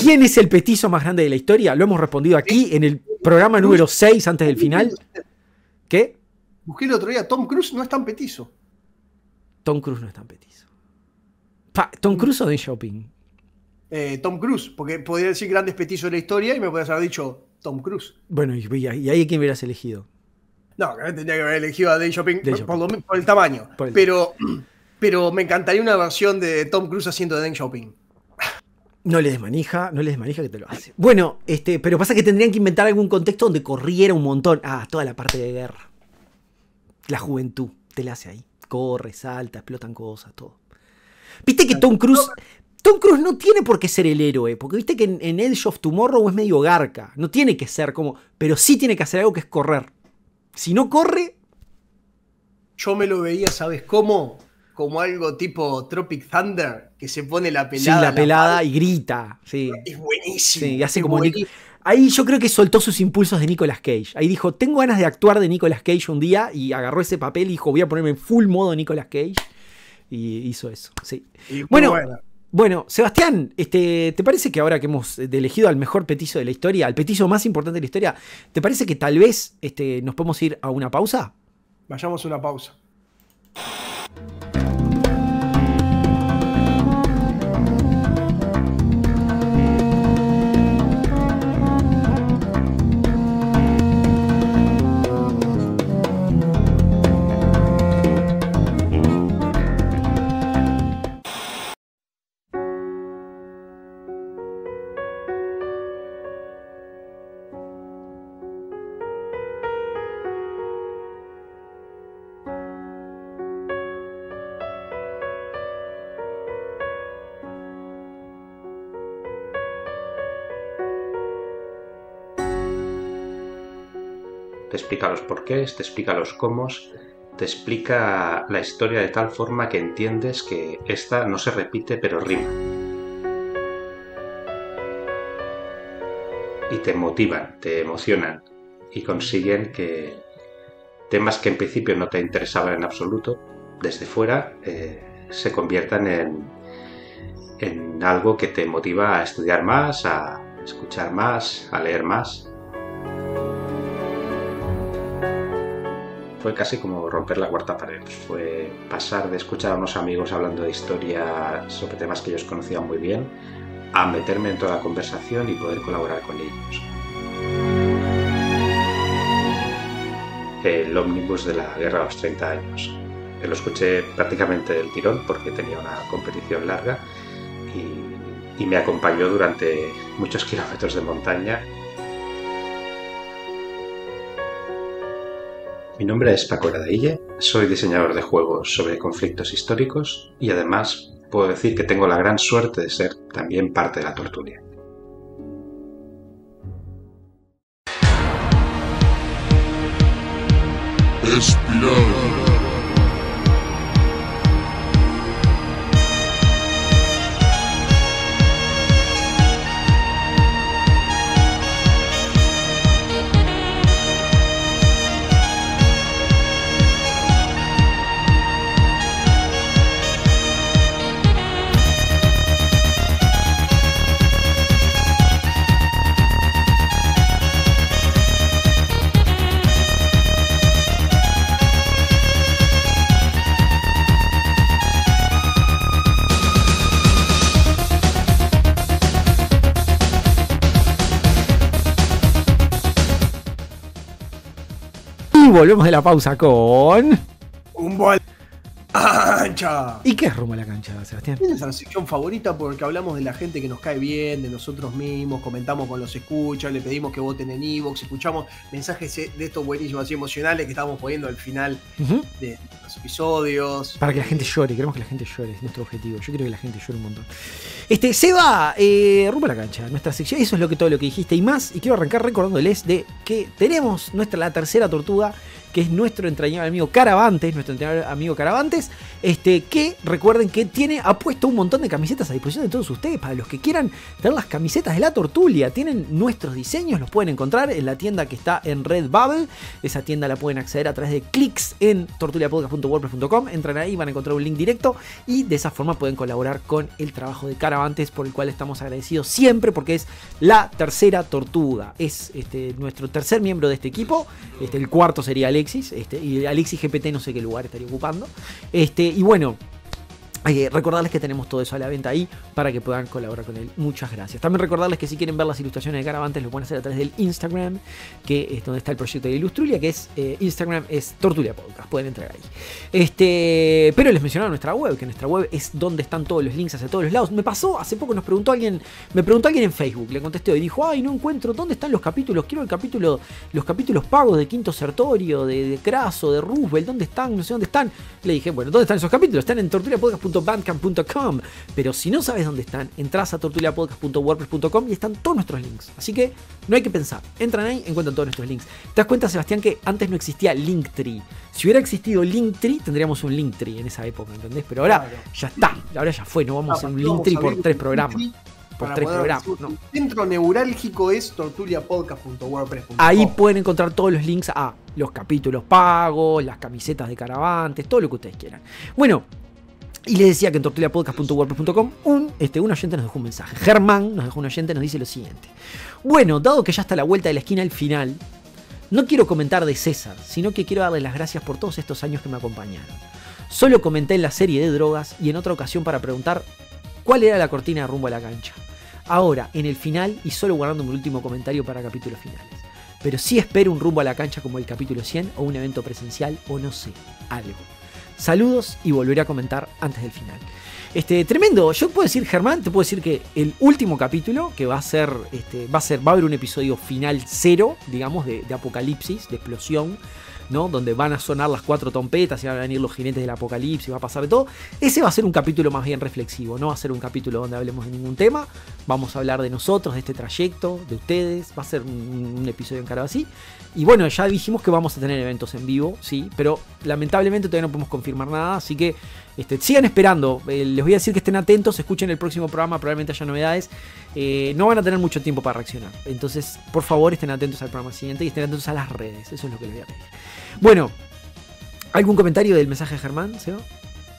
¿Quién es el petizo más grande de la historia? Lo hemos respondido aquí en el programa número 6 antes del final. ¿Qué? Busqué el otro día, Tom Cruise no es tan petizo. Tom Cruise no es tan petizo. ¿Tom mm. Cruise o de shopping? Eh, Tom Cruise, porque podría decir grandes petizos de la historia y me podrías haber dicho Tom Cruise. Bueno, y, y ahí quién hubieras elegido. No, tendría que haber elegido a Day Shopping, por, el tamaño. Pero, pero me encantaría una versión de Tom Cruise haciendo de Day Shopping. No le desmanija, no le desmanija que te lo hace. Bueno, este, pero pasa que tendrían que inventar algún contexto donde corriera un montón. Ah, toda la parte de guerra la juventud te la hace ahí. Corre, salta, explotan cosas, todo. Viste que Tom Cruise, Tom Cruise no tiene por qué ser el héroe, porque viste que en, El Edge of Tomorrow es medio garca, no tiene que ser como, pero sí tiene que hacer algo que es correr. Si no corre... Yo me lo veía, ¿sabes cómo? Como algo tipo Tropic Thunder, que se pone la pelada. Sí, la pelada y grita. Sí. Es buenísimo. Sí, y hace como Ahí yo creo que soltó sus impulsos de Nicolas Cage. Ahí dijo, tengo ganas de actuar de Nicolas Cage un día y agarró ese papel y dijo, voy a ponerme en full modo Nicolas Cage. Y hizo eso, sí. bueno, bueno, Sebastián, este, ¿te parece que ahora que hemos eh, elegido al mejor petizo de la historia, al petizo más importante de la historia, ¿te parece que tal vez este, nos podemos ir a una pausa? Vayamos a una pausa. te explica los porqués, te explica los cómo, te explica la historia de tal forma que entiendes que esta no se repite pero rima. Y te motivan, te emocionan y consiguen que temas que en principio no te interesaban en absoluto, desde fuera, eh, se conviertan en algo que te motiva a estudiar más, a escuchar más, a leer más fue casi como romper la cuarta pared. Fue pasar de escuchar a unos amigos hablando de historia sobre temas que ellos conocían muy bien a meterme en toda la conversación y poder colaborar con ellos. El ómnibus de la guerra a los 30 años. Lo escuché prácticamente del tirón porque tenía una competición larga y, y me acompañó durante muchos kilómetros de montaña Mi nombre es Paco Gradille, soy diseñador de juegos sobre conflictos históricos y además puedo decir que tengo la gran suerte de ser también parte de la tortulia. volvemos de la pausa con. Un bol. ¿Y qué es Rumbo a la cancha, Sebastián? Es nuestra sección favorita porque hablamos de la gente que nos cae bien, de nosotros mismos, comentamos con los escuchas, le pedimos que voten en Evox, escuchamos mensajes de estos buenísimos así emocionales que estamos poniendo al final de los episodios. Para que la gente llore, queremos que la gente llore, es nuestro objetivo. Yo quiero que la gente llore un montón. Este, Seba, eh, Rumbo a la cancha, nuestra sección, eso es todo lo que dijiste y más. Y quiero arrancar recordándoles de que tenemos nuestra la tercera tortuga, que es nuestro entrañable amigo Caravantes, nuestro entrañable amigo Caravantes, este, que recuerden que tiene, ha puesto un montón de camisetas a disposición de todos ustedes. Para los que quieran tener las camisetas de la tortulia, tienen nuestros diseños, los pueden encontrar en la tienda que está en Redbubble. Esa tienda la pueden acceder a través de clics en tortuliapodcast.wordpress.com. Entran ahí, van a encontrar un link directo y de esa forma pueden colaborar con el trabajo de Caravantes, por el cual estamos agradecidos siempre porque es la tercera tortuga. Es este, nuestro tercer miembro de este equipo. Este, el cuarto sería Alexis. Este, y Alexis GPT no sé qué lugar estaría ocupando. Este, eh, y bueno, que eh, recordarles que tenemos todo eso a la venta ahí para que puedan colaborar con él. Muchas gracias. También recordarles que si quieren ver las ilustraciones de Caravantes lo pueden hacer a través del Instagram, que es donde está el proyecto de Ilustrulia, que es eh, Instagram es Tortulia Podcast. Pueden entrar ahí. Este, pero les mencionaba nuestra web, que nuestra web es donde están todos los links hacia todos los lados. Me pasó, hace poco nos preguntó alguien, me preguntó alguien en Facebook, le contesté y dijo, ay, no encuentro, ¿dónde están los capítulos? Quiero el capítulo, los capítulos pagos de Quinto Sertorio, de, Craso, de Roosevelt, ¿dónde están? No sé dónde están. Le dije, bueno, ¿dónde están esos capítulos? Están en Tortulia Podcast tortuliapodcast.bandcamp.com. Pero si no sabes dónde están, entras a tortuliapodcast.wordpress.com y están todos nuestros links. Así que no hay que pensar. Entran ahí, encuentran todos nuestros links. ¿Te das cuenta, Sebastián, que antes no existía Linktree? Si hubiera existido Linktree, tendríamos un Linktree en esa época, ¿entendés? Pero ahora ya está, ahora ya fue, no vamos a a un Linktree por tres programas. Por tres programas. centro neurálgico es tortuliapodcast.wordpress.com. Ahí pueden encontrar todos los links a los capítulos pagos, las camisetas de caravantes, todo lo que ustedes quieran. Bueno, y les decía que en tortillapodcast.wordpress.com un, este, un oyente nos dejó un mensaje. Germán nos dejó un oyente nos dice lo siguiente. Bueno, dado que ya está la vuelta de la esquina el final, no quiero comentar de César, sino que quiero darle las gracias por todos estos años que me acompañaron. Solo comenté en la serie de drogas y en otra ocasión para preguntar cuál era la cortina de rumbo a la cancha. Ahora, en el final y solo guardando un último comentario para capítulos finales. Pero sí espero un rumbo a la cancha como el capítulo 100 o un evento presencial o no sé, algo. Saludos y volveré a comentar antes del final. Este, tremendo. Yo puedo decir, Germán, te puedo decir que el último capítulo, que va a ser, este, va a ser, va haber un episodio final cero, digamos, de, apocalipsis, de explosión, ¿no? Donde van a sonar las cuatro trompetas y van a venir los jinetes del apocalipsis, va a pasar de todo. Ese va a ser un capítulo más bien reflexivo, no va a ser un capítulo donde hablemos de ningún tema. Vamos a hablar de nosotros, de este trayecto, de ustedes. Va a ser un, un episodio encarado así. Y bueno, ya dijimos que vamos a tener eventos en vivo, sí, pero lamentablemente todavía no podemos confirmar nada, así que este, sigan esperando. Eh, les voy a decir que estén atentos, escuchen el próximo programa, probablemente haya novedades. Eh, no van a tener mucho tiempo para reaccionar. Entonces, por favor, estén atentos al programa siguiente y estén atentos a las redes. Eso es lo que les voy a pedir. Bueno, ¿algún comentario del mensaje de Germán, Seba?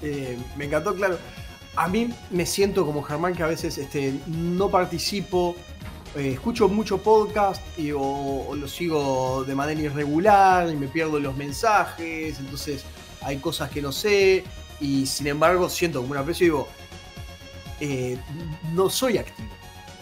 Eh, me encantó, claro. A mí me siento como Germán que a veces este, no participo, eh, escucho mucho podcast y, o, lo sigo de manera irregular y me pierdo los mensajes, entonces hay cosas que no sé y sin embargo siento como un aprecio y digo, eh, no soy activo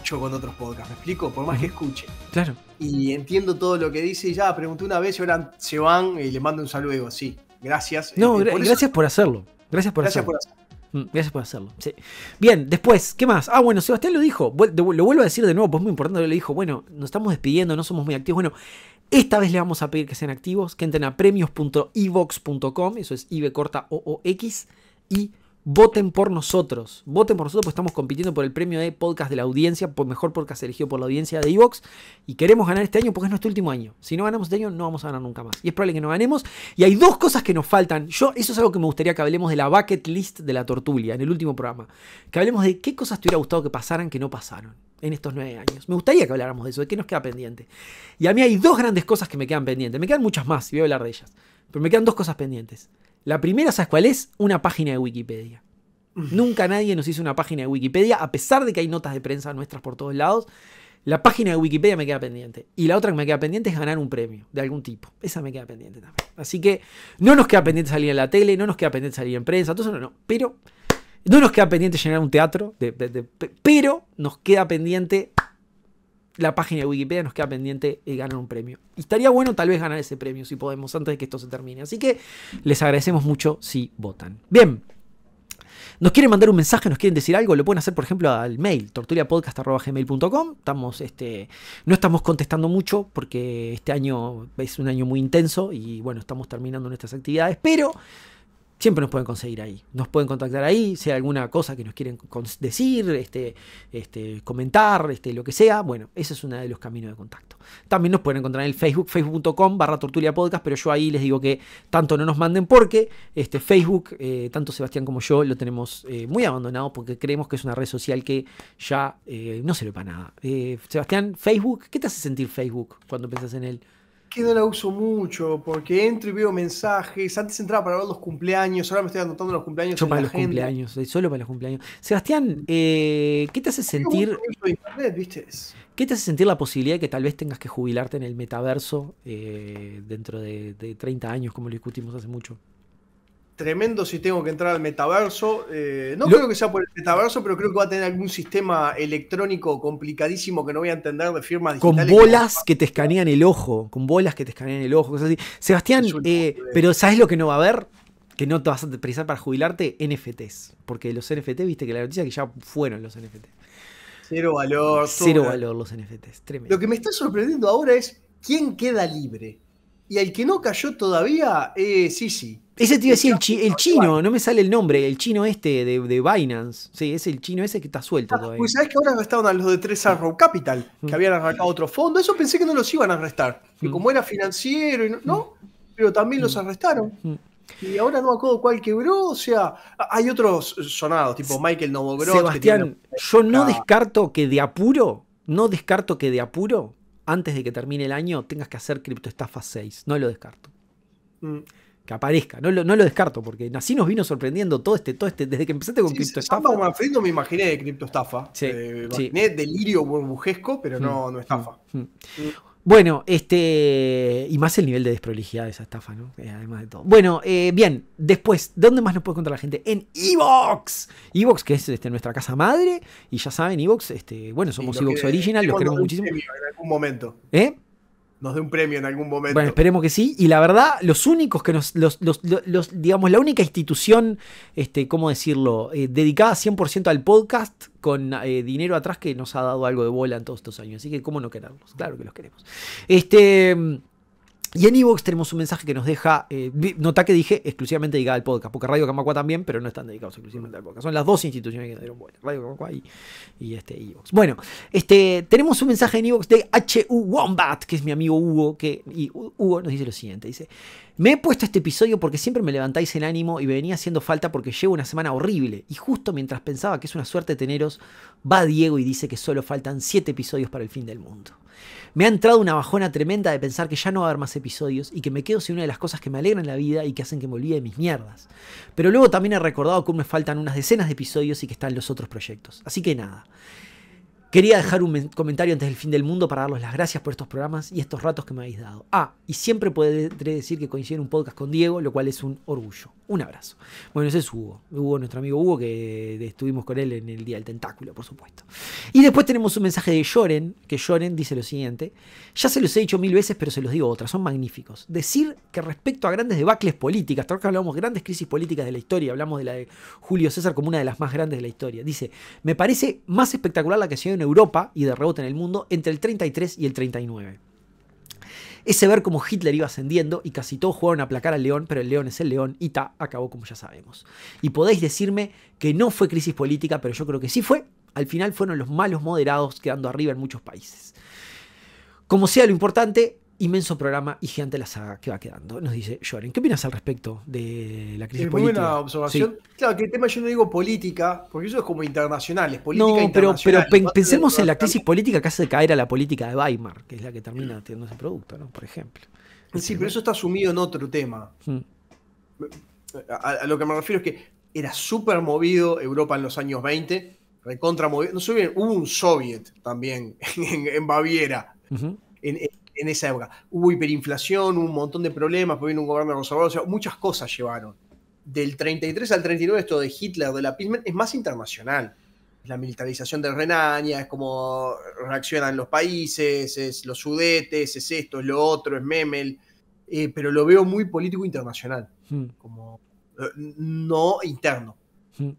yo con otros podcasts, me explico, por más que escuche. Claro. Y entiendo todo lo que dice y ya pregunté una vez y ahora se van y le mando un saludo, sí, gracias. No, este, gracias por hacerlo. Gracias por gracias Por hacerlo. Gracias mm, por hacerlo. Sí. Bien, después, ¿qué más? Ah, bueno, Sebastián lo dijo. Lo vuelvo a decir de nuevo, pues es muy importante lo dijo. Bueno, nos estamos despidiendo, no somos muy activos. Bueno, esta vez le vamos a pedir que sean activos, que entren a premios.evox.com, eso es IB corta O-O-X, y voten por nosotros. Voten por nosotros porque estamos compitiendo por el premio de podcast de la audiencia, por mejor podcast elegido por la audiencia de Evox. Y queremos ganar este año porque es nuestro último año. Si no ganamos este año, no vamos a ganar nunca más. Y es probable que no ganemos. Y hay dos cosas que nos faltan. Yo, eso es algo que me gustaría que hablemos de la bucket list de la tortulia en el último programa. Que hablemos de qué cosas te hubiera gustado que pasaran que no pasaron en estos nueve años. Me gustaría que habláramos de eso, de qué nos queda pendiente. Y a mí hay dos grandes cosas que me quedan pendientes. Me quedan muchas más y voy a hablar de ellas. Pero me quedan dos cosas pendientes. La primera, ¿sabes cuál es? Una página de Wikipedia. Nunca nadie nos hizo una página de Wikipedia, a pesar de que hay notas de prensa nuestras por todos lados. La página de Wikipedia me queda pendiente. Y la otra que me queda pendiente es ganar un premio de algún tipo. Esa me queda pendiente también. Así que no nos queda pendiente salir en la tele, no nos queda pendiente salir en prensa, todo eso no, no. Pero no nos queda pendiente llenar un teatro, pero nos queda pendiente la página de Wikipedia nos queda pendiente y ganar un premio. Y estaría bueno tal vez ganar ese premio si podemos antes de que esto se termine. Así que les agradecemos mucho si votan. Bien. Nos quieren mandar un mensaje, nos quieren decir algo, lo pueden hacer, por ejemplo, al mail, torturiapodcast.gmail.com Estamos, este, no estamos contestando mucho porque este año es un año muy intenso y bueno, estamos terminando nuestras actividades, pero siempre nos pueden conseguir ahí. Nos pueden contactar ahí, si hay alguna cosa que nos quieren decir, este, este, comentar, este, lo que sea. Bueno, ese es uno de los caminos de contacto. También nos pueden encontrar en el Facebook, facebook.com barra tortulia podcast, pero yo ahí les digo que tanto no nos manden porque este, Facebook, eh, tanto Sebastián como yo, lo tenemos eh, muy abandonado porque creemos que es una red social que ya eh, no sirve para nada. Eh, Sebastián, Facebook, ¿qué te hace sentir Facebook cuando piensas en él? que no la uso mucho, porque entro y veo mensajes. Antes entraba para ver los cumpleaños, ahora me estoy anotando los cumpleaños. Yo para los cumpleaños, solo para los cumpleaños. Sebastián, mm. eh, ¿qué te hace sentir. ¿Qué te hace sentir la posibilidad de que tal vez tengas que jubilarte en el metaverso eh, dentro de, de 30 años, como lo discutimos hace mucho? Tremendo si tengo que entrar al metaverso. Eh, no creo que sea por el metaverso, pero creo que va a tener algún sistema electrónico complicadísimo que no voy a entender de firmas digitales. Con bolas que, te escanean el ojo, con bolas que te escanean el ojo, cosas así. Sebastián, eh, pero ¿sabes lo que no va a haber? Que no te vas a precisar para jubilarte NFTs. Porque los NFTs, viste que la noticia es que ya fueron los NFTs. Cero valor. Cero valor los NFTs, tremendo. Lo que me está sorprendiendo ahora es quién queda libre. Y al que no cayó todavía, eh, sí, sí. Ese tío decía el, chino, no me sale el nombre, el chino este de, de Binance. Sí, es el chino ese que está suelto ah, todavía. Pues sabes que ahora estaban a los de 3 Arrow ah. Capital, que mm. habían arrancado otro fondo. Eso pensé que no los iban a arrestar. Y mm. como era financiero no, mm. pero también los arrestaron. Y ahora no acuerdo cuál quebró, o sea, hay otros sonados, tipo Michael Novogratz. Sebastián, yo no ah. descarto que de apuro, no descarto que de apuro, antes de que termine el año, tengas que hacer estafa 6. No lo descarto que aparezca. No lo, no lo descarto, porque así nos vino sorprendiendo todo este, todo este, desde que empezaste con sí, criptoestafa. me imaginé de cripto Sí, eh, delirio burbujesco, pero no, mm, no estafa. Mm, mm. Bueno, este. Y más el nivel de desprolijidad de esa estafa, ¿no? Eh, además de todo. Bueno, eh, bien, después, ¿dónde más nos puede contar la gente? En Evox. Evox, que es este, nuestra casa madre. Y ya saben, Evox, este, bueno, somos Evox Original, los queremos muchísimo. En algún momento. ¿Eh? nos dé un premio en algún momento. Bueno, esperemos que sí. Y la verdad, los únicos que nos, los, los, digamos, la única institución, este, ¿cómo decirlo?, eh, dedicada 100% al podcast con eh, dinero atrás que nos ha dado algo de bola en todos estos años. Así que, ¿cómo no quererlos? Claro que los queremos. Este, mm, y en Evox tenemos un mensaje que nos deja. Eh, nota que dije exclusivamente dedicado al podcast, porque Radio Camacua también, pero no están dedicados exclusivamente al podcast. Son las dos instituciones que nos dieron bueno, Radio Camacua y, este, Evox. Bueno, este, tenemos un mensaje en Evox de H.U. Wombat, que es mi amigo Hugo, que, y Hugo nos dice lo siguiente: dice. Me he puesto este episodio porque siempre me levantáis el ánimo y me venía haciendo falta porque llevo una semana horrible. Y justo mientras pensaba que es una suerte teneros, va Diego y dice que solo faltan siete episodios para el fin del mundo. Me ha entrado una bajona tremenda de pensar que ya no va a haber más episodios y que me quedo sin una de las cosas que me alegran la vida y que hacen que me olvide mis mierdas. Pero luego también he recordado que aún me faltan unas decenas de episodios y que están los otros proyectos. Así que nada. Quería dejar un comentario antes del fin del mundo para darles las gracias por estos programas y estos ratos que me habéis dado. Ah, y siempre podré decir que coincide en un podcast con Diego, lo cual es un orgullo. Un abrazo. Bueno, ese es Hugo. Hugo, nuestro amigo Hugo, que estuvimos con él en el Día del Tentáculo, por supuesto. Y después tenemos un mensaje de Lloren, que Lloren dice lo siguiente. Ya se los he dicho mil veces, pero se los digo otras, son magníficos. Decir que respecto a grandes debacles políticas, tal vez hablamos de grandes crisis políticas de la historia, hablamos de la de Julio César como una de las más grandes de la historia. Dice, me parece más espectacular la que se dio en Europa y de rebote en el mundo entre el 33 y el 39 ese ver cómo Hitler iba ascendiendo y casi todos jugaron a aplacar al león, pero el león es el león y ta, acabó como ya sabemos. Y podéis decirme que no fue crisis política, pero yo creo que sí fue. Al final fueron los malos moderados quedando arriba en muchos países. Como sea, lo importante inmenso programa y gigante la saga que va quedando, nos dice Joren. ¿Qué opinas al respecto de la crisis política? Muy buena observación. Claro, que el tema yo no digo política, porque eso es como internacional, es política no, internacional. Pero, pero pensemos en la crisis política que hace caer a la política de Weimar, que es la que termina teniendo ese producto, ¿no? Por ejemplo. Sí, pero eso está sumido en otro tema. Mm. A, lo que me refiero es que era súper movido Europa en los años 20, recontra movido. No sé bien, hubo un soviet también en, Baviera. en en esa época. Hubo hiperinflación, un montón de problemas, vino un gobierno de muchas cosas llevaron. Del 33 al 39 esto de Hitler, de la Pilsman, es más internacional. la militarización de Renania, es como reaccionan los países, es los sudetes, es esto, es lo otro, es Memel. Eh, pero lo veo muy político internacional, hmm. como eh, no interno. Hmm.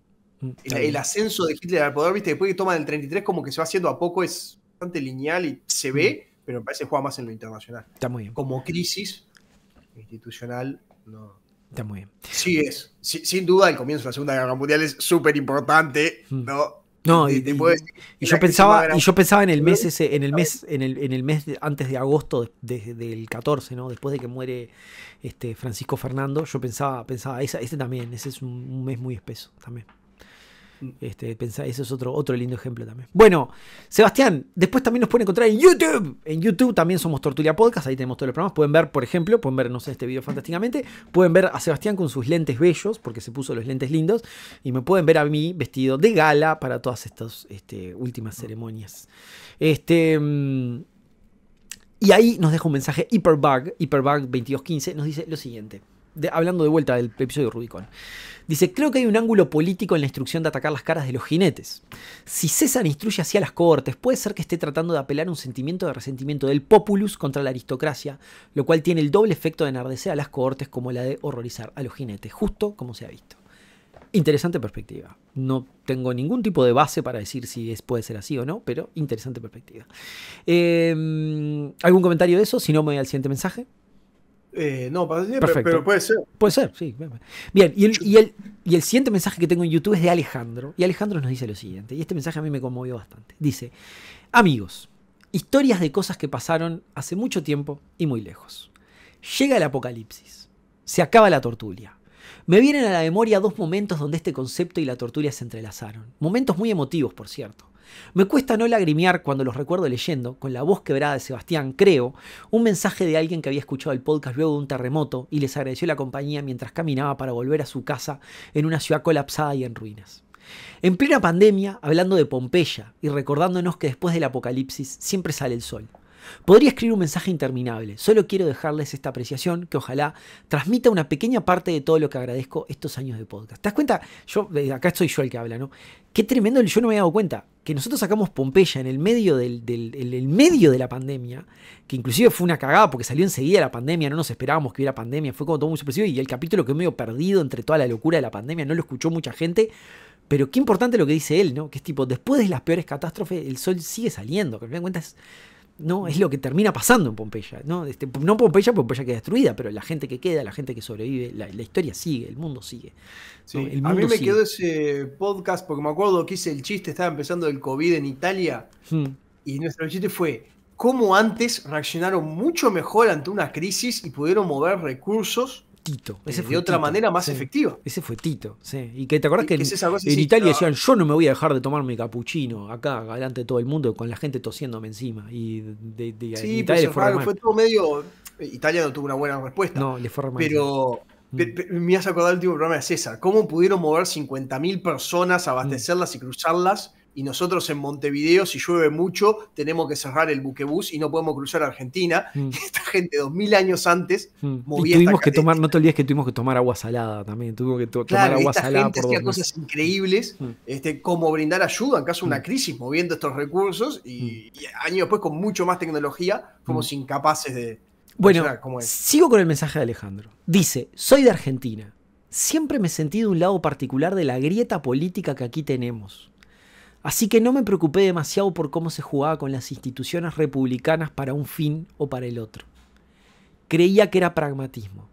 Hmm. El, ascenso de Hitler al poder, después que toma del 33 como que se va haciendo a poco, es bastante lineal y se ve pero me parece que juega más en lo internacional. Está muy bien. Como crisis institucional, no. Está muy bien. Sí, es. sin duda, el comienzo de la Segunda Guerra Mundial es súper importante, hmm. ¿no? y, yo pensaba, y yo pensaba en el mes ese, en el mes, en el, en el mes antes de agosto desde el del 14, ¿no? Después de que muere este Francisco Fernando, yo pensaba, pensaba, ese, ese también, ese es un mes muy espeso también. Este, ese es otro, otro lindo ejemplo también. Bueno, Sebastián, después también nos pueden encontrar en YouTube. En YouTube también somos Tortulia Podcast, ahí tenemos todos los programas. Pueden ver, por ejemplo, pueden ver, este video fantásticamente. Pueden ver a Sebastián con sus lentes bellos, porque se puso los lentes lindos. Y me pueden ver a mí vestido de gala para todas estas este, últimas ceremonias. Este. Mm, y ahí nos deja un mensaje Hyperbug, Hyperbug2215, nos dice lo siguiente. hablando de vuelta del episodio Rubicon. Dice, creo que hay un ángulo político en la instrucción de atacar las caras de los jinetes. Si César instruye así a las cohortes, puede ser que esté tratando de apelar un sentimiento de resentimiento del populus contra la aristocracia, lo cual tiene el doble efecto de enardecer a las cohortes como la de horrorizar a los jinetes, justo como se ha visto. Interesante perspectiva. No tengo ningún tipo de base para decir si es, puede ser así o no, pero interesante perspectiva. Em, ¿Algún comentario de eso? Si no, me voy al siguiente mensaje. Eh, no, para siempre, Perfecto. pero puede ser. Puede ser, sí. Bien, y el, y, el, siguiente mensaje que tengo en YouTube es de Alejandro. Y Alejandro nos dice lo siguiente, y este mensaje a mí me conmovió bastante. Dice, amigos, historias de cosas que pasaron hace mucho tiempo y muy lejos. Llega el apocalipsis, se acaba la tortulia. Me vienen a la memoria dos momentos donde este concepto y la tortulia se entrelazaron. Momentos muy emotivos, por cierto. Me cuesta no lagrimear cuando los recuerdo leyendo, con la voz quebrada de Sebastián, creo, un mensaje de alguien que había escuchado el podcast luego de un terremoto y les agradeció la compañía mientras caminaba para volver a su casa en una ciudad colapsada y en ruinas. En plena pandemia, hablando de Pompeya y recordándonos que después del apocalipsis siempre sale el sol. Podría escribir un mensaje interminable, solo quiero dejarles esta apreciación que ojalá transmita una pequeña parte de todo lo que agradezco estos años de podcast. ¿Te das cuenta? Yo, eh, acá estoy yo el que habla, ¿no? Qué tremendo, yo no me había dado cuenta que nosotros sacamos Pompeya en el medio, del, medio de la pandemia, que inclusive fue una cagada porque salió enseguida la pandemia, no nos esperábamos que hubiera pandemia, fue como todo muy sorpresivo y el capítulo que medio perdido entre toda la locura de la pandemia, no lo escuchó mucha gente, pero qué importante lo que dice él, ¿no? Que es tipo, después de las peores catástrofes, el sol sigue saliendo, que me de cuenta es no, es lo que termina pasando en Pompeya. No, este, no Pompeya, Pompeya queda destruida, pero la gente que queda, la gente que sobrevive, la, historia sigue, el mundo sigue. a mí me quedó ese podcast porque me acuerdo que hice el chiste, estaba empezando el COVID en Italia hmm. y nuestro chiste fue cómo antes reaccionaron mucho mejor ante una crisis y pudieron mover recursos eh, Ese de otra manera más efectiva. Ese fue Tito, Y que te acordás que, en, Italia decían, yo no me voy a dejar de tomar mi capuchino acá, delante de todo el mundo, con la gente tosiéndome encima. Y de, Italia fue, todo medio... Eh, Italia no tuvo una buena respuesta. No, le fue Pero... Mm. Me has acordado el último programa de César. ¿Cómo pudieron mover 50.000 personas, mm. abastecerlas y cruzarlas y nosotros en Montevideo, si llueve mucho, tenemos que cerrar el buquebús y no podemos cruzar Argentina. y mm. Esta gente, dos mil años antes, mm. tuvimos que tomar, No te olvides que tuvimos que tomar agua salada también, tuvimos que tomar agua salada. Gente hacía cosas increíbles, mm. este, como brindar ayuda en caso de una crisis, moviendo estos recursos y, años después, con mucho más tecnología, fuimos incapaces de... Bueno, sigo con el mensaje de Alejandro. Dice, soy de Argentina. Siempre me he de un lado particular de la grieta política que aquí tenemos Así que no me preocupé demasiado por cómo se jugaba con las instituciones republicanas para un fin o para el otro. Creía que era pragmatismo.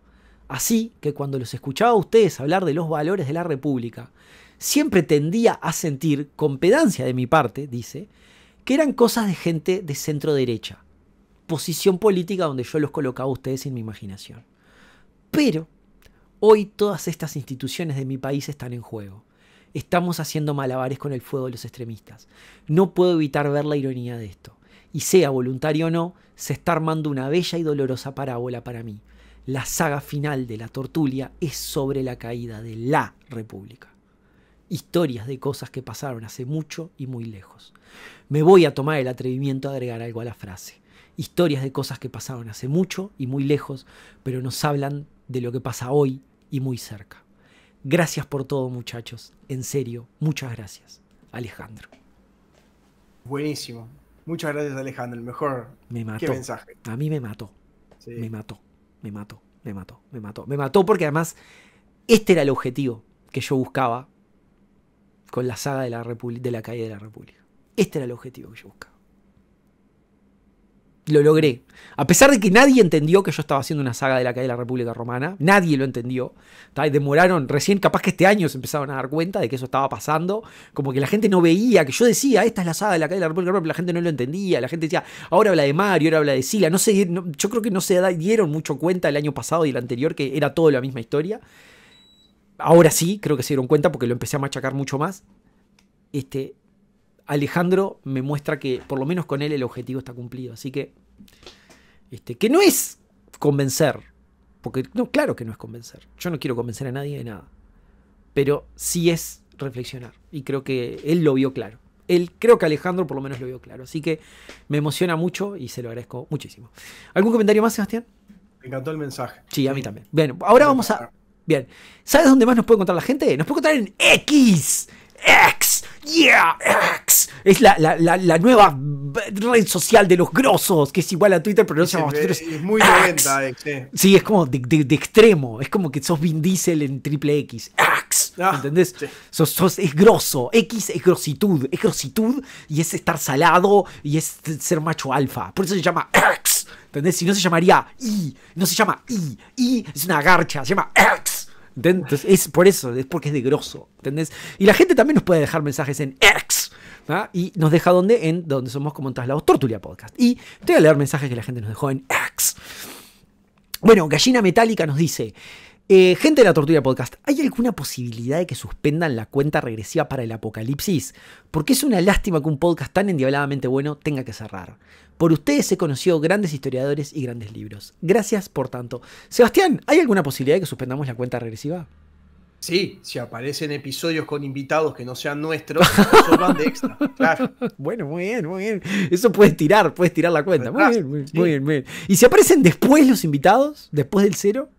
Así que cuando los escuchaba a ustedes hablar de los valores de la República, siempre tendía a sentir, con pedancia de mi parte, dice, que eran cosas de gente de centro derecha, posición política donde yo los colocaba a ustedes en mi imaginación. Pero hoy todas estas instituciones de mi país están en juego Estamos haciendo malabares con el fuego de los extremistas. No puedo evitar ver la ironía de esto. Y sea voluntario o no, se está armando una bella y dolorosa parábola para mí. La saga final de la tortulia es sobre la caída de la República. Historias de cosas que pasaron hace mucho y muy lejos. Me voy a tomar el atrevimiento a agregar algo a la frase. Historias de cosas que pasaron hace mucho y muy lejos, pero nos hablan de lo que pasa hoy y muy cerca. Gracias por todo muchachos, en serio, muchas gracias, Alejandro. Buenísimo, muchas gracias Alejandro, el mejor me mató. mensaje. A mí me mató, me mató, me mató, me mató, me mató, me mató porque además este era el objetivo que yo buscaba con la saga de la, calle de la caída de la República. Este era el objetivo que yo buscaba. Lo logré. A pesar de que nadie entendió que yo estaba haciendo una saga de la calle de la República Romana, nadie lo entendió. demoraron, recién capaz que este año se empezaron a dar cuenta de que eso estaba pasando. Como que la gente no veía, que yo decía, esta es la saga de la caída de la República Romana, pero la gente no lo entendía. La gente decía, ahora habla de Mario, ahora habla de Sila. No sé, yo creo que no se dieron mucho cuenta el año pasado y el anterior, que era todo la misma historia. Ahora sí, creo que se dieron cuenta porque lo empecé a machacar mucho más. Este, Alejandro me muestra que por lo menos con él el objetivo está cumplido. Así que, este, que no es convencer, porque no, claro que no es convencer. Yo no quiero convencer a nadie de nada, pero sí es reflexionar. Y creo que él lo vio claro. Él, creo que Alejandro por lo menos lo vio claro. Así que me emociona mucho y se lo agradezco muchísimo. ¿Algún comentario más, Sebastián? Me encantó el mensaje. Sí, a mí también. Bien, ahora vamos a... Bien, ¿sabes dónde más nos puede encontrar la gente? Nos puede encontrar en X. X Yeah, X. Es la, nueva red social de los grosos, que es igual a Twitter, pero no se llama Es, muy lenta. Sí, es como de, extremo. Es como que sos Vin Diesel en triple X. X. Ah, ¿Entendés? es grosso. X es grositud. Es grositud y es estar salado y es ser macho alfa. Por eso se llama X. ¿Entendés? Si no se llamaría I. No se llama I. I es una garcha. Se llama X. Entonces, es por eso, es porque es de grosso, ¿entendés? Y la gente también nos puede dejar mensajes en ERX, Y nos deja donde, en donde somos como en traslados Tortulia Podcast. Y te voy a leer mensajes que la gente nos dejó en ERX. Bueno, Gallina Metálica nos dice... Eh, gente de la Tortura Podcast, ¿hay alguna posibilidad de que suspendan la cuenta regresiva para el apocalipsis? Porque es una lástima que un podcast tan endiabladamente bueno tenga que cerrar. Por ustedes he conocido grandes historiadores y grandes libros. Gracias por tanto. Sebastián, ¿hay alguna posibilidad de que suspendamos la cuenta regresiva? Sí, si aparecen episodios con invitados que no sean nuestros, de extra. Claro. Bueno, muy bien, muy bien. Eso puedes tirar, puedes tirar la cuenta. Muy ah, bien, muy bien, muy bien. ¿Y si aparecen después los invitados, después del cero?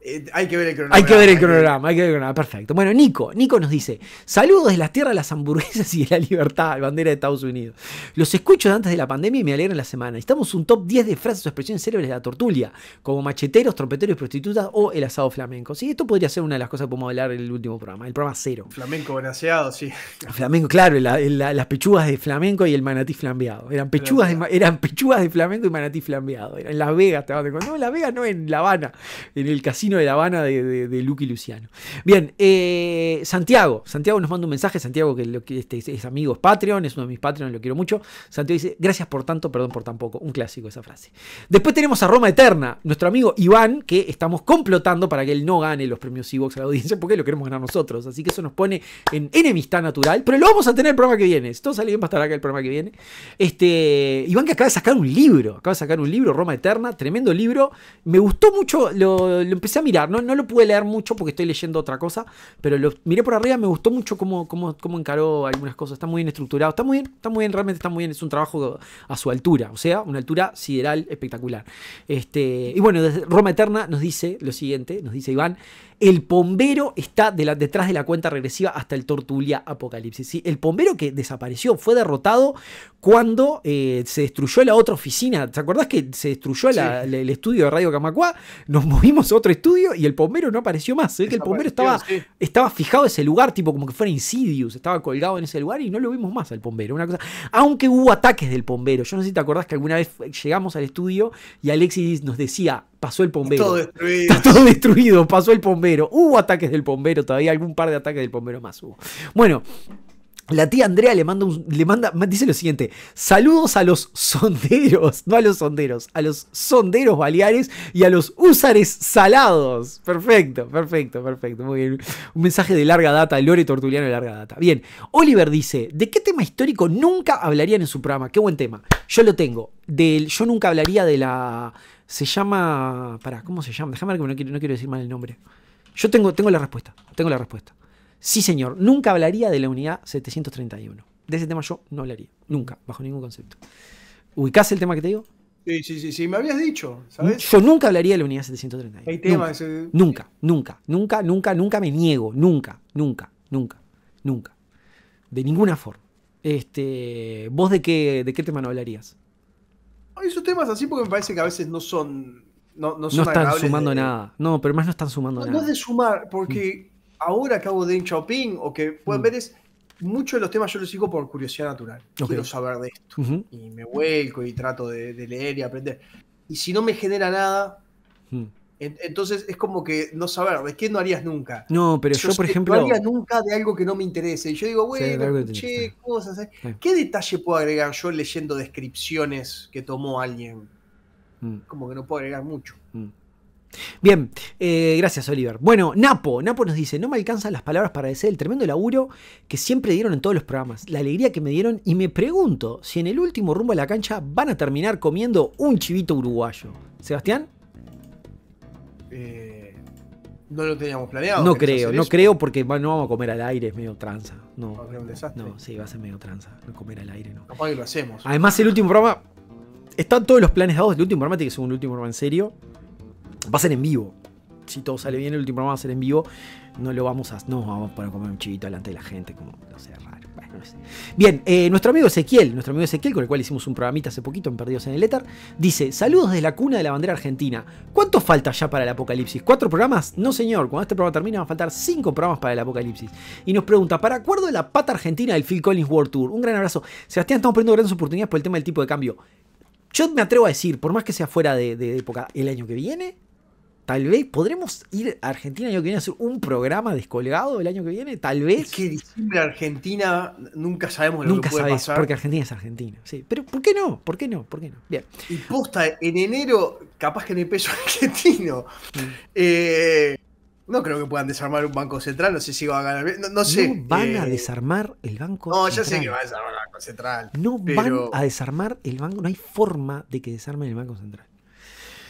Eh, hay que ver el cronograma. Hay que ver el cronograma, hay que ver el cronograma, perfecto. Bueno, Nico, Nico nos dice: Saludos de la tierra de las hamburguesas y de la libertad, bandera de Estados Unidos. Los escucho de antes de la pandemia y me alegran la semana. Estamos un top 10 de frases o expresiones célebres de la tortulia, como macheteros, trompeteros y prostitutas o el asado flamenco. Sí, esto podría ser una de las cosas que podemos hablar en el último programa, el programa cero. Flamenco braseado, sí. Flamenco, claro, las pechugas de flamenco y el manatí flambeado. Eran pechugas, de, eran pechugas de flamenco y manatí flambeado. En Las Vegas, te vas a No, en Las Vegas no, en La Habana, en el casino de La Habana de, de, y Luciano. Bien, eh, Santiago. Santiago nos manda un mensaje. Santiago, que, este, es amigo, es Patreon, es uno de mis Patreons, lo quiero mucho. Santiago dice: Gracias por tanto, perdón por tan poco. Un clásico esa frase. Después tenemos a Roma Eterna, nuestro amigo Iván, que estamos complotando para que él no gane los premios Evox a la audiencia porque lo queremos ganar nosotros. Así que eso nos pone en enemistad natural, pero lo vamos a tener el programa que viene. Si todo sale bien, va a estar acá el programa que viene. Este, Iván, que acaba de sacar un libro, acaba de sacar un libro, Roma Eterna, tremendo libro. Me gustó mucho, lo, lo empecé mirar, no, lo pude leer mucho porque estoy leyendo otra cosa, pero lo miré por arriba, me gustó mucho cómo, cómo, cómo encaró algunas cosas, está muy bien estructurado, está muy bien, está muy bien, realmente está muy bien, es un trabajo a su altura, o sea, una altura sideral espectacular. Este, y bueno, desde Roma Eterna nos dice lo siguiente, nos dice Iván, el bombero está de la, detrás de la cuenta regresiva hasta el Tortulia Apocalipsis. El bombero que desapareció fue derrotado cuando eh, se destruyó la otra oficina. ¿Te acordás que se destruyó el estudio de Radio Camacua? Nos movimos a otro estudio y el bombero no apareció más. ¿eh? que el bombero estaba, fijado en ese lugar, tipo como que fuera Insidious, estaba colgado en ese lugar y no lo vimos más al bombero. Una cosa. Aunque hubo ataques del bombero, Yo no sé si te acordás que alguna vez llegamos al estudio y Alexis nos decía, pasó el bombero. Todo destruido. Está todo destruido, pasó el bombero. Hubo ataques del bombero, todavía algún par de ataques del bombero más hubo. Bueno, la tía Andrea le manda, un, le manda, dice lo siguiente, saludos a los sonderos, no a los sonderos, a los sonderos baleares y a los húsares salados. Perfecto, perfecto, perfecto, muy bien. Un mensaje de larga data, Lore Tortuliano de larga data. Bien, Oliver dice, ¿de qué tema histórico nunca hablarían en su programa? Qué buen tema. Yo lo tengo. yo nunca hablaría de la se llama. Pará, ¿cómo se llama? Déjame ver que no quiero, no quiero decir mal el nombre. Yo tengo, tengo la respuesta. Tengo la respuesta. Sí, señor. Nunca hablaría de la unidad 731. De ese tema yo no hablaría. Nunca, bajo ningún concepto. ¿Ubicás el tema que te digo? Sí, sí, sí, me habías dicho, ¿sabes? Yo nunca hablaría de la unidad 731. Hay temas. Nunca, nunca, nunca, nunca, nunca me niego. Nunca, nunca, nunca, nunca. De ninguna forma. Este, ¿Vos de qué, de qué tema no hablarías? esos temas así porque me parece que a veces no son. No, no, están sumando nada. No, pero más no están sumando nada. No es de sumar, porque mm. ahora acabo de en shopping o que pueden mm. ver es. Muchos de los temas yo los sigo por curiosidad natural. Quiero saber de esto. Y me vuelco y trato de, leer y aprender. Y si no me genera nada, mm. Entonces es como que no saber, ¿de qué no harías nunca? No, pero yo, por ejemplo. No haría nunca de algo que no me interese. Y yo digo, bueno, che, cosas. ¿eh? ¿Qué detalle puedo agregar yo leyendo descripciones que tomó alguien? Mm. Como que no puedo agregar mucho. Mm. Bien, eh, gracias Oliver. Bueno, Napo, Napo nos dice, no me alcanzan las palabras para decir el tremendo laburo que siempre dieron en todos los programas, la alegría que me dieron y me pregunto si en el último rumbo a la cancha van a terminar comiendo un chivito uruguayo. Sebastián. Eh, no lo teníamos planeado. No creo, no creo porque no vamos a comer al aire, es medio tranza. No, No, sí, va a ser medio tranza. No comer al aire, no. Capaz y lo hacemos. Además, el último programa. Están todos los planes dados. El último programa tiene que ser un último programa en serio. Va a ser en vivo. Si todo sale bien, el último programa va a ser en vivo. No lo vamos a. No vamos a poner comer un chivito delante de la gente, como lo sea raro. Bien, eh, nuestro amigo Ezequiel, nuestro amigo Ezequiel, con el cual hicimos un programita hace poquito en Perdidos en el Éter, dice: Saludos desde la cuna de la bandera argentina. ¿Cuánto falta ya para el apocalipsis? ¿Cuatro programas? No, señor. Cuando este programa termine, van a faltar cinco programas para el apocalipsis. Y nos pregunta: ¿para acuerdo de la pata argentina del Phil Collins World Tour? Un gran abrazo. Sebastián, estamos perdiendo grandes oportunidades por el tema del tipo de cambio. Yo me atrevo a decir, por más que sea fuera de época, el año que viene Tal vez podremos ir a Argentina el año que viene a hacer un programa descolgado el año que viene, tal vez. Es que diciembre Argentina nunca sabemos lo que puede sabes, pasar. Porque Argentina es Argentina, sí. Pero ¿por qué no? ¿Por qué no? ¿Por qué no? Bien. Y posta, en enero, capaz que en el peso argentino. Mm. Eh, no creo que puedan desarmar un banco central, no sé si va a ganar. No, sé. van a eh. desarmar el banco central. No, ya sé que va a desarmar el banco central. No van a desarmar el banco, no hay forma de que desarmen el banco central.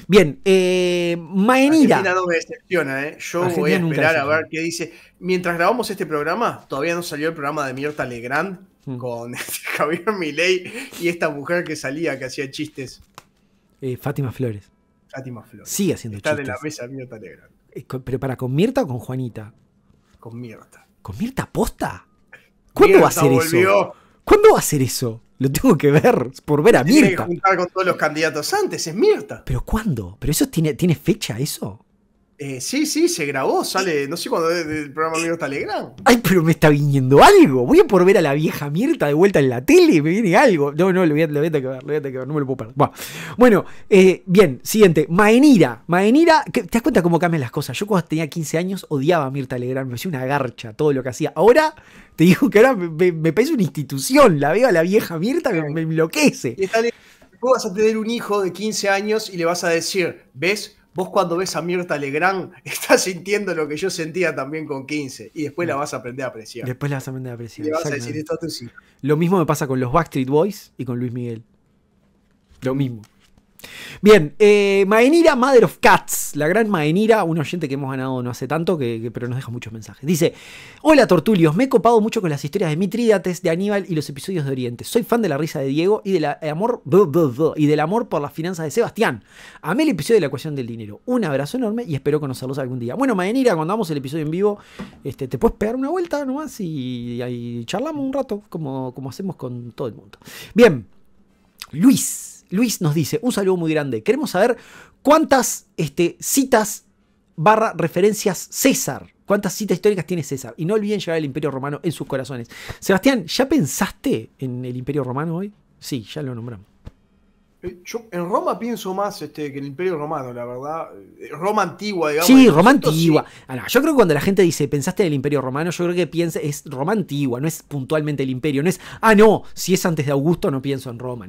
Bien, eh, Maenira. no me decepciona, ¿eh? Yo voy a esperar a ver qué dice. Mientras grabamos este programa, todavía no salió el programa de Mirta Legrand mm. con Javier Milei y esta mujer que salía, que hacía chistes. Eh, Fátima Flores. Fátima Flores. Sigue haciendo chistes. Está de la mesa Mirta Legrand. Eh, ¿Pero para con Mirta o con Juanita? Con Mirta. ¿Con Mirta posta? ¿Cuándo va a hacer eso? ¿Cuándo va a hacer eso? Lo tengo que ver por ver a Mirta. Tiene que juntar con todos los candidatos antes, es Mirta. ¿Pero cuándo? ¿Pero eso tiene, tiene fecha, eso? Eh, sí, sí, se grabó, sale, no sé cuándo El programa eh, Mirta Telegram. Ay, pero me está viniendo algo. Voy a por ver a la vieja Mirta de vuelta en la tele, me viene algo. No, no, lo voy a, tener que ver, lo voy a tener que ver, no me lo puedo perder. Bueno, eh, bien, siguiente. Maenira, Maenira, ¿te das cuenta cómo cambian las cosas? Yo cuando tenía 15 años odiaba a Mirta Legrand, me hacía una garcha todo lo que hacía. Ahora te digo que ahora me, parece una institución, la veo a la vieja Mirta, que me enloquece. Y vas a tener un hijo de 15 años y le vas a decir, ¿ves? vos cuando ves a Mirta Legrand estás sintiendo lo que yo sentía también con 15 y después la mm. vas a aprender a apreciar. Después la vas a aprender a apreciar. vas a decir esto a Lo mismo me pasa con los Backstreet Boys y con Luis Miguel. Lo mismo. Bien, eh, Maenira Mother of Cats, la gran Maenira, un oyente que hemos ganado no hace tanto, que, pero nos deja muchos mensajes. Dice: Hola Tortulios, me he copado mucho con las historias de Mitrídates, de Aníbal y los episodios de Oriente. Soy fan de la risa de Diego y, del amor, y del amor por las finanzas de Sebastián. A mí el episodio de la ecuación del dinero. Un abrazo enorme y espero conocerlos algún día. Bueno, Maenira, cuando damos el episodio en vivo, este, te puedes pegar una vuelta nomás y, ahí charlamos un rato, como, como hacemos con todo el mundo. Bien, Luis. Luis nos dice, un saludo muy grande. Queremos saber cuántas este, citas barra referencias César. ¿Cuántas citas históricas tiene César? Y no olviden llegar el Imperio Romano en sus corazones. Sebastián, ¿ya pensaste en el Imperio Romano hoy? Sí, ya lo nombramos. Eh, yo en Roma pienso más este, que el Imperio Romano, la verdad. Eh, Roma antigua, digamos. Sí, Roma antigua. Ah, yo creo que cuando la gente dice, pensaste en el Imperio Romano, yo creo que piensa, es Roma antigua, no es puntualmente el Imperio. No es, ah, no, si es antes de Augusto no pienso en Roma.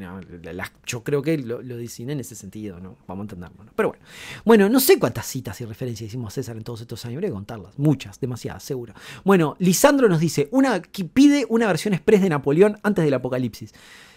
yo creo que lo, dicen en ese sentido, ¿no? Vamos a entenderlo. Pero bueno. Bueno, no sé cuántas citas y referencias hicimos a César en todos estos años. voy a contarlas. Muchas, demasiadas, seguro. Bueno, Lisandro nos dice, una, que pide una versión express de Napoleón antes del apocalipsis.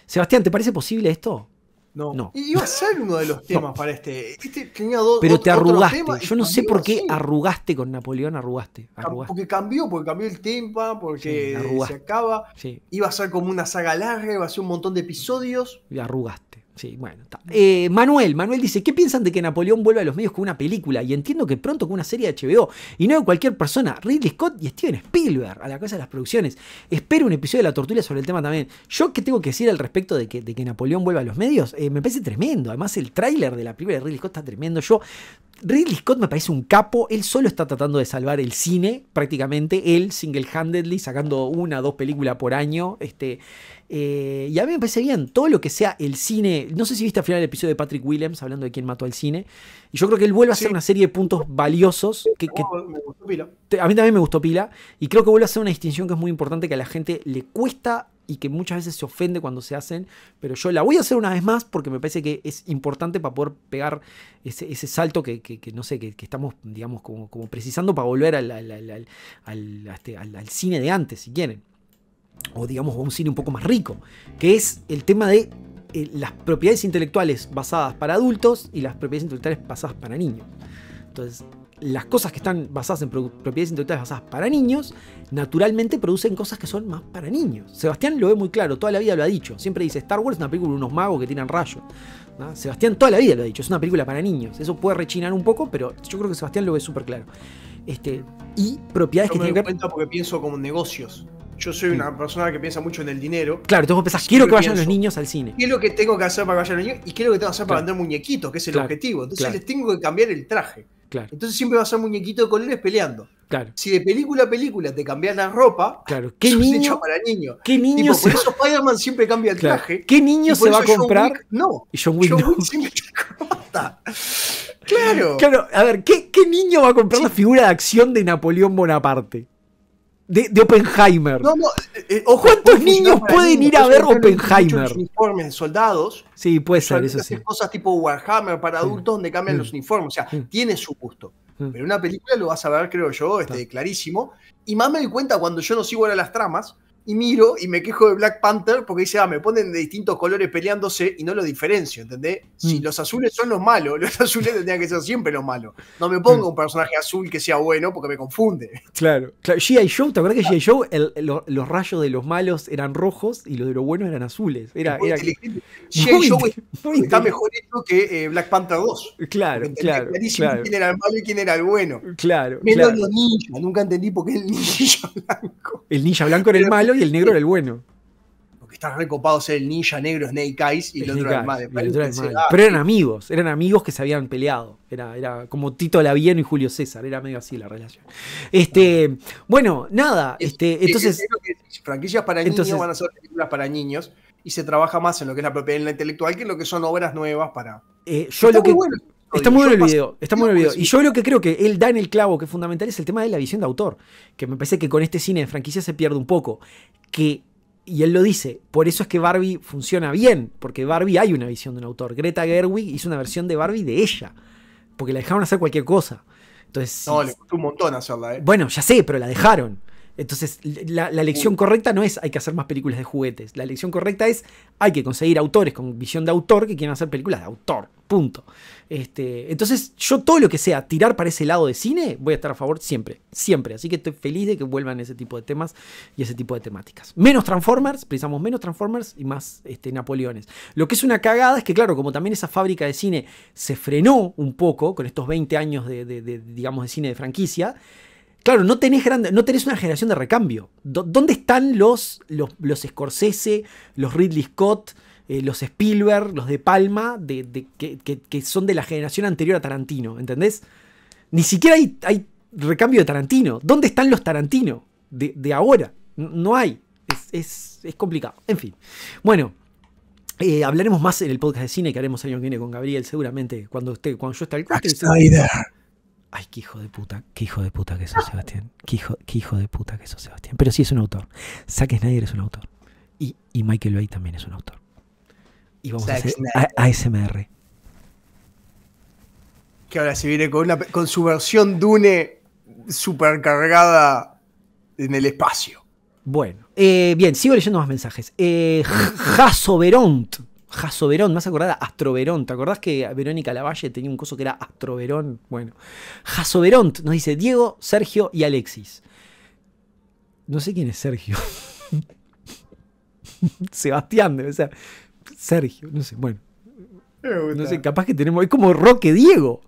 Sebastián, ¿te parece posible esto? No. no. iba a ser uno de los temas para este. Este tenía dos. Pero te arrugaste. Yo no sé por qué arrugaste con Napoleón, arrugaste, arrugaste, Porque cambió, porque cambió el tema, porque se acaba. Iba a ser como una saga larga, iba a ser un montón de episodios. Y arrugaste. Sí, bueno. Eh, Manuel, Manuel dice, ¿qué piensan de que Napoleón vuelva a los medios con una película? Y entiendo que pronto con una serie de HBO. Y no de cualquier persona, Ridley Scott y Steven Spielberg, a la casa de las producciones. Espero un episodio de La Tortuga sobre el tema también. Yo, ¿qué tengo que decir al respecto de que, Napoleón vuelva a los medios? Eh, me parece tremendo. Además, el tráiler de la primera de Ridley Scott está tremendo. Yo, Ridley Scott me parece un capo. Él solo está tratando de salvar el cine, prácticamente. Él, single-handedly, sacando una, dos películas por año. Este, eh, y a mí me parece bien todo lo que sea el cine. No sé si viste al final el episodio de Patrick Williams hablando de quién mató al cine. Y yo creo que él vuelve a hacer una serie de puntos valiosos. Oh, a mí también me gustó pila. Y creo que vuelve a hacer una distinción que es muy importante que a la gente le cuesta y que muchas veces se ofende cuando se hacen, pero yo la voy a hacer una vez más porque me parece que es importante para poder pegar ese, salto que, no sé, que, estamos, digamos, como, como precisando para volver al, este, cine de antes, si quieren o digamos un cine un poco más rico, que es el tema de eh, las propiedades intelectuales basadas para adultos y las propiedades intelectuales basadas para niños. Entonces, las cosas que están basadas en propiedades intelectuales basadas para niños, naturalmente producen cosas que son más para niños. Sebastián lo ve muy claro, toda la vida lo ha dicho. Siempre dice, Star Wars es una película de unos magos que tiran rayos. Sebastián toda la vida lo ha dicho, es una película para niños. Eso puede rechinar un poco, pero yo creo que Sebastián lo ve súper claro. Este, y propiedades que tienen que porque pienso como negocios yo soy una persona que piensa mucho en el dinero. Claro, tengo que pensar quiero que vayan los niños al cine. ¿Qué es lo que tengo que hacer para que vayan los niños? Y qué es lo que tengo que hacer para vender muñequitos, que es el objetivo. Entonces les tengo que cambiar el traje. Claro. Entonces siempre vas a ser muñequito de colores peleando. Claro. Si de película a película te cambias la ropa, claro. ¿Qué niño, hecho para niños. ¿Qué niño Por eso Spider-Man siempre cambia el traje. ¿Qué niño se va a comprar? no. Y John Wick, John Claro. Claro, a ver, ¿qué, ¿qué, niño va a comprar la figura de acción de Napoleón Bonaparte? de, Oppenheimer. No, eh, eh, ojo, ¿Cuántos niños pueden ir a ver Oppenheimer? Los uniformes de soldados. Sí, puede ser, eso sí. Cosas tipo Warhammer para adultos donde cambian los uniformes. O sea, tiene su gusto. Pero una película lo vas a ver, creo yo, este, clarísimo. Y más me doy cuenta cuando yo no sigo ahora las tramas, y miro y me quejo de Black Panther porque dice, ah, me ponen de distintos colores peleándose y no lo diferencio, ¿entendés? Si mm. los azules son los malos, los azules tendrían que ser siempre los malos. No me pongo mm. un personaje azul que sea bueno porque me confunde. Claro, claro. G.I. Joe, ¿te acuerdas que G.I. Joe los, rayos de los malos eran rojos y los de los buenos eran azules? Era, era... G.I. Joe está mejor hecho que eh, Black Panther 2. Claro, claro, quién era el malo y quién era el bueno. Claro, Menos los ninjas, nunca entendí por qué el ninja blanco. El ninja blanco era el malo y el negro era el bueno. Porque está recopado ser el ninja negro Snake Eyes y el, otro era el ah, Pero eran amigos, eran amigos que se habían peleado. Era, era como Tito Laviano y Julio César, era medio así la relación. Este, bueno, nada, este, entonces. franquicias para entonces, niños van a ser películas para niños y se trabaja más en lo que es la propiedad intelectual que en lo que son obras nuevas para. Eh, yo, lo que, Está muy el video, está muy el video. Y yo lo que creo que él da en el clavo, que es fundamental, es el tema de la visión de autor, que me parece que con este cine de franquicia se pierde un poco, que y él lo dice, por eso es que Barbie funciona bien, porque Barbie hay una visión de un autor. Greta Gerwig hizo una versión de Barbie de ella, porque la dejaron hacer cualquier cosa. Entonces, no, le costó un montón hacerla, eh. Bueno, ya sé, pero la dejaron. Entonces, la, lección correcta no es hay que hacer más películas de juguetes. La lección correcta es hay que conseguir autores con visión de autor que quieran hacer películas de autor. Punto. Este, entonces, yo todo lo que sea tirar para ese lado de cine, voy a estar a favor siempre, siempre. Así que estoy feliz de que vuelvan ese tipo de temas y ese tipo de temáticas. Menos Transformers, precisamos menos Transformers y más este, Napoleones. Lo que es una cagada es que, claro, como también esa fábrica de cine se frenó un poco con estos 20 años de, digamos, de cine de franquicia, Claro, no tenés, grande, no tenés una generación de recambio. ¿Dónde están los, los, los Scorsese, los Ridley Scott, eh, los Spielberg, los de Palma, de, que, son de la generación anterior a Tarantino, ¿entendés? Ni siquiera hay, recambio de Tarantino. ¿Dónde están los Tarantino de, ahora? No hay. Es, complicado. En fin. Bueno. Eh, hablaremos más en el podcast de cine que haremos año que viene con Gabriel, seguramente, cuando usted, cuando yo esté al cuarto. Ay, qué hijo de puta, qué hijo de puta que sos, Sebastián. Qué hijo, de puta que sos, Sebastián. Pero sí es un autor. Zack Snyder es un autor. Y, y Michael Bay también es un autor. Y vamos a hacer ASMR. Que ahora se viene con, una, con su versión Dune supercargada en el espacio. Bueno, eh, bien, sigo leyendo más mensajes. Eh, Verón Jasoberón, más acordada, Astroverón. ¿Te acordás que Verónica Lavalle tenía un coso que era Astroverón? Bueno, Jasoberont nos dice Diego, Sergio y Alexis. No sé quién es Sergio. Sebastián debe ser. Sergio, no sé, bueno. No sé, capaz que tenemos. Es como Roque Diego.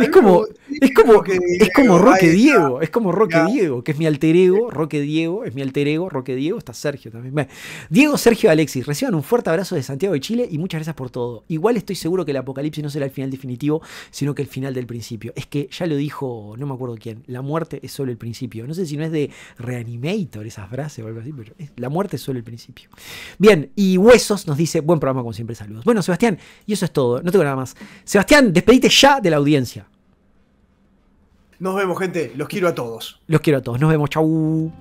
Es como, es como, es como Roque Diego, es como Roque Diego, que es mi alter ego, Roque Diego, es mi alter ego, Roque Diego, está Sergio también. Diego, Sergio, Alexis, reciban un fuerte abrazo de Santiago de Chile y muchas gracias por todo. Igual estoy seguro que el apocalipsis no será el final definitivo, sino que el final del principio. Es que ya lo dijo, no me acuerdo quién, la muerte es solo el principio. No sé si no es de Reanimator esas frases, o algo así, pero la muerte es solo el principio. Bien, y Huesos nos dice, buen programa como siempre, saludos. Bueno, Sebastián, y eso es todo, no tengo nada más. Sebastián, despedite ya de la audiencia. Nos vemos, gente. Los quiero a todos. Los quiero a todos. Nos vemos. Chau.